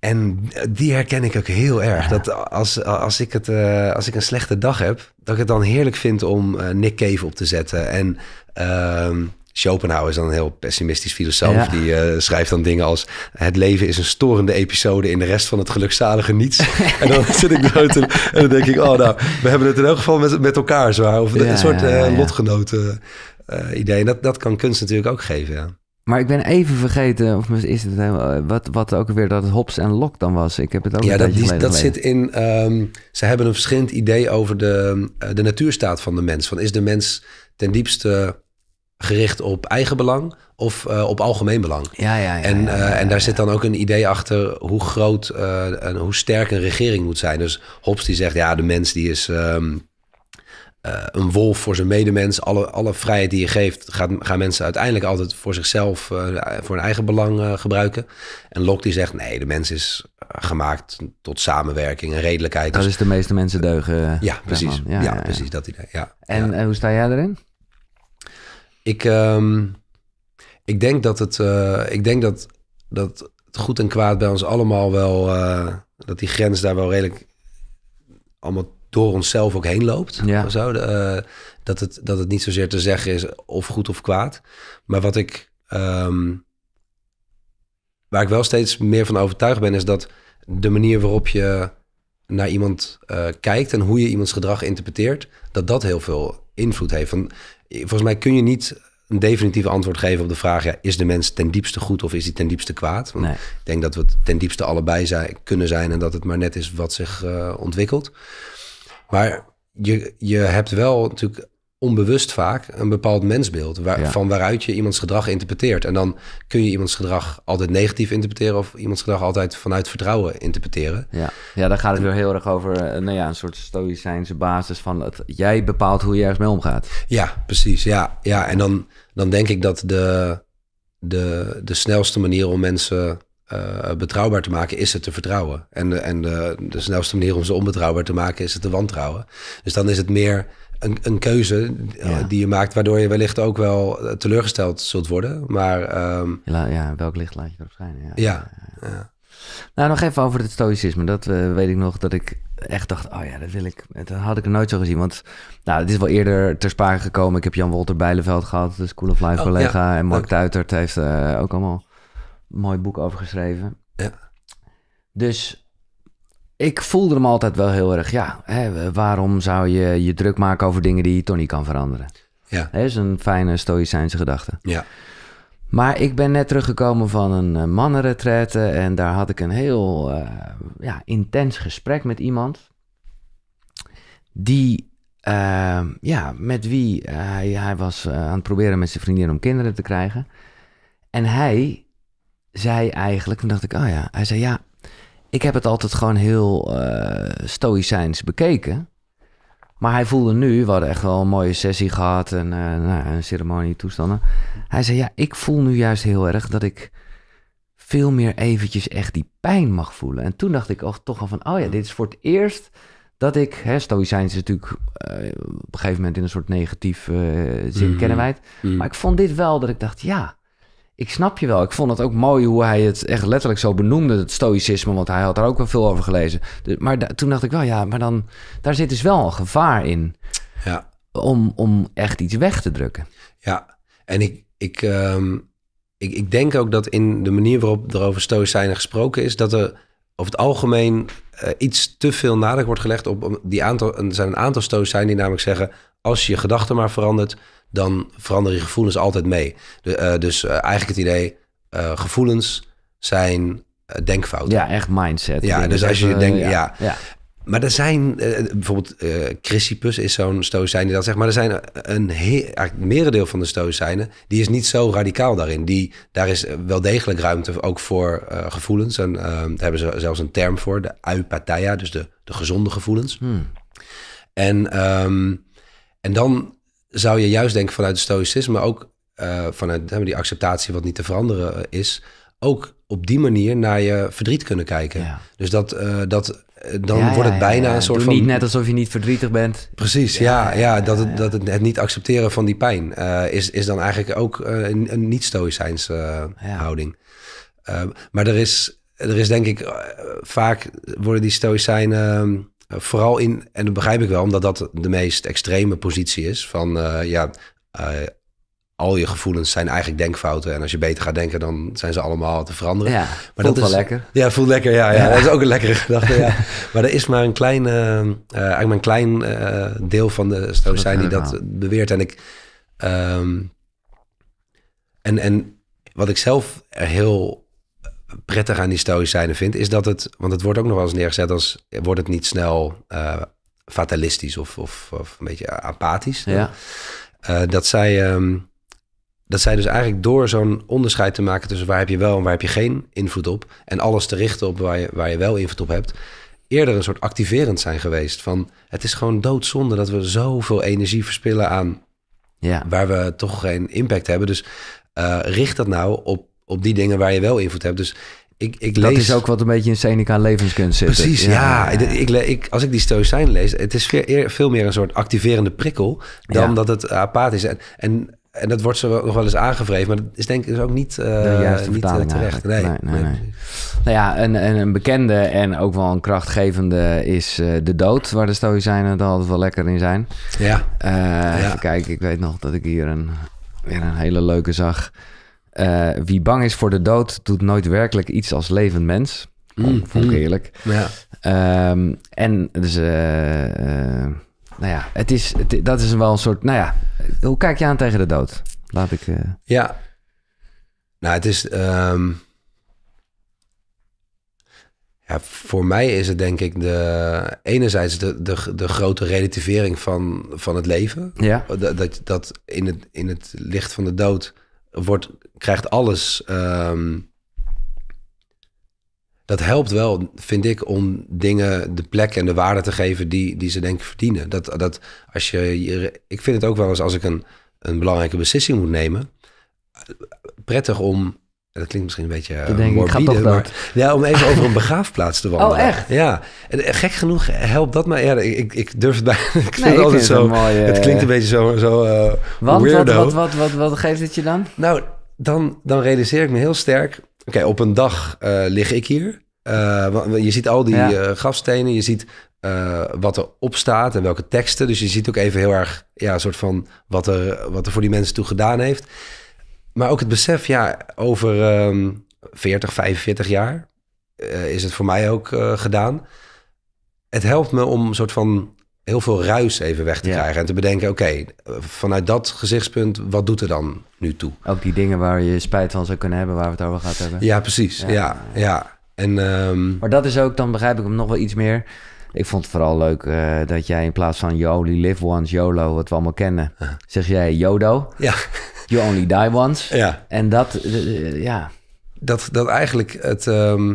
En die herken ik ook heel erg. Dat als, als, ik het, eh, als ik een slechte dag heb, dat ik het dan heerlijk vind om eh, Nick Cave op te zetten. En uh, Schopenhauer is dan een heel pessimistisch filosoof. Die eh, schrijft dan dingen als: Het leven is een storende episode in de rest van het gelukzalige niets. en dan zit ik buiten en dan denk ik: Oh, nou, we hebben het in elk geval met, met elkaar zwaar. Of een soort lotgenoten-idee. en dat, dat kan kunst natuurlijk ook geven. Ja. Maar ik ben even vergeten, of is het eh, wat, wat ook weer dat het en lok dan was. Ik heb het ook Ja, dat, Ja, dat zit in. Ehm, ze hebben een verschillend idee over de, eh, de natuurstaat van de mens. Van is de mens ten diepste gericht op eigen belang of eh, op algemeen belang. Ja, ja, ja, en, en daar zit dan ook een idee achter hoe groot en hoe sterk een regering moet zijn. Dus Hobbes die zegt, ja, de mens die is ehm, eh, een wolf voor zijn medemens. Alle, alle vrijheid die je geeft, gaan, gaan mensen uiteindelijk altijd voor zichzelf, eh, voor hun eigen belang eh, gebruiken. En Locke die zegt, nee, de mens is gemaakt tot samenwerking en redelijkheid. Dat dus is de meeste mensen deugen. ja, precies. Ja, precies dat idee. Ja, en hoe sta jij erin? Ik, ehm, ik denk dat het, ik denk dat, dat het goed en kwaad bij ons allemaal wel, dat die grens daar wel redelijk allemaal door onszelf ook heen loopt. Ja. Zo, eh, dat, het, dat het niet zozeer te zeggen is of goed of kwaad. Maar wat ik. Ehm, waar ik wel steeds meer van overtuigd ben, is dat de manier waarop je naar iemand eh, kijkt en hoe je iemands gedrag interpreteert, dat dat heel veel invloed heeft. Eh, volgens mij kun je niet een definitief antwoord geven op de vraag: ja, is de mens ten diepste goed of is hij ten diepste kwaad? Nee. Ik denk dat we ten diepste allebei zijn, kunnen zijn en dat het maar net is wat zich ontwikkelt. Maar je, je hebt wel natuurlijk onbewust vaak een bepaald mensbeeld van waaruit je iemands gedrag interpreteert. En dan kun je iemands gedrag altijd negatief interpreteren of iemands gedrag altijd vanuit vertrouwen interpreteren. Ja, ja daar gaat het weer heel erg over eh, nou ja, een soort stoïcijnse basis van dat jij bepaalt hoe je ergens mee omgaat. Ja, precies. Ja, ja. en dan, dan denk ik dat de, de, de snelste manier om mensen eh, betrouwbaar te maken, is het te vertrouwen. En, de, en de, de, snelste manier om ze onbetrouwbaar te maken, is het te wantrouwen. Dus dan is het meer een, een keuze eh, die je maakt, waardoor je wellicht ook wel eh, teleurgesteld zult worden. Maar, ehm, ja, ja, welk licht laat je erop schijnen? Ja. ja. Nou, nog even over het stoïcisme. Dat weet ik nog dat ik echt dacht, oh ja, dat wil ik. Dat had ik er nooit zo gezien. Want nou, het is wel eerder ter sprake gekomen. Ik heb Jan Wolter Bijleveld gehad, de School of Life oh, collega. En Mark Tuitert heeft ook allemaal mooi boek over geschreven. Ja. Dus ik voelde hem altijd wel heel erg, ja, hè, waarom zou je je druk maken over dingen die je toch niet kan veranderen? Ja. Dat is een fijne stoïcijnse gedachte. Ja. Maar ik ben net teruggekomen van een eh, mannenretraite en daar had ik een heel eh, ja, intens gesprek met iemand. Die, eh, ja, met wie hij, hij was aan het proberen met zijn vriendin om kinderen te krijgen. En hij zei eigenlijk, toen dacht ik, oh ja, hij zei ja, ik heb het altijd gewoon heel uh, stoïcijns bekeken. Maar hij voelde nu, we hadden echt wel een mooie sessie gehad en eh, nou, een ceremonie, toestanden. Hij zei, ja, ik voel nu juist heel erg dat ik veel meer eventjes echt die pijn mag voelen. En toen dacht ik oh, toch al van, oh ja, dit is voor het eerst dat ik, hè, stoïcijns is natuurlijk eh, op een gegeven moment in een soort negatief uh, zin mm kennen wij het. Mhm. Maar ik vond dit wel dat ik dacht, ja, ik snap je wel. Ik vond het ook mooi hoe hij het echt letterlijk zo benoemde, het stoïcisme, want hij had daar ook wel veel over gelezen. Dus, maar da, toen dacht ik wel, ja, maar dan, daar zit dus wel een gevaar in. Ja. Om, om echt iets weg te drukken. Ja, en ik, ik, ehm, ik, ik denk ook dat in de manier waarop er over stoïcijnen gesproken is, dat er over het algemeen eh, iets te veel nadruk wordt gelegd op die aantal. Er zijn een aantal stoïcijnen die namelijk zeggen: als je gedachten maar verandert, dan veranderen je gevoelens altijd mee. De, eh, dus eh, eigenlijk het idee, uh, gevoelens zijn denkfouten. Ja, echt mindset. Ja, dus, als je denkt, ja. Maar er zijn, bijvoorbeeld Chrysippus is zo'n stoïcijn die dat zegt, maar er zijn een merendeel van de stoïcijnen, die is niet zo radicaal daarin. Die, daar is wel degelijk ruimte ook voor gevoelens. En daar hebben ze zelfs een term voor, de eupathia, dus de, de gezonde gevoelens. Hmm. En ehm, en dan zou je juist denken vanuit het stoïcisme, ook eh, vanuit die acceptatie wat niet te veranderen eh, is, ook op die manier naar je verdriet kunnen kijken. Dus dat, eh, dat dan wordt het bijna een soort van... Niet net alsof je niet verdrietig bent. Precies, ja. ja, dat, het, dat het, niet accepteren van die pijn is, is dan eigenlijk ook een, een niet-stoïcijns houding. maar er is, er is denk ik vaak worden die stoïcijnen ehm, eh, vooral in, en dat begrijp ik wel, omdat dat de meest extreme positie is. Van eh, ja, eh, al je gevoelens zijn eigenlijk denkfouten. En als je beter gaat denken, dan zijn ze allemaal te veranderen. Ja, maar dat wel is, lekker. Ja, voelt lekker. Ja, ja, dat is ook een lekkere gedachte. Ja. maar er is maar een klein, eigenlijk een klein deel van de Stoïcijnen die dat beweert. En ik. Ehm, en, en wat ik zelf heel prettig aan die stoïcijnen vind, is dat het, want het wordt ook nog wel eens neergezet als, wordt het niet snel eh, fatalistisch of, of, of, een beetje apathisch. Ja. Eh, dat, zij, ehm, dat zij dus eigenlijk door zo'n onderscheid te maken tussen waar heb je wel en waar heb je geen invloed op, en alles te richten op waar je, waar je wel invloed op hebt, eerder een soort activerend zijn geweest. Van het is gewoon doodzonde dat we zoveel energie verspillen aan ja. waar we toch geen impact hebben. Dus eh, richt dat nou op op die dingen waar je wel invloed hebt. Dus ik, ik lees... Dat is ook wat een beetje een Seneca levenskunst zit. Precies, ja. Ik, als ik die stoïcijnen lees, het is veel meer een soort activerende prikkel dan dat het apathisch is. En, en, dat wordt ze nog wel eens aangevreven, maar dat is denk ik dus ook niet, uh, de juiste niet eh, terecht. Nee, nee, nee, nee, Nou ja, een, een, een, bekende en ook wel een krachtgevende is uh, de dood, waar de stoïcijnen het altijd wel lekker in zijn. Ja. Even kijken, ik weet nog dat ik hier een, een hele leuke zag. Uh, wie bang is voor de dood, doet nooit werkelijk iets als levend mens. Mm, vond ik mm. eerlijk. Ja. Um, en dus, uh, nou ja, het is, dat is wel een soort, nou ja, hoe kijk je aan tegen de dood? Laat ik. Ja. Nou, het is. Um, ja, voor mij is het denk ik de, enerzijds de, de, de grote relativering van, van het leven. Ja. dat, dat in, het, in het licht van de dood wordt krijgt alles. Ehm, dat helpt wel, vind ik, om dingen de plek en de waarde te geven die, die ze denk verdienen. Dat, dat als je, ik vind het ook wel eens als ik een, een belangrijke beslissing moet nemen, prettig om dat klinkt misschien een beetje ik denk, morbide, ik maar, ja, om even over een begraafplaats te wandelen. Oh, echt? Ja. En eh, gek genoeg helpt dat maar. Ja, ik, ik durf het bij. ik vind het altijd zo. Het, het, klinkt eh, een beetje zo. zo eh, Want weirdo. Wat, wat, wat, wat, wat, geeft het je dan? Nou, dan, dan realiseer ik me heel sterk... Oké, op een dag eh, lig ik hier. Eh, je ziet al die ja. Eh, grafstenen, je ziet wat er op staat en welke teksten. Dus je ziet ook even heel erg ja, een soort van wat er, wat er voor die mensen toe gedaan heeft. Maar ook het besef, ja, over um, 40, 45 jaar is het voor mij ook gedaan. Het helpt me om een soort van heel veel ruis even weg te krijgen. En te bedenken, oké, vanuit dat gezichtspunt, wat doet er dan nu toe? Ook die dingen waar je spijt van zou kunnen hebben, waar we het over gaat hebben. Ja, precies. Ja, ja. En, ehm, Maar dat is ook, dan begrijp ik hem nog wel iets meer. Ik vond het vooral leuk eh, dat jij in plaats van You only live once, YOLO, wat we allemaal kennen, zeg jij YODO. Ja. You only die once. Ja. En dat, eh, ja. Dat, dat eigenlijk het... Ehm,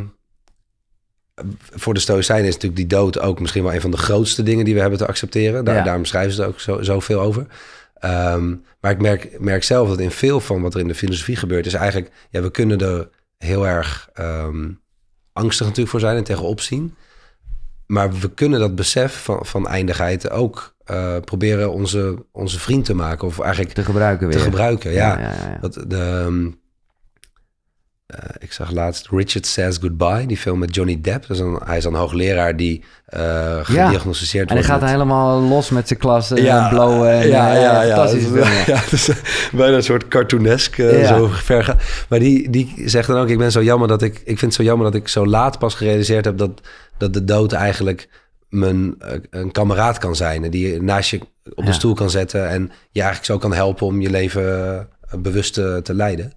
voor de Stoïcijnen is natuurlijk die dood ook misschien wel een van de grootste dingen die we hebben te accepteren. Daar, ja. Daarom schrijven ze er ook zo, zoveel over. Ehm, maar ik merk, merk zelf dat in veel van wat er in de filosofie gebeurt, is eigenlijk, ja, we kunnen er heel erg ehm, angstig natuurlijk voor zijn en tegenop zien. Maar we kunnen dat besef van, van eindigheid ook eh, proberen onze, onze vriend te maken. Of eigenlijk te gebruiken weer. Te gebruiken, ja. ja dat, de, ehm, eh, ik zag laatst Richard Says Goodbye, die film met Johnny Depp. Dus een, hij is een hoogleraar die eh, gediagnosticeerd ja. wordt. En hij gaat helemaal los met zijn klas eh, en ja, blowen. ja, ja, ja, Ja, bijna een soort cartoonesk, zo ver gaan. Maar die, die zegt dan ook, ik ben zo jammer dat ik... Ik vind het zo jammer dat ik zo laat pas gerealiseerd heb... dat, dat de dood eigenlijk mijn, een kameraad kan zijn. Die naast je op de stoel kan zetten... en je eigenlijk zo kan helpen om je leven bewust te, te leiden.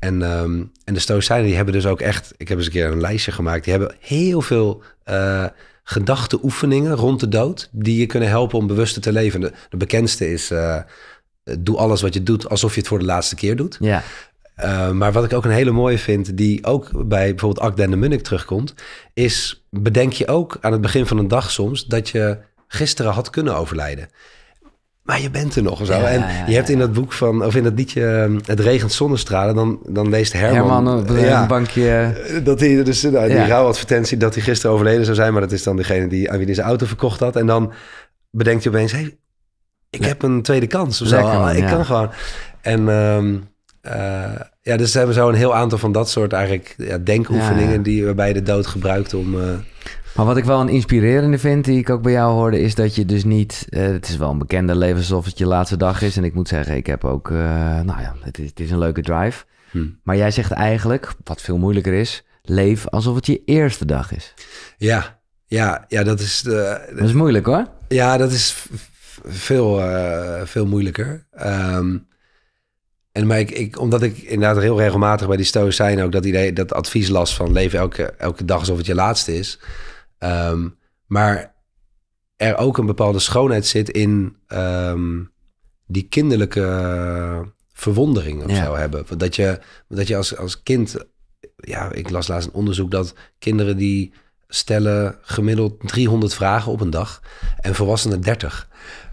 En, ehm, en de Stoïcijnen die hebben dus ook echt, ik heb eens een keer een lijstje gemaakt, die hebben heel veel uh, gedachteoefeningen rond de dood die je kunnen helpen om bewuster te leven. De, bekendste is, eh, doe alles wat je doet alsof je het voor de laatste keer doet. Ja. Eh, maar wat ik ook een hele mooie vind, die ook bij bijvoorbeeld Act Den de Munnik terugkomt, is bedenk je ook aan het begin van een dag soms dat je gisteren had kunnen overlijden maar je bent er nog. Zo. en je hebt in dat boek van, of in dat liedje ehm, Het regent zonnestralen, dan, dan leest Herman... Herman op een bankje. Eh, dat hij, dus, nou, die rouwadvertentie dat hij gisteren overleden zou zijn, maar dat is dan degene die, aan wie hij zijn auto verkocht had. En dan bedenkt je opeens, hey, ik heb een tweede kans of zo. Lekker, ah, ik kan gewoon. En... Ehm, eh, ja, dus hebben zo een heel aantal van dat soort eigenlijk ja, denkoefeningen Die, waarbij je de dood gebruikt om. Maar wat ik wel een inspirerende vind, die ik ook bij jou hoorde, is dat je dus niet. Eh, het is wel een bekende leven alsof het je laatste dag is. En ik moet zeggen, ik heb ook. Eh, nou ja, het is, een leuke drive. Hm. Maar jij zegt eigenlijk, wat veel moeilijker is, leef alsof het je eerste dag is. Ja, ja, ja dat is. Eh, dat is moeilijk hoor. Ja, dat is veel, veel moeilijker. Ehm, en maar ik, ik, omdat ik inderdaad heel regelmatig bij die stoïcijnen ook dat idee, dat advies las van leven elke, elke dag alsof het je laatste is. Ehm, maar er ook een bepaalde schoonheid zit in ehm, die kinderlijke verwondering of ja. zo hebben. Dat je, dat je als, als kind, ja, ik las laatst een onderzoek dat kinderen die stellen gemiddeld 300 vragen op een dag en volwassenen 30.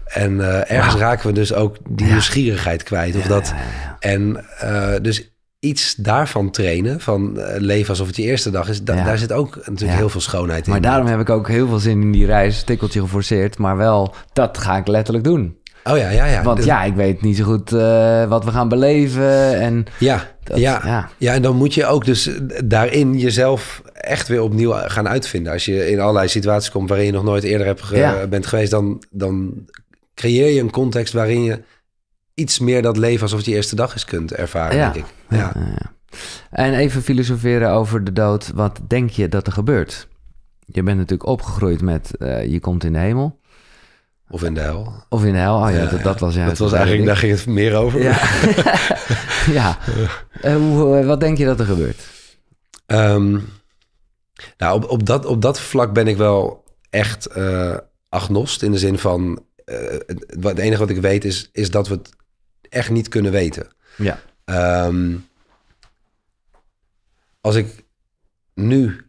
En eh, ergens raken we dus ook die nieuwsgierigheid kwijt. Of dat. En eh, dus iets daarvan trainen, van eh, leven alsof het je eerste dag is, daar zit ook natuurlijk heel veel schoonheid in. Maar daarom heb ik ook heel veel zin in die reis, tikkeltje geforceerd, maar wel, dat ga ik letterlijk doen. Oh ja, ja, ja. Want ja, ik weet niet zo goed eh, wat we gaan beleven en... Ja. ja, ja. ja, en dan moet je ook dus eh, daarin jezelf echt weer opnieuw gaan uitvinden. Als je in allerlei situaties komt waarin je nog nooit eerder hebt bent geweest, dan, dan creëer je een context waarin je iets meer dat leven alsof die eerste dag is kunt ervaren, ja. denk ik. Ja. En even filosoferen over de dood. Wat denk je dat er gebeurt? Je bent natuurlijk opgegroeid met eh, je komt in de hemel. Of in de hel. Of in de hel, oh ja, dat, was ja. Dat was eigenlijk, daar ging het meer over. Ja. ja. Eh, eh, wat denk je dat er gebeurt? Ehm, nou, op, op, dat, op dat vlak ben ik wel echt agnost. In de zin van, het, enige wat ik weet is, is dat we het echt niet kunnen weten. Ja. Ehm, als ik nu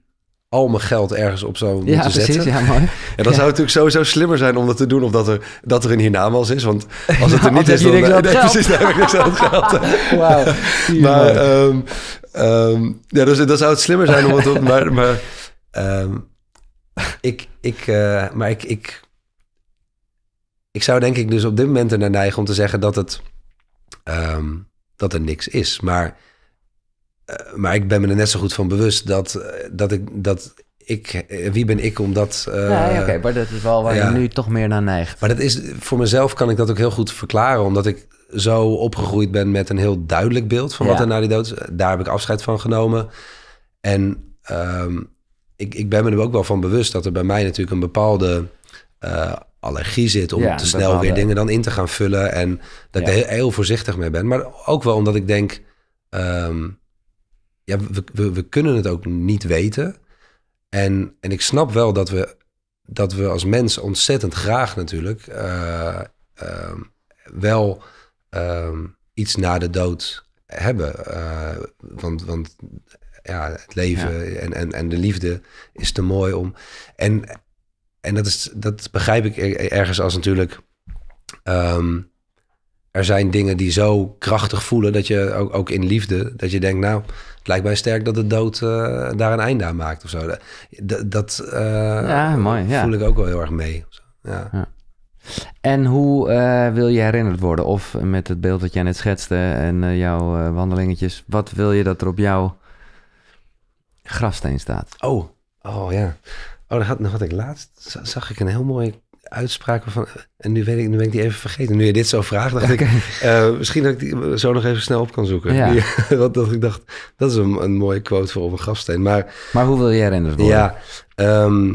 al mijn geld ergens op zou moeten ja, precies, zetten. Ja, mooi. En dan zou het natuurlijk sowieso slimmer zijn om dat te doen... of dat er, dat er een was is. Want als het er niet is, dan... nee, precies, dan heb ik niks aan geld. Wauw. Maar ehm, ehm, ja, dus, dan zou het slimmer zijn om het... maar maar, um, ik, ik, eh, maar ik, ik, ik zou denk ik dus op dit moment ernaar neigen om te zeggen dat het... Ehm, dat er niks is. Maar, eh, maar ik ben me er net zo goed van bewust dat, eh, dat ik dat ik, eh, wie ben ik om dat... ja, oké, maar dat is wel waar je nu toch meer naar neigt. Maar dat is, voor mezelf kan ik dat ook heel goed verklaren, omdat ik zo opgegroeid ben met een heel duidelijk beeld van wat er na die dood is. Daar heb ik afscheid van genomen. En ehm, ik, ik ben me er ook wel van bewust dat er bij mij natuurlijk een bepaalde allergie zit om te snel weer dingen dan in te gaan vullen. En dat ik er heel, voorzichtig mee ben. Maar ook wel omdat ik denk, ehm, ja, we, we, kunnen het ook niet weten. En, en ik snap wel dat we, dat we als mens ontzettend graag natuurlijk eh, ehm, wel ehm, iets na de dood hebben. Eh, want, want ja, het leven En, en, en de liefde is te mooi om. En en dat, is, dat begrijp ik ergens als natuurlijk. Ehm, er zijn dingen die zo krachtig voelen dat je ook, ook in liefde, dat je denkt, nou, het lijkt mij sterk dat de dood eh, daar een einde aan maakt of zo. Dat, dat eh, ja, mooi, ja. voel ik ook wel heel erg mee. Ja. ja. En hoe eh, wil je herinnerd worden? Of met het beeld dat jij net schetste en jouw wandelingetjes, wat wil je dat er op jouw grafsteen staat? Oh, oh ja. Oh, dan had, had ik laatst, zag ik een heel mooie uitspraak van, en nu, weet ik, nu ben ik die even vergeten. Nu je dit zo vraagt, dacht ik, eh, misschien dat ik die zo nog even snel op kan zoeken. Ja. dat, ik dacht, dat is een, mooie quote voor op een grafsteen. Maar, maar hoe wil jij herinnerd Ja, ehm,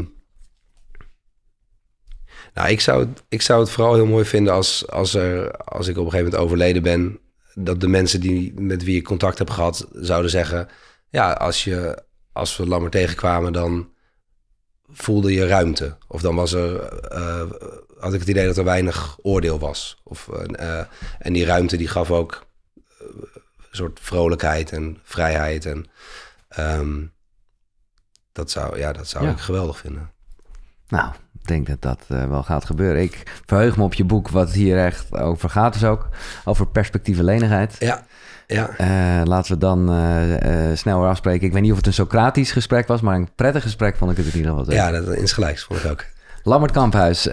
nou, ik zou, ik zou het vooral heel mooi vinden als, als, er, als ik op een gegeven moment overleden ben, dat de mensen die, met wie ik contact heb gehad, zouden zeggen, ja, als, je, als we Lammer tegenkwamen, dan voelde je ruimte. Of dan was er, eh, eh, had ik het idee dat er weinig oordeel was. Of, eh, en die ruimte die gaf ook een soort vrolijkheid en vrijheid. En ehm, dat zou, ja, dat zou ik geweldig vinden. Nou, ik denk dat dat wel gaat gebeuren. Ik verheug me op je boek, wat hier echt over gaat, is dus ook over perspectieve lenigheid. Ja. Ja. Uh, laten we dan uh, eh, uh, eh, sneller afspreken. Ik weet niet of het een Socratisch gesprek was, maar een prettig gesprek vond ik het in ieder geval. Ja, dat insgelijks vond ik ook. Lambert Kamphuis.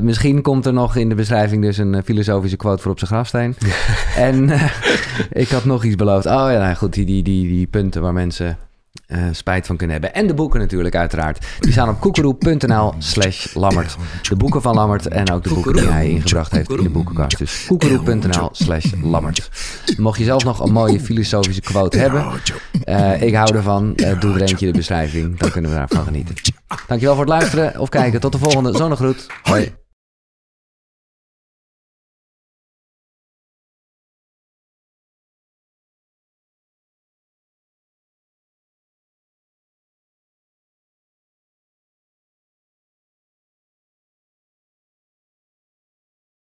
misschien komt er nog in de beschrijving dus een filosofische quote voor op zijn grafsteen. en ik had nog iets beloofd. Oh ja, nou, goed, die, die, die, die punten waar mensen eh, spijt van kunnen hebben. En de boeken natuurlijk, uiteraard. Die staan op koekeroe.nl slash lammert. De boeken van Lammert en ook de boeken die hij ingebracht heeft in de boekenkast. Dus koekeroe.nl slash lammert. Mocht je zelf nog een mooie filosofische quote hebben, eh, ik hou ervan. Uh, doe er eentje in de beschrijving, dan kunnen we daarvan genieten. Dankjewel voor het luisteren of kijken. Tot de volgende. Zonnegroet. Hoi.